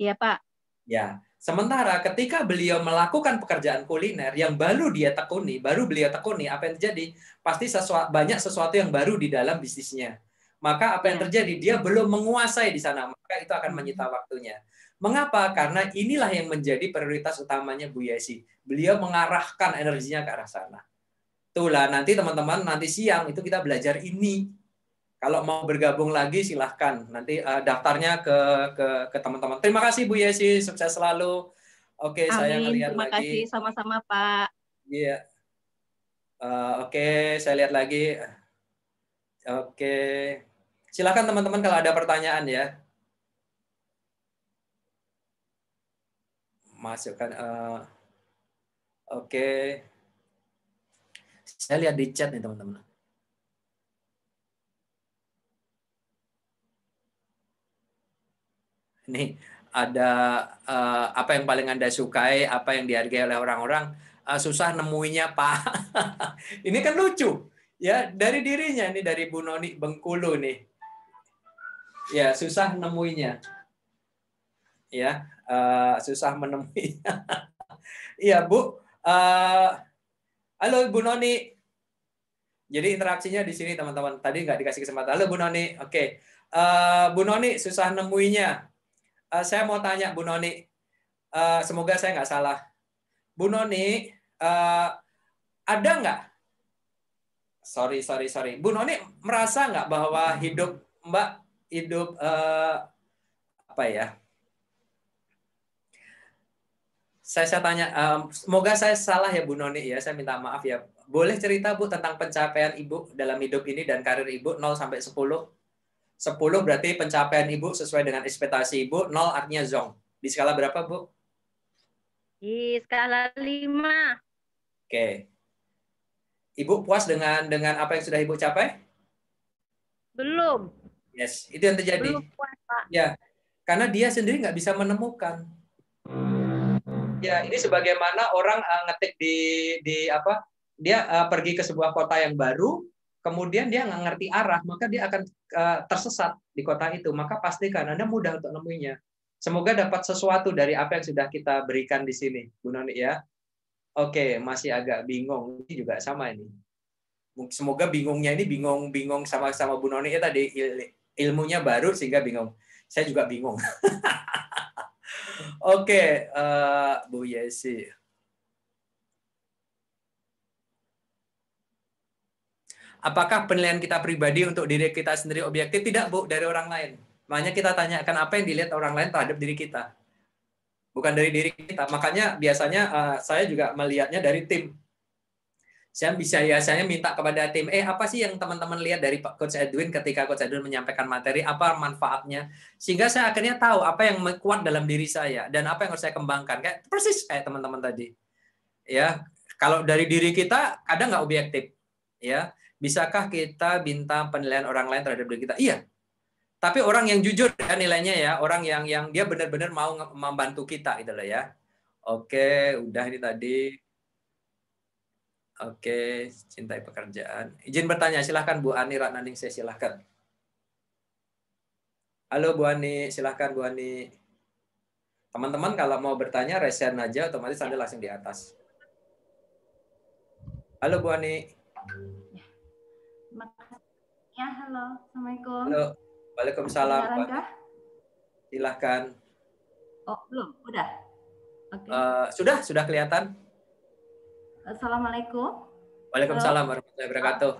iya Pak ya Sementara ketika beliau melakukan pekerjaan kuliner yang baru dia tekuni, baru beliau tekuni, apa yang terjadi? Pasti sesuatu, banyak sesuatu yang baru di dalam bisnisnya. Maka apa yang ya. terjadi? Dia belum menguasai di sana, maka itu akan menyita waktunya. Mengapa? Karena inilah yang menjadi prioritas utamanya Bu Yesi. Beliau mengarahkan energinya ke arah sana. Itulah nanti teman-teman nanti siang itu kita belajar ini kalau mau bergabung lagi silahkan. Nanti uh, daftarnya ke ke ke teman-teman. Terima kasih Bu Yesi, sukses selalu. Oke, okay, saya ngelihat lagi. Terima kasih sama-sama Pak. Iya. Yeah. Uh, Oke, okay, saya lihat lagi. Oke. Okay. Silakan teman-teman kalau ada pertanyaan ya. Masukkan. Uh, Oke. Okay. Saya lihat di chat nih teman-teman. nih ada uh, apa yang paling anda sukai, apa yang dihargai oleh orang-orang, uh, susah nemuinya pak. ini kan lucu ya dari dirinya nih dari Bu Noni Bengkulu nih. Ya susah nemuinya, ya uh, susah menemuinya. Iya Bu, uh, halo Bu Noni. Jadi interaksinya di sini teman-teman. Tadi nggak dikasih kesempatan. Halo Bu Noni, oke. Okay. Uh, Bu Noni susah nemuinya uh, saya mau tanya Bu Noni, uh, semoga saya nggak salah. Bu Noni, uh, ada nggak? Sorry, sorry, sorry. Bu Noni merasa nggak bahwa hidup Mbak hidup uh, apa ya? Saya, saya tanya, um, semoga saya salah ya Bu Noni ya. Saya minta maaf ya. Boleh cerita Bu tentang pencapaian Ibu dalam hidup ini dan karir Ibu 0 sampai 10? 10 berarti pencapaian Ibu sesuai dengan ekspektasi Ibu, 0 artinya zong. Di skala berapa, Bu? Di skala 5. Oke. Ibu puas dengan dengan apa yang sudah Ibu capai? Belum. Yes, itu yang terjadi. Belum puas, Pak. Ya, karena dia sendiri nggak bisa menemukan. Ya, ini sebagaimana orang eh, ngetik di di apa? Dia eh, pergi ke sebuah kota yang baru, kemudian dia nggak ngerti arah, maka dia akan eh, tersesat di kota itu. Maka pastikan Anda mudah untuk nemuinya. Semoga dapat sesuatu dari apa yang sudah kita berikan di sini, Bu Noni ya. Oke, masih agak bingung ini juga sama ini. Semoga bingungnya ini bingung-bingung sama-sama Bu Noni ya tadi ilmunya baru sehingga bingung. Saya juga bingung. Oke, uh, Bu Yesi. apakah penilaian kita pribadi untuk diri kita sendiri objektif tidak bu dari orang lain makanya kita tanyakan apa yang dilihat orang lain terhadap diri kita bukan dari diri kita makanya biasanya uh, saya juga melihatnya dari tim saya bisa ya, saya minta kepada tim eh apa sih yang teman-teman lihat dari coach Edwin ketika coach Edwin menyampaikan materi apa manfaatnya sehingga saya akhirnya tahu apa yang kuat dalam diri saya dan apa yang harus saya kembangkan kayak persis kayak teman-teman tadi ya kalau dari diri kita kadang nggak objektif ya Bisakah kita bintang penilaian orang lain terhadap diri kita? Iya. Tapi orang yang jujur ya nilainya ya, orang yang yang dia benar-benar mau membantu kita gitu loh ya. Oke, udah ini tadi. Oke, cintai pekerjaan. Izin bertanya, silahkan Bu Ani Ratnaning, saya silahkan. Halo Bu Ani, silahkan Bu Ani. Teman-teman kalau mau bertanya, resen aja, otomatis ada langsung di atas. Halo Bu Ani. Ya, halo. Assalamualaikum. Halo. Waalaikumsalam. Silahkan. Silahkan. Oh, belum. Udah. Okay. Uh, eh, sudah, sudah kelihatan. Assalamualaikum. Waalaikumsalam warahmatullahi wabarakatuh.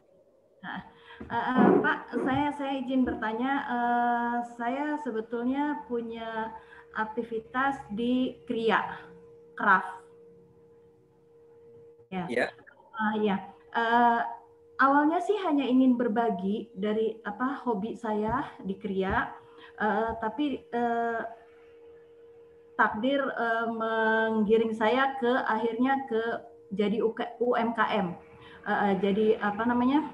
uh, uh, Pak, saya saya izin bertanya. Uh, saya sebetulnya punya aktivitas di Kria, Craft. Ya. Yeah. Uh, ya. Uh, awalnya sih hanya ingin berbagi dari apa hobi saya di Kria, uh, eh, tapi uh, takdir uh, menggiring saya ke akhirnya ke jadi UMKM, uh, jadi apa namanya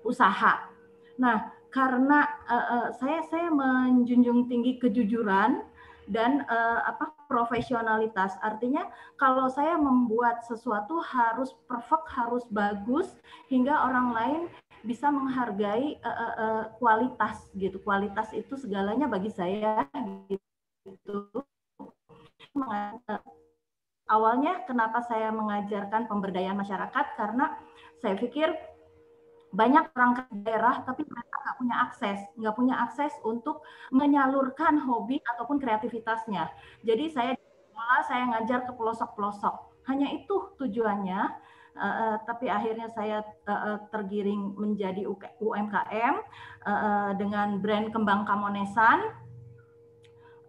usaha. Nah, karena uh, saya saya menjunjung tinggi kejujuran dan uh, apa profesionalitas. Artinya kalau saya membuat sesuatu harus perfect, harus bagus hingga orang lain bisa menghargai uh, uh, kualitas gitu. Kualitas itu segalanya bagi saya gitu. Awalnya kenapa saya mengajarkan pemberdayaan masyarakat karena saya pikir banyak perangkat daerah tapi mereka nggak punya akses, nggak punya akses untuk menyalurkan hobi ataupun kreativitasnya. Jadi saya saya ngajar ke pelosok-pelosok. Hanya itu tujuannya, uh, tapi akhirnya saya uh, tergiring menjadi UMKM uh, dengan brand Kembang Kamonesan.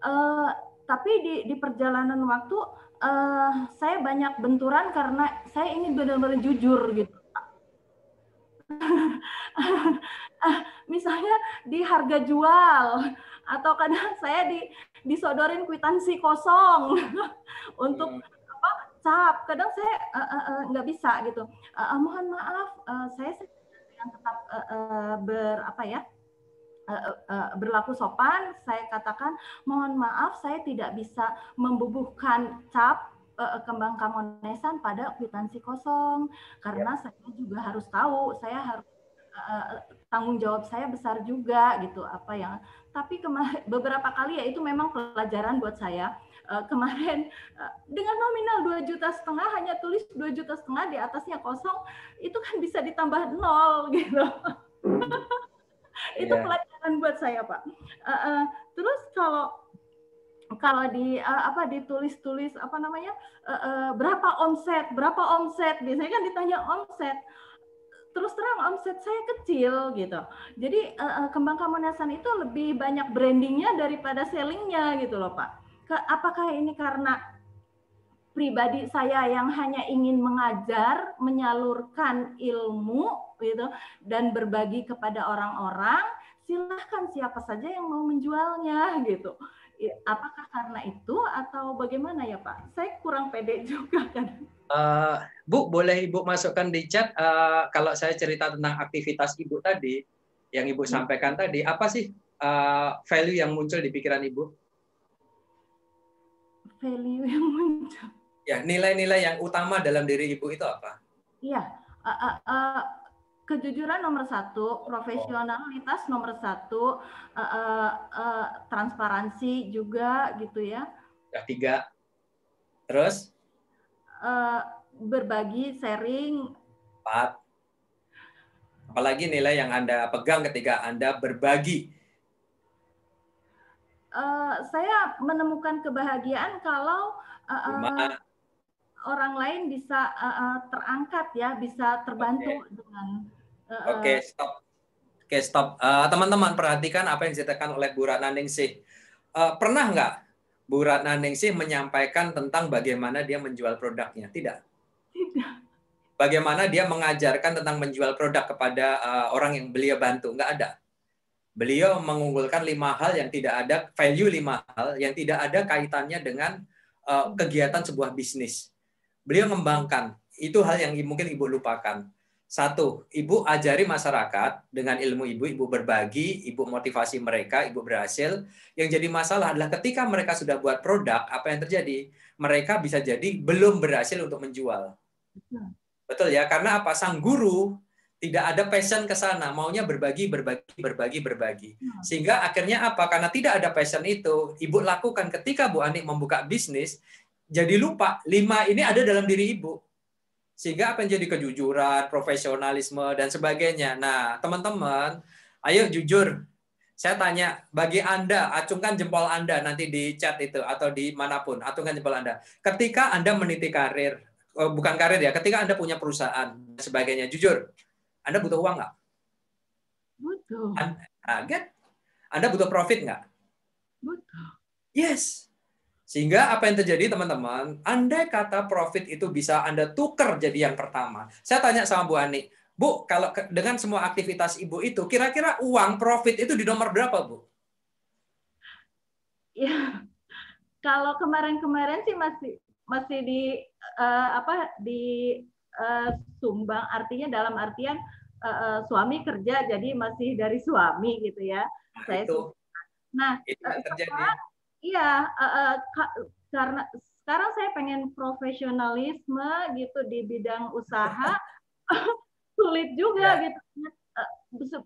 Uh, tapi di, di perjalanan waktu uh, saya banyak benturan karena saya ingin benar-benar jujur gitu misalnya di harga jual atau kadang saya di disodorin kwitansi kosong untuk iya. apa cap kadang saya eh, eh, eh, nggak bisa gitu mohon maaf uh, saya yang tetap uh, ber apa ya berlaku sopan, saya katakan mohon maaf saya tidak bisa membubuhkan cap uh, Kembang Kamonesan pada kwitansi kosong karena yeah. saya juga harus tahu saya harus uh, tanggung jawab saya besar juga gitu apa yang tapi kemarin beberapa kali ya itu memang pelajaran buat saya uh, kemarin uh, dengan nominal 2 juta setengah hanya tulis 2 juta setengah di atasnya kosong itu kan bisa ditambah nol gitu hmm. itu yeah. pelajaran buat saya pak uh, uh, terus kalau kalau di uh, apa ditulis-tulis apa namanya uh, uh, berapa omset berapa omset biasanya kan ditanya omset terus terang omset saya kecil gitu jadi uh, kembang kamonasan itu lebih banyak brandingnya daripada sellingnya gitu loh pak Ke, apakah ini karena pribadi saya yang hanya ingin mengajar menyalurkan ilmu gitu dan berbagi kepada orang-orang silahkan siapa saja yang mau menjualnya gitu apakah karena itu atau bagaimana ya Pak? Saya kurang pede juga kan. Uh, Bu, boleh Ibu masukkan di chat uh, kalau saya cerita tentang aktivitas Ibu tadi, yang Ibu hmm. sampaikan tadi, apa sih uh, value yang muncul di pikiran Ibu? Value yang muncul? Ya, nilai-nilai yang utama dalam diri Ibu itu apa? Iya, uh, uh, uh, kejujuran nomor satu, profesionalitas nomor satu, uh, uh, uh, transparansi juga gitu ya. Yang tiga. Terus? Uh, berbagi, sharing. Empat. Apalagi nilai yang Anda pegang ketika Anda berbagi. Uh, saya menemukan kebahagiaan kalau uh, orang lain bisa uh, terangkat ya, bisa terbantu okay. dengan. Uh, Oke, okay, stop. Oke, okay, stop. Teman-teman uh, perhatikan apa yang diceritakan oleh Bu Ratna Ningsih. Uh, pernah nggak Bu Ratna Ningsih menyampaikan tentang bagaimana dia menjual produknya? Tidak. Tidak. Bagaimana dia mengajarkan tentang menjual produk kepada uh, orang yang beliau bantu? Nggak ada. Beliau mengunggulkan lima hal yang tidak ada value lima hal yang tidak ada kaitannya dengan uh, kegiatan sebuah bisnis Beliau mengembangkan. Itu hal yang mungkin ibu lupakan. Satu, ibu ajari masyarakat dengan ilmu ibu, ibu berbagi, ibu motivasi mereka, ibu berhasil. Yang jadi masalah adalah ketika mereka sudah buat produk, apa yang terjadi? Mereka bisa jadi belum berhasil untuk menjual. Betul ya, karena apa? Sang guru tidak ada passion ke sana, maunya berbagi, berbagi, berbagi, berbagi. Hmm. Sehingga akhirnya apa? Karena tidak ada passion itu, Ibu lakukan ketika Bu anik membuka bisnis, jadi lupa lima ini ada dalam diri ibu sehingga apa yang jadi kejujuran, profesionalisme dan sebagainya. Nah, teman-teman, ayo jujur. Saya tanya bagi Anda, acungkan jempol Anda nanti di chat itu atau di manapun, acungkan jempol Anda. Ketika Anda meniti karir, eh, bukan karir ya, ketika Anda punya perusahaan dan sebagainya, jujur, Anda butuh uang nggak? Butuh. Anda, ah, anda butuh profit nggak? Butuh. Yes. Sehingga apa yang terjadi teman-teman, andai kata profit itu bisa Anda tuker jadi yang pertama. Saya tanya sama Bu Ani, Bu, kalau dengan semua aktivitas Ibu itu, kira-kira uang profit itu di nomor berapa, Bu? Ya, kalau kemarin-kemarin sih masih masih di uh, apa di uh, sumbang artinya dalam artian uh, uh, suami kerja jadi masih dari suami gitu ya nah, saya itu. nah itu iya uh, uh, karena sekarang saya pengen profesionalisme gitu di bidang usaha sulit juga yeah. gitu eh,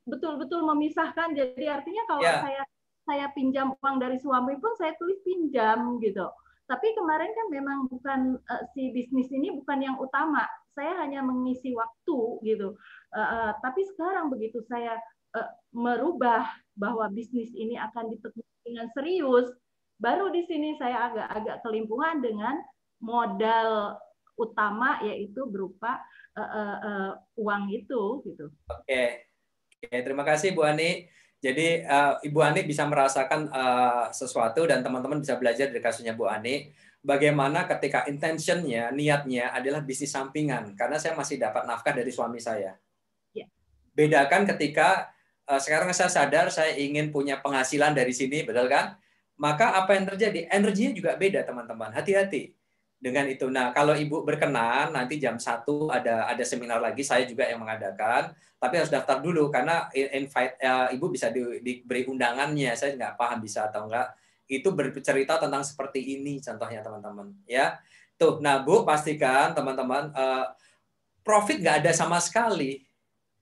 betul-betul memisahkan jadi artinya kalau yeah. saya saya pinjam uang dari suami pun saya tulis pinjam gitu tapi kemarin kan memang bukan uh, si bisnis ini bukan yang utama saya hanya mengisi waktu gitu uh, uh, tapi sekarang begitu saya uh, merubah bahwa bisnis ini akan ditekuni dengan serius Baru di sini saya agak-agak kelimpungan dengan modal utama yaitu berupa uh, uh, uh, uang itu gitu. Oke. Okay. Oke, terima kasih Bu Ani. Jadi uh, Ibu Ani bisa merasakan uh, sesuatu dan teman-teman bisa belajar dari kasusnya Bu Ani bagaimana ketika intentionnya, niatnya adalah bisnis sampingan karena saya masih dapat nafkah dari suami saya. Ya. Bedakan ketika uh, sekarang saya sadar saya ingin punya penghasilan dari sini, betul kan? maka apa yang terjadi? Energinya juga beda, teman-teman. Hati-hati dengan itu. Nah, kalau Ibu berkenan, nanti jam 1 ada ada seminar lagi, saya juga yang mengadakan. Tapi harus daftar dulu, karena invite ya, Ibu bisa di, diberi undangannya. Saya nggak paham bisa atau nggak. Itu bercerita tentang seperti ini contohnya, teman-teman. Ya, Tuh, nah Bu, pastikan teman-teman, uh, profit nggak ada sama sekali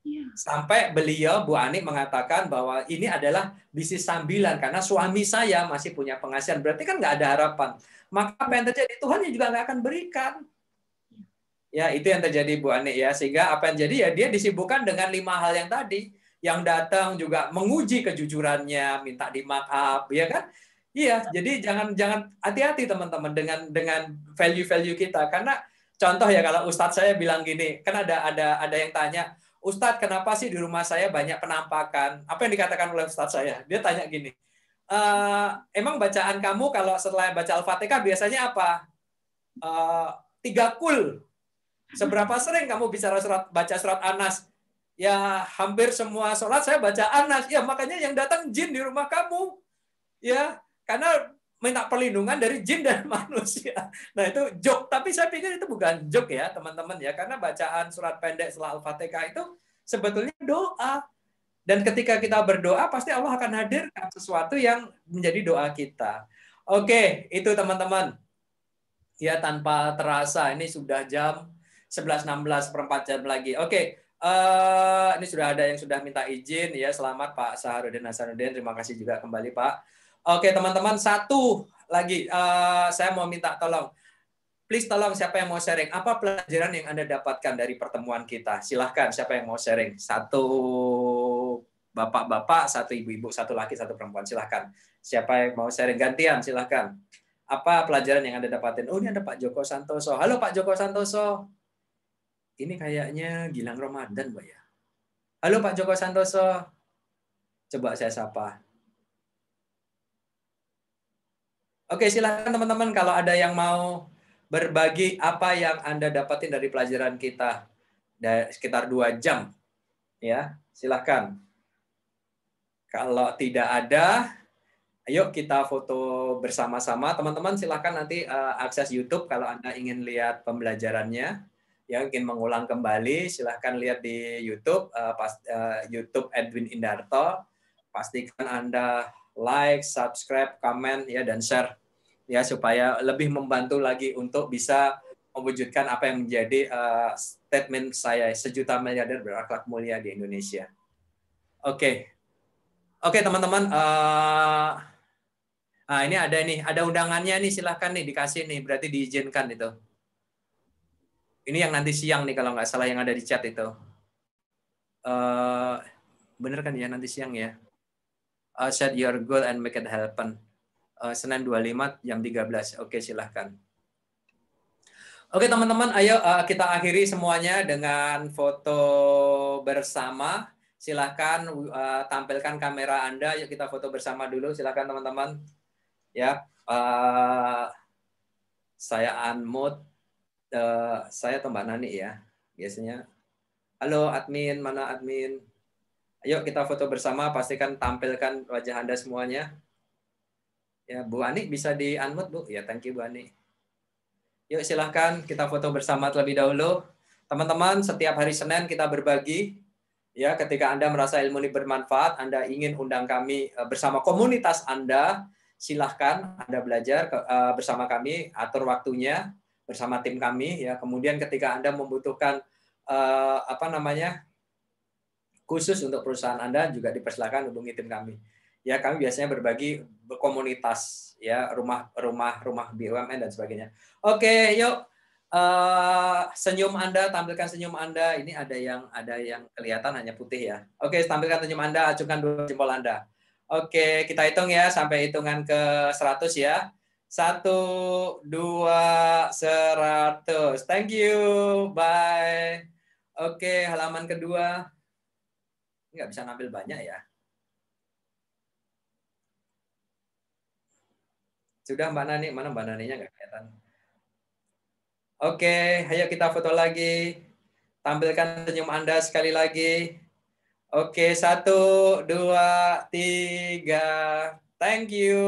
Iya. Sampai beliau Bu Ani mengatakan bahwa ini adalah bisnis sambilan karena suami saya masih punya penghasilan. Berarti kan nggak ada harapan. Maka apa yang terjadi Tuhan juga nggak akan berikan. Ya itu yang terjadi Bu Ani ya. Sehingga apa yang jadi ya dia disibukkan dengan lima hal yang tadi. Yang datang juga menguji kejujurannya, minta di ya kan? Iya, jadi jangan jangan hati-hati teman-teman dengan dengan value-value kita karena contoh ya kalau ustadz saya bilang gini, kan ada ada ada yang tanya, Ustadz kenapa sih di rumah saya banyak penampakan? Apa yang dikatakan oleh Ustadz saya? Dia tanya gini, e, emang bacaan kamu kalau setelah baca Al-Fatihah biasanya apa? E, tiga kul. Seberapa sering kamu bicara surat baca surat Anas? Ya hampir semua sholat saya baca Anas. Ya makanya yang datang jin di rumah kamu. Ya karena minta perlindungan dari jin dan manusia. Nah itu joke, tapi saya pikir itu bukan joke ya teman-teman ya, karena bacaan surat pendek setelah Al-Fatihah itu sebetulnya doa. Dan ketika kita berdoa, pasti Allah akan hadirkan sesuatu yang menjadi doa kita. Oke, itu teman-teman. Ya tanpa terasa, ini sudah jam 11.16 perempat jam lagi. Oke, uh, ini sudah ada yang sudah minta izin. ya Selamat Pak Saharudin Hasanuddin. Terima kasih juga kembali Pak. Oke teman-teman satu lagi uh, saya mau minta tolong. Please tolong siapa yang mau sharing apa pelajaran yang anda dapatkan dari pertemuan kita. Silahkan siapa yang mau sharing satu bapak-bapak, satu ibu-ibu, satu laki, satu perempuan. Silahkan siapa yang mau sharing gantian silahkan. Apa pelajaran yang anda dapatin? Oh ini ada Pak Joko Santoso. Halo Pak Joko Santoso. Ini kayaknya Gilang Ramadan, Mbak ya. Halo Pak Joko Santoso. Coba saya sapa. Oke, silakan teman-teman kalau ada yang mau berbagi apa yang Anda dapatin dari pelajaran kita dari sekitar dua jam. Ya, silakan. Kalau tidak ada, ayo kita foto bersama-sama. Teman-teman silakan nanti uh, akses YouTube kalau Anda ingin lihat pembelajarannya. ya ingin mengulang kembali, silahkan lihat di YouTube, uh, pas, uh, YouTube Edwin Indarto. Pastikan Anda like, subscribe, comment, ya, dan share ya supaya lebih membantu lagi untuk bisa mewujudkan apa yang menjadi uh, statement saya sejuta miliarder berakhlak mulia di Indonesia. Oke, okay. oke okay, teman-teman. Uh, nah ini ada nih, ada undangannya nih. Silahkan nih dikasih nih. Berarti diizinkan itu. Ini yang nanti siang nih kalau nggak salah yang ada di chat itu. Uh, bener kan ya nanti siang ya. Uh, set your goal and make it happen. Eh, Senin 25 jam 13. Oke, silahkan. Oke teman-teman, ayo eh, kita akhiri semuanya dengan foto bersama. Silahkan eh, tampilkan kamera Anda, yuk kita foto bersama dulu. Silahkan teman-teman. Ya, saya unmute, saya atau Nani ya, biasanya. Halo admin, mana admin? Ayo kita foto bersama, pastikan tampilkan wajah Anda semuanya. Ya, Bu Ani bisa di unmute, Bu. Ya, thank you Bu Ani. Yuk silahkan kita foto bersama terlebih dahulu. Teman-teman, setiap hari Senin kita berbagi. Ya, ketika Anda merasa ilmu ini bermanfaat, Anda ingin undang kami eh, bersama komunitas Anda, silahkan Anda belajar eh, bersama kami, atur waktunya bersama tim kami. Ya, kemudian ketika Anda membutuhkan eh, apa namanya khusus untuk perusahaan Anda juga dipersilakan hubungi tim kami ya kami biasanya berbagi komunitas ya rumah rumah rumah BUMN dan sebagainya. Oke, yuk uh, senyum Anda, tampilkan senyum Anda. Ini ada yang ada yang kelihatan hanya putih ya. Oke, tampilkan senyum Anda, acungkan dua jempol Anda. Oke, kita hitung ya sampai hitungan ke 100 ya. Satu, dua, seratus. Thank you, bye. Oke, halaman kedua. Nggak bisa ngambil banyak ya. Sudah Mbak Nani, mana Mbak Naninya nggak kelihatan. Oke, ayo kita foto lagi. Tampilkan senyum Anda sekali lagi. Oke, satu, dua, tiga. Thank you.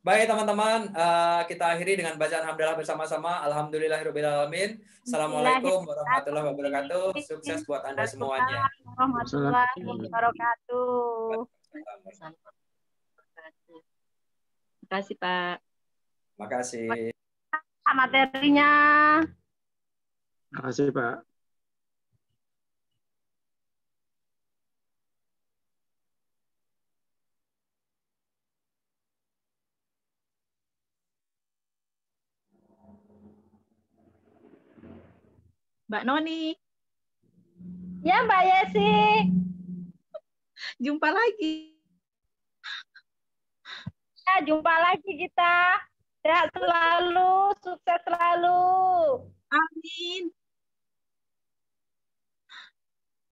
Baik teman-teman, eh, kita akhiri dengan bacaan hamdalah bersama-sama. Alhamdulillahirobbilalamin. Assalamualaikum warahmatullahi wabarakatuh. Sukses buat Anda semuanya. Warahmatullahi wabarakatuh kasih Pak. Terima kasih. Materinya. Terima kasih Pak. Mbak Noni. Ya Mbak Yesi. Jumpa lagi jumpa lagi kita. Sehat selalu, sukses selalu. Amin.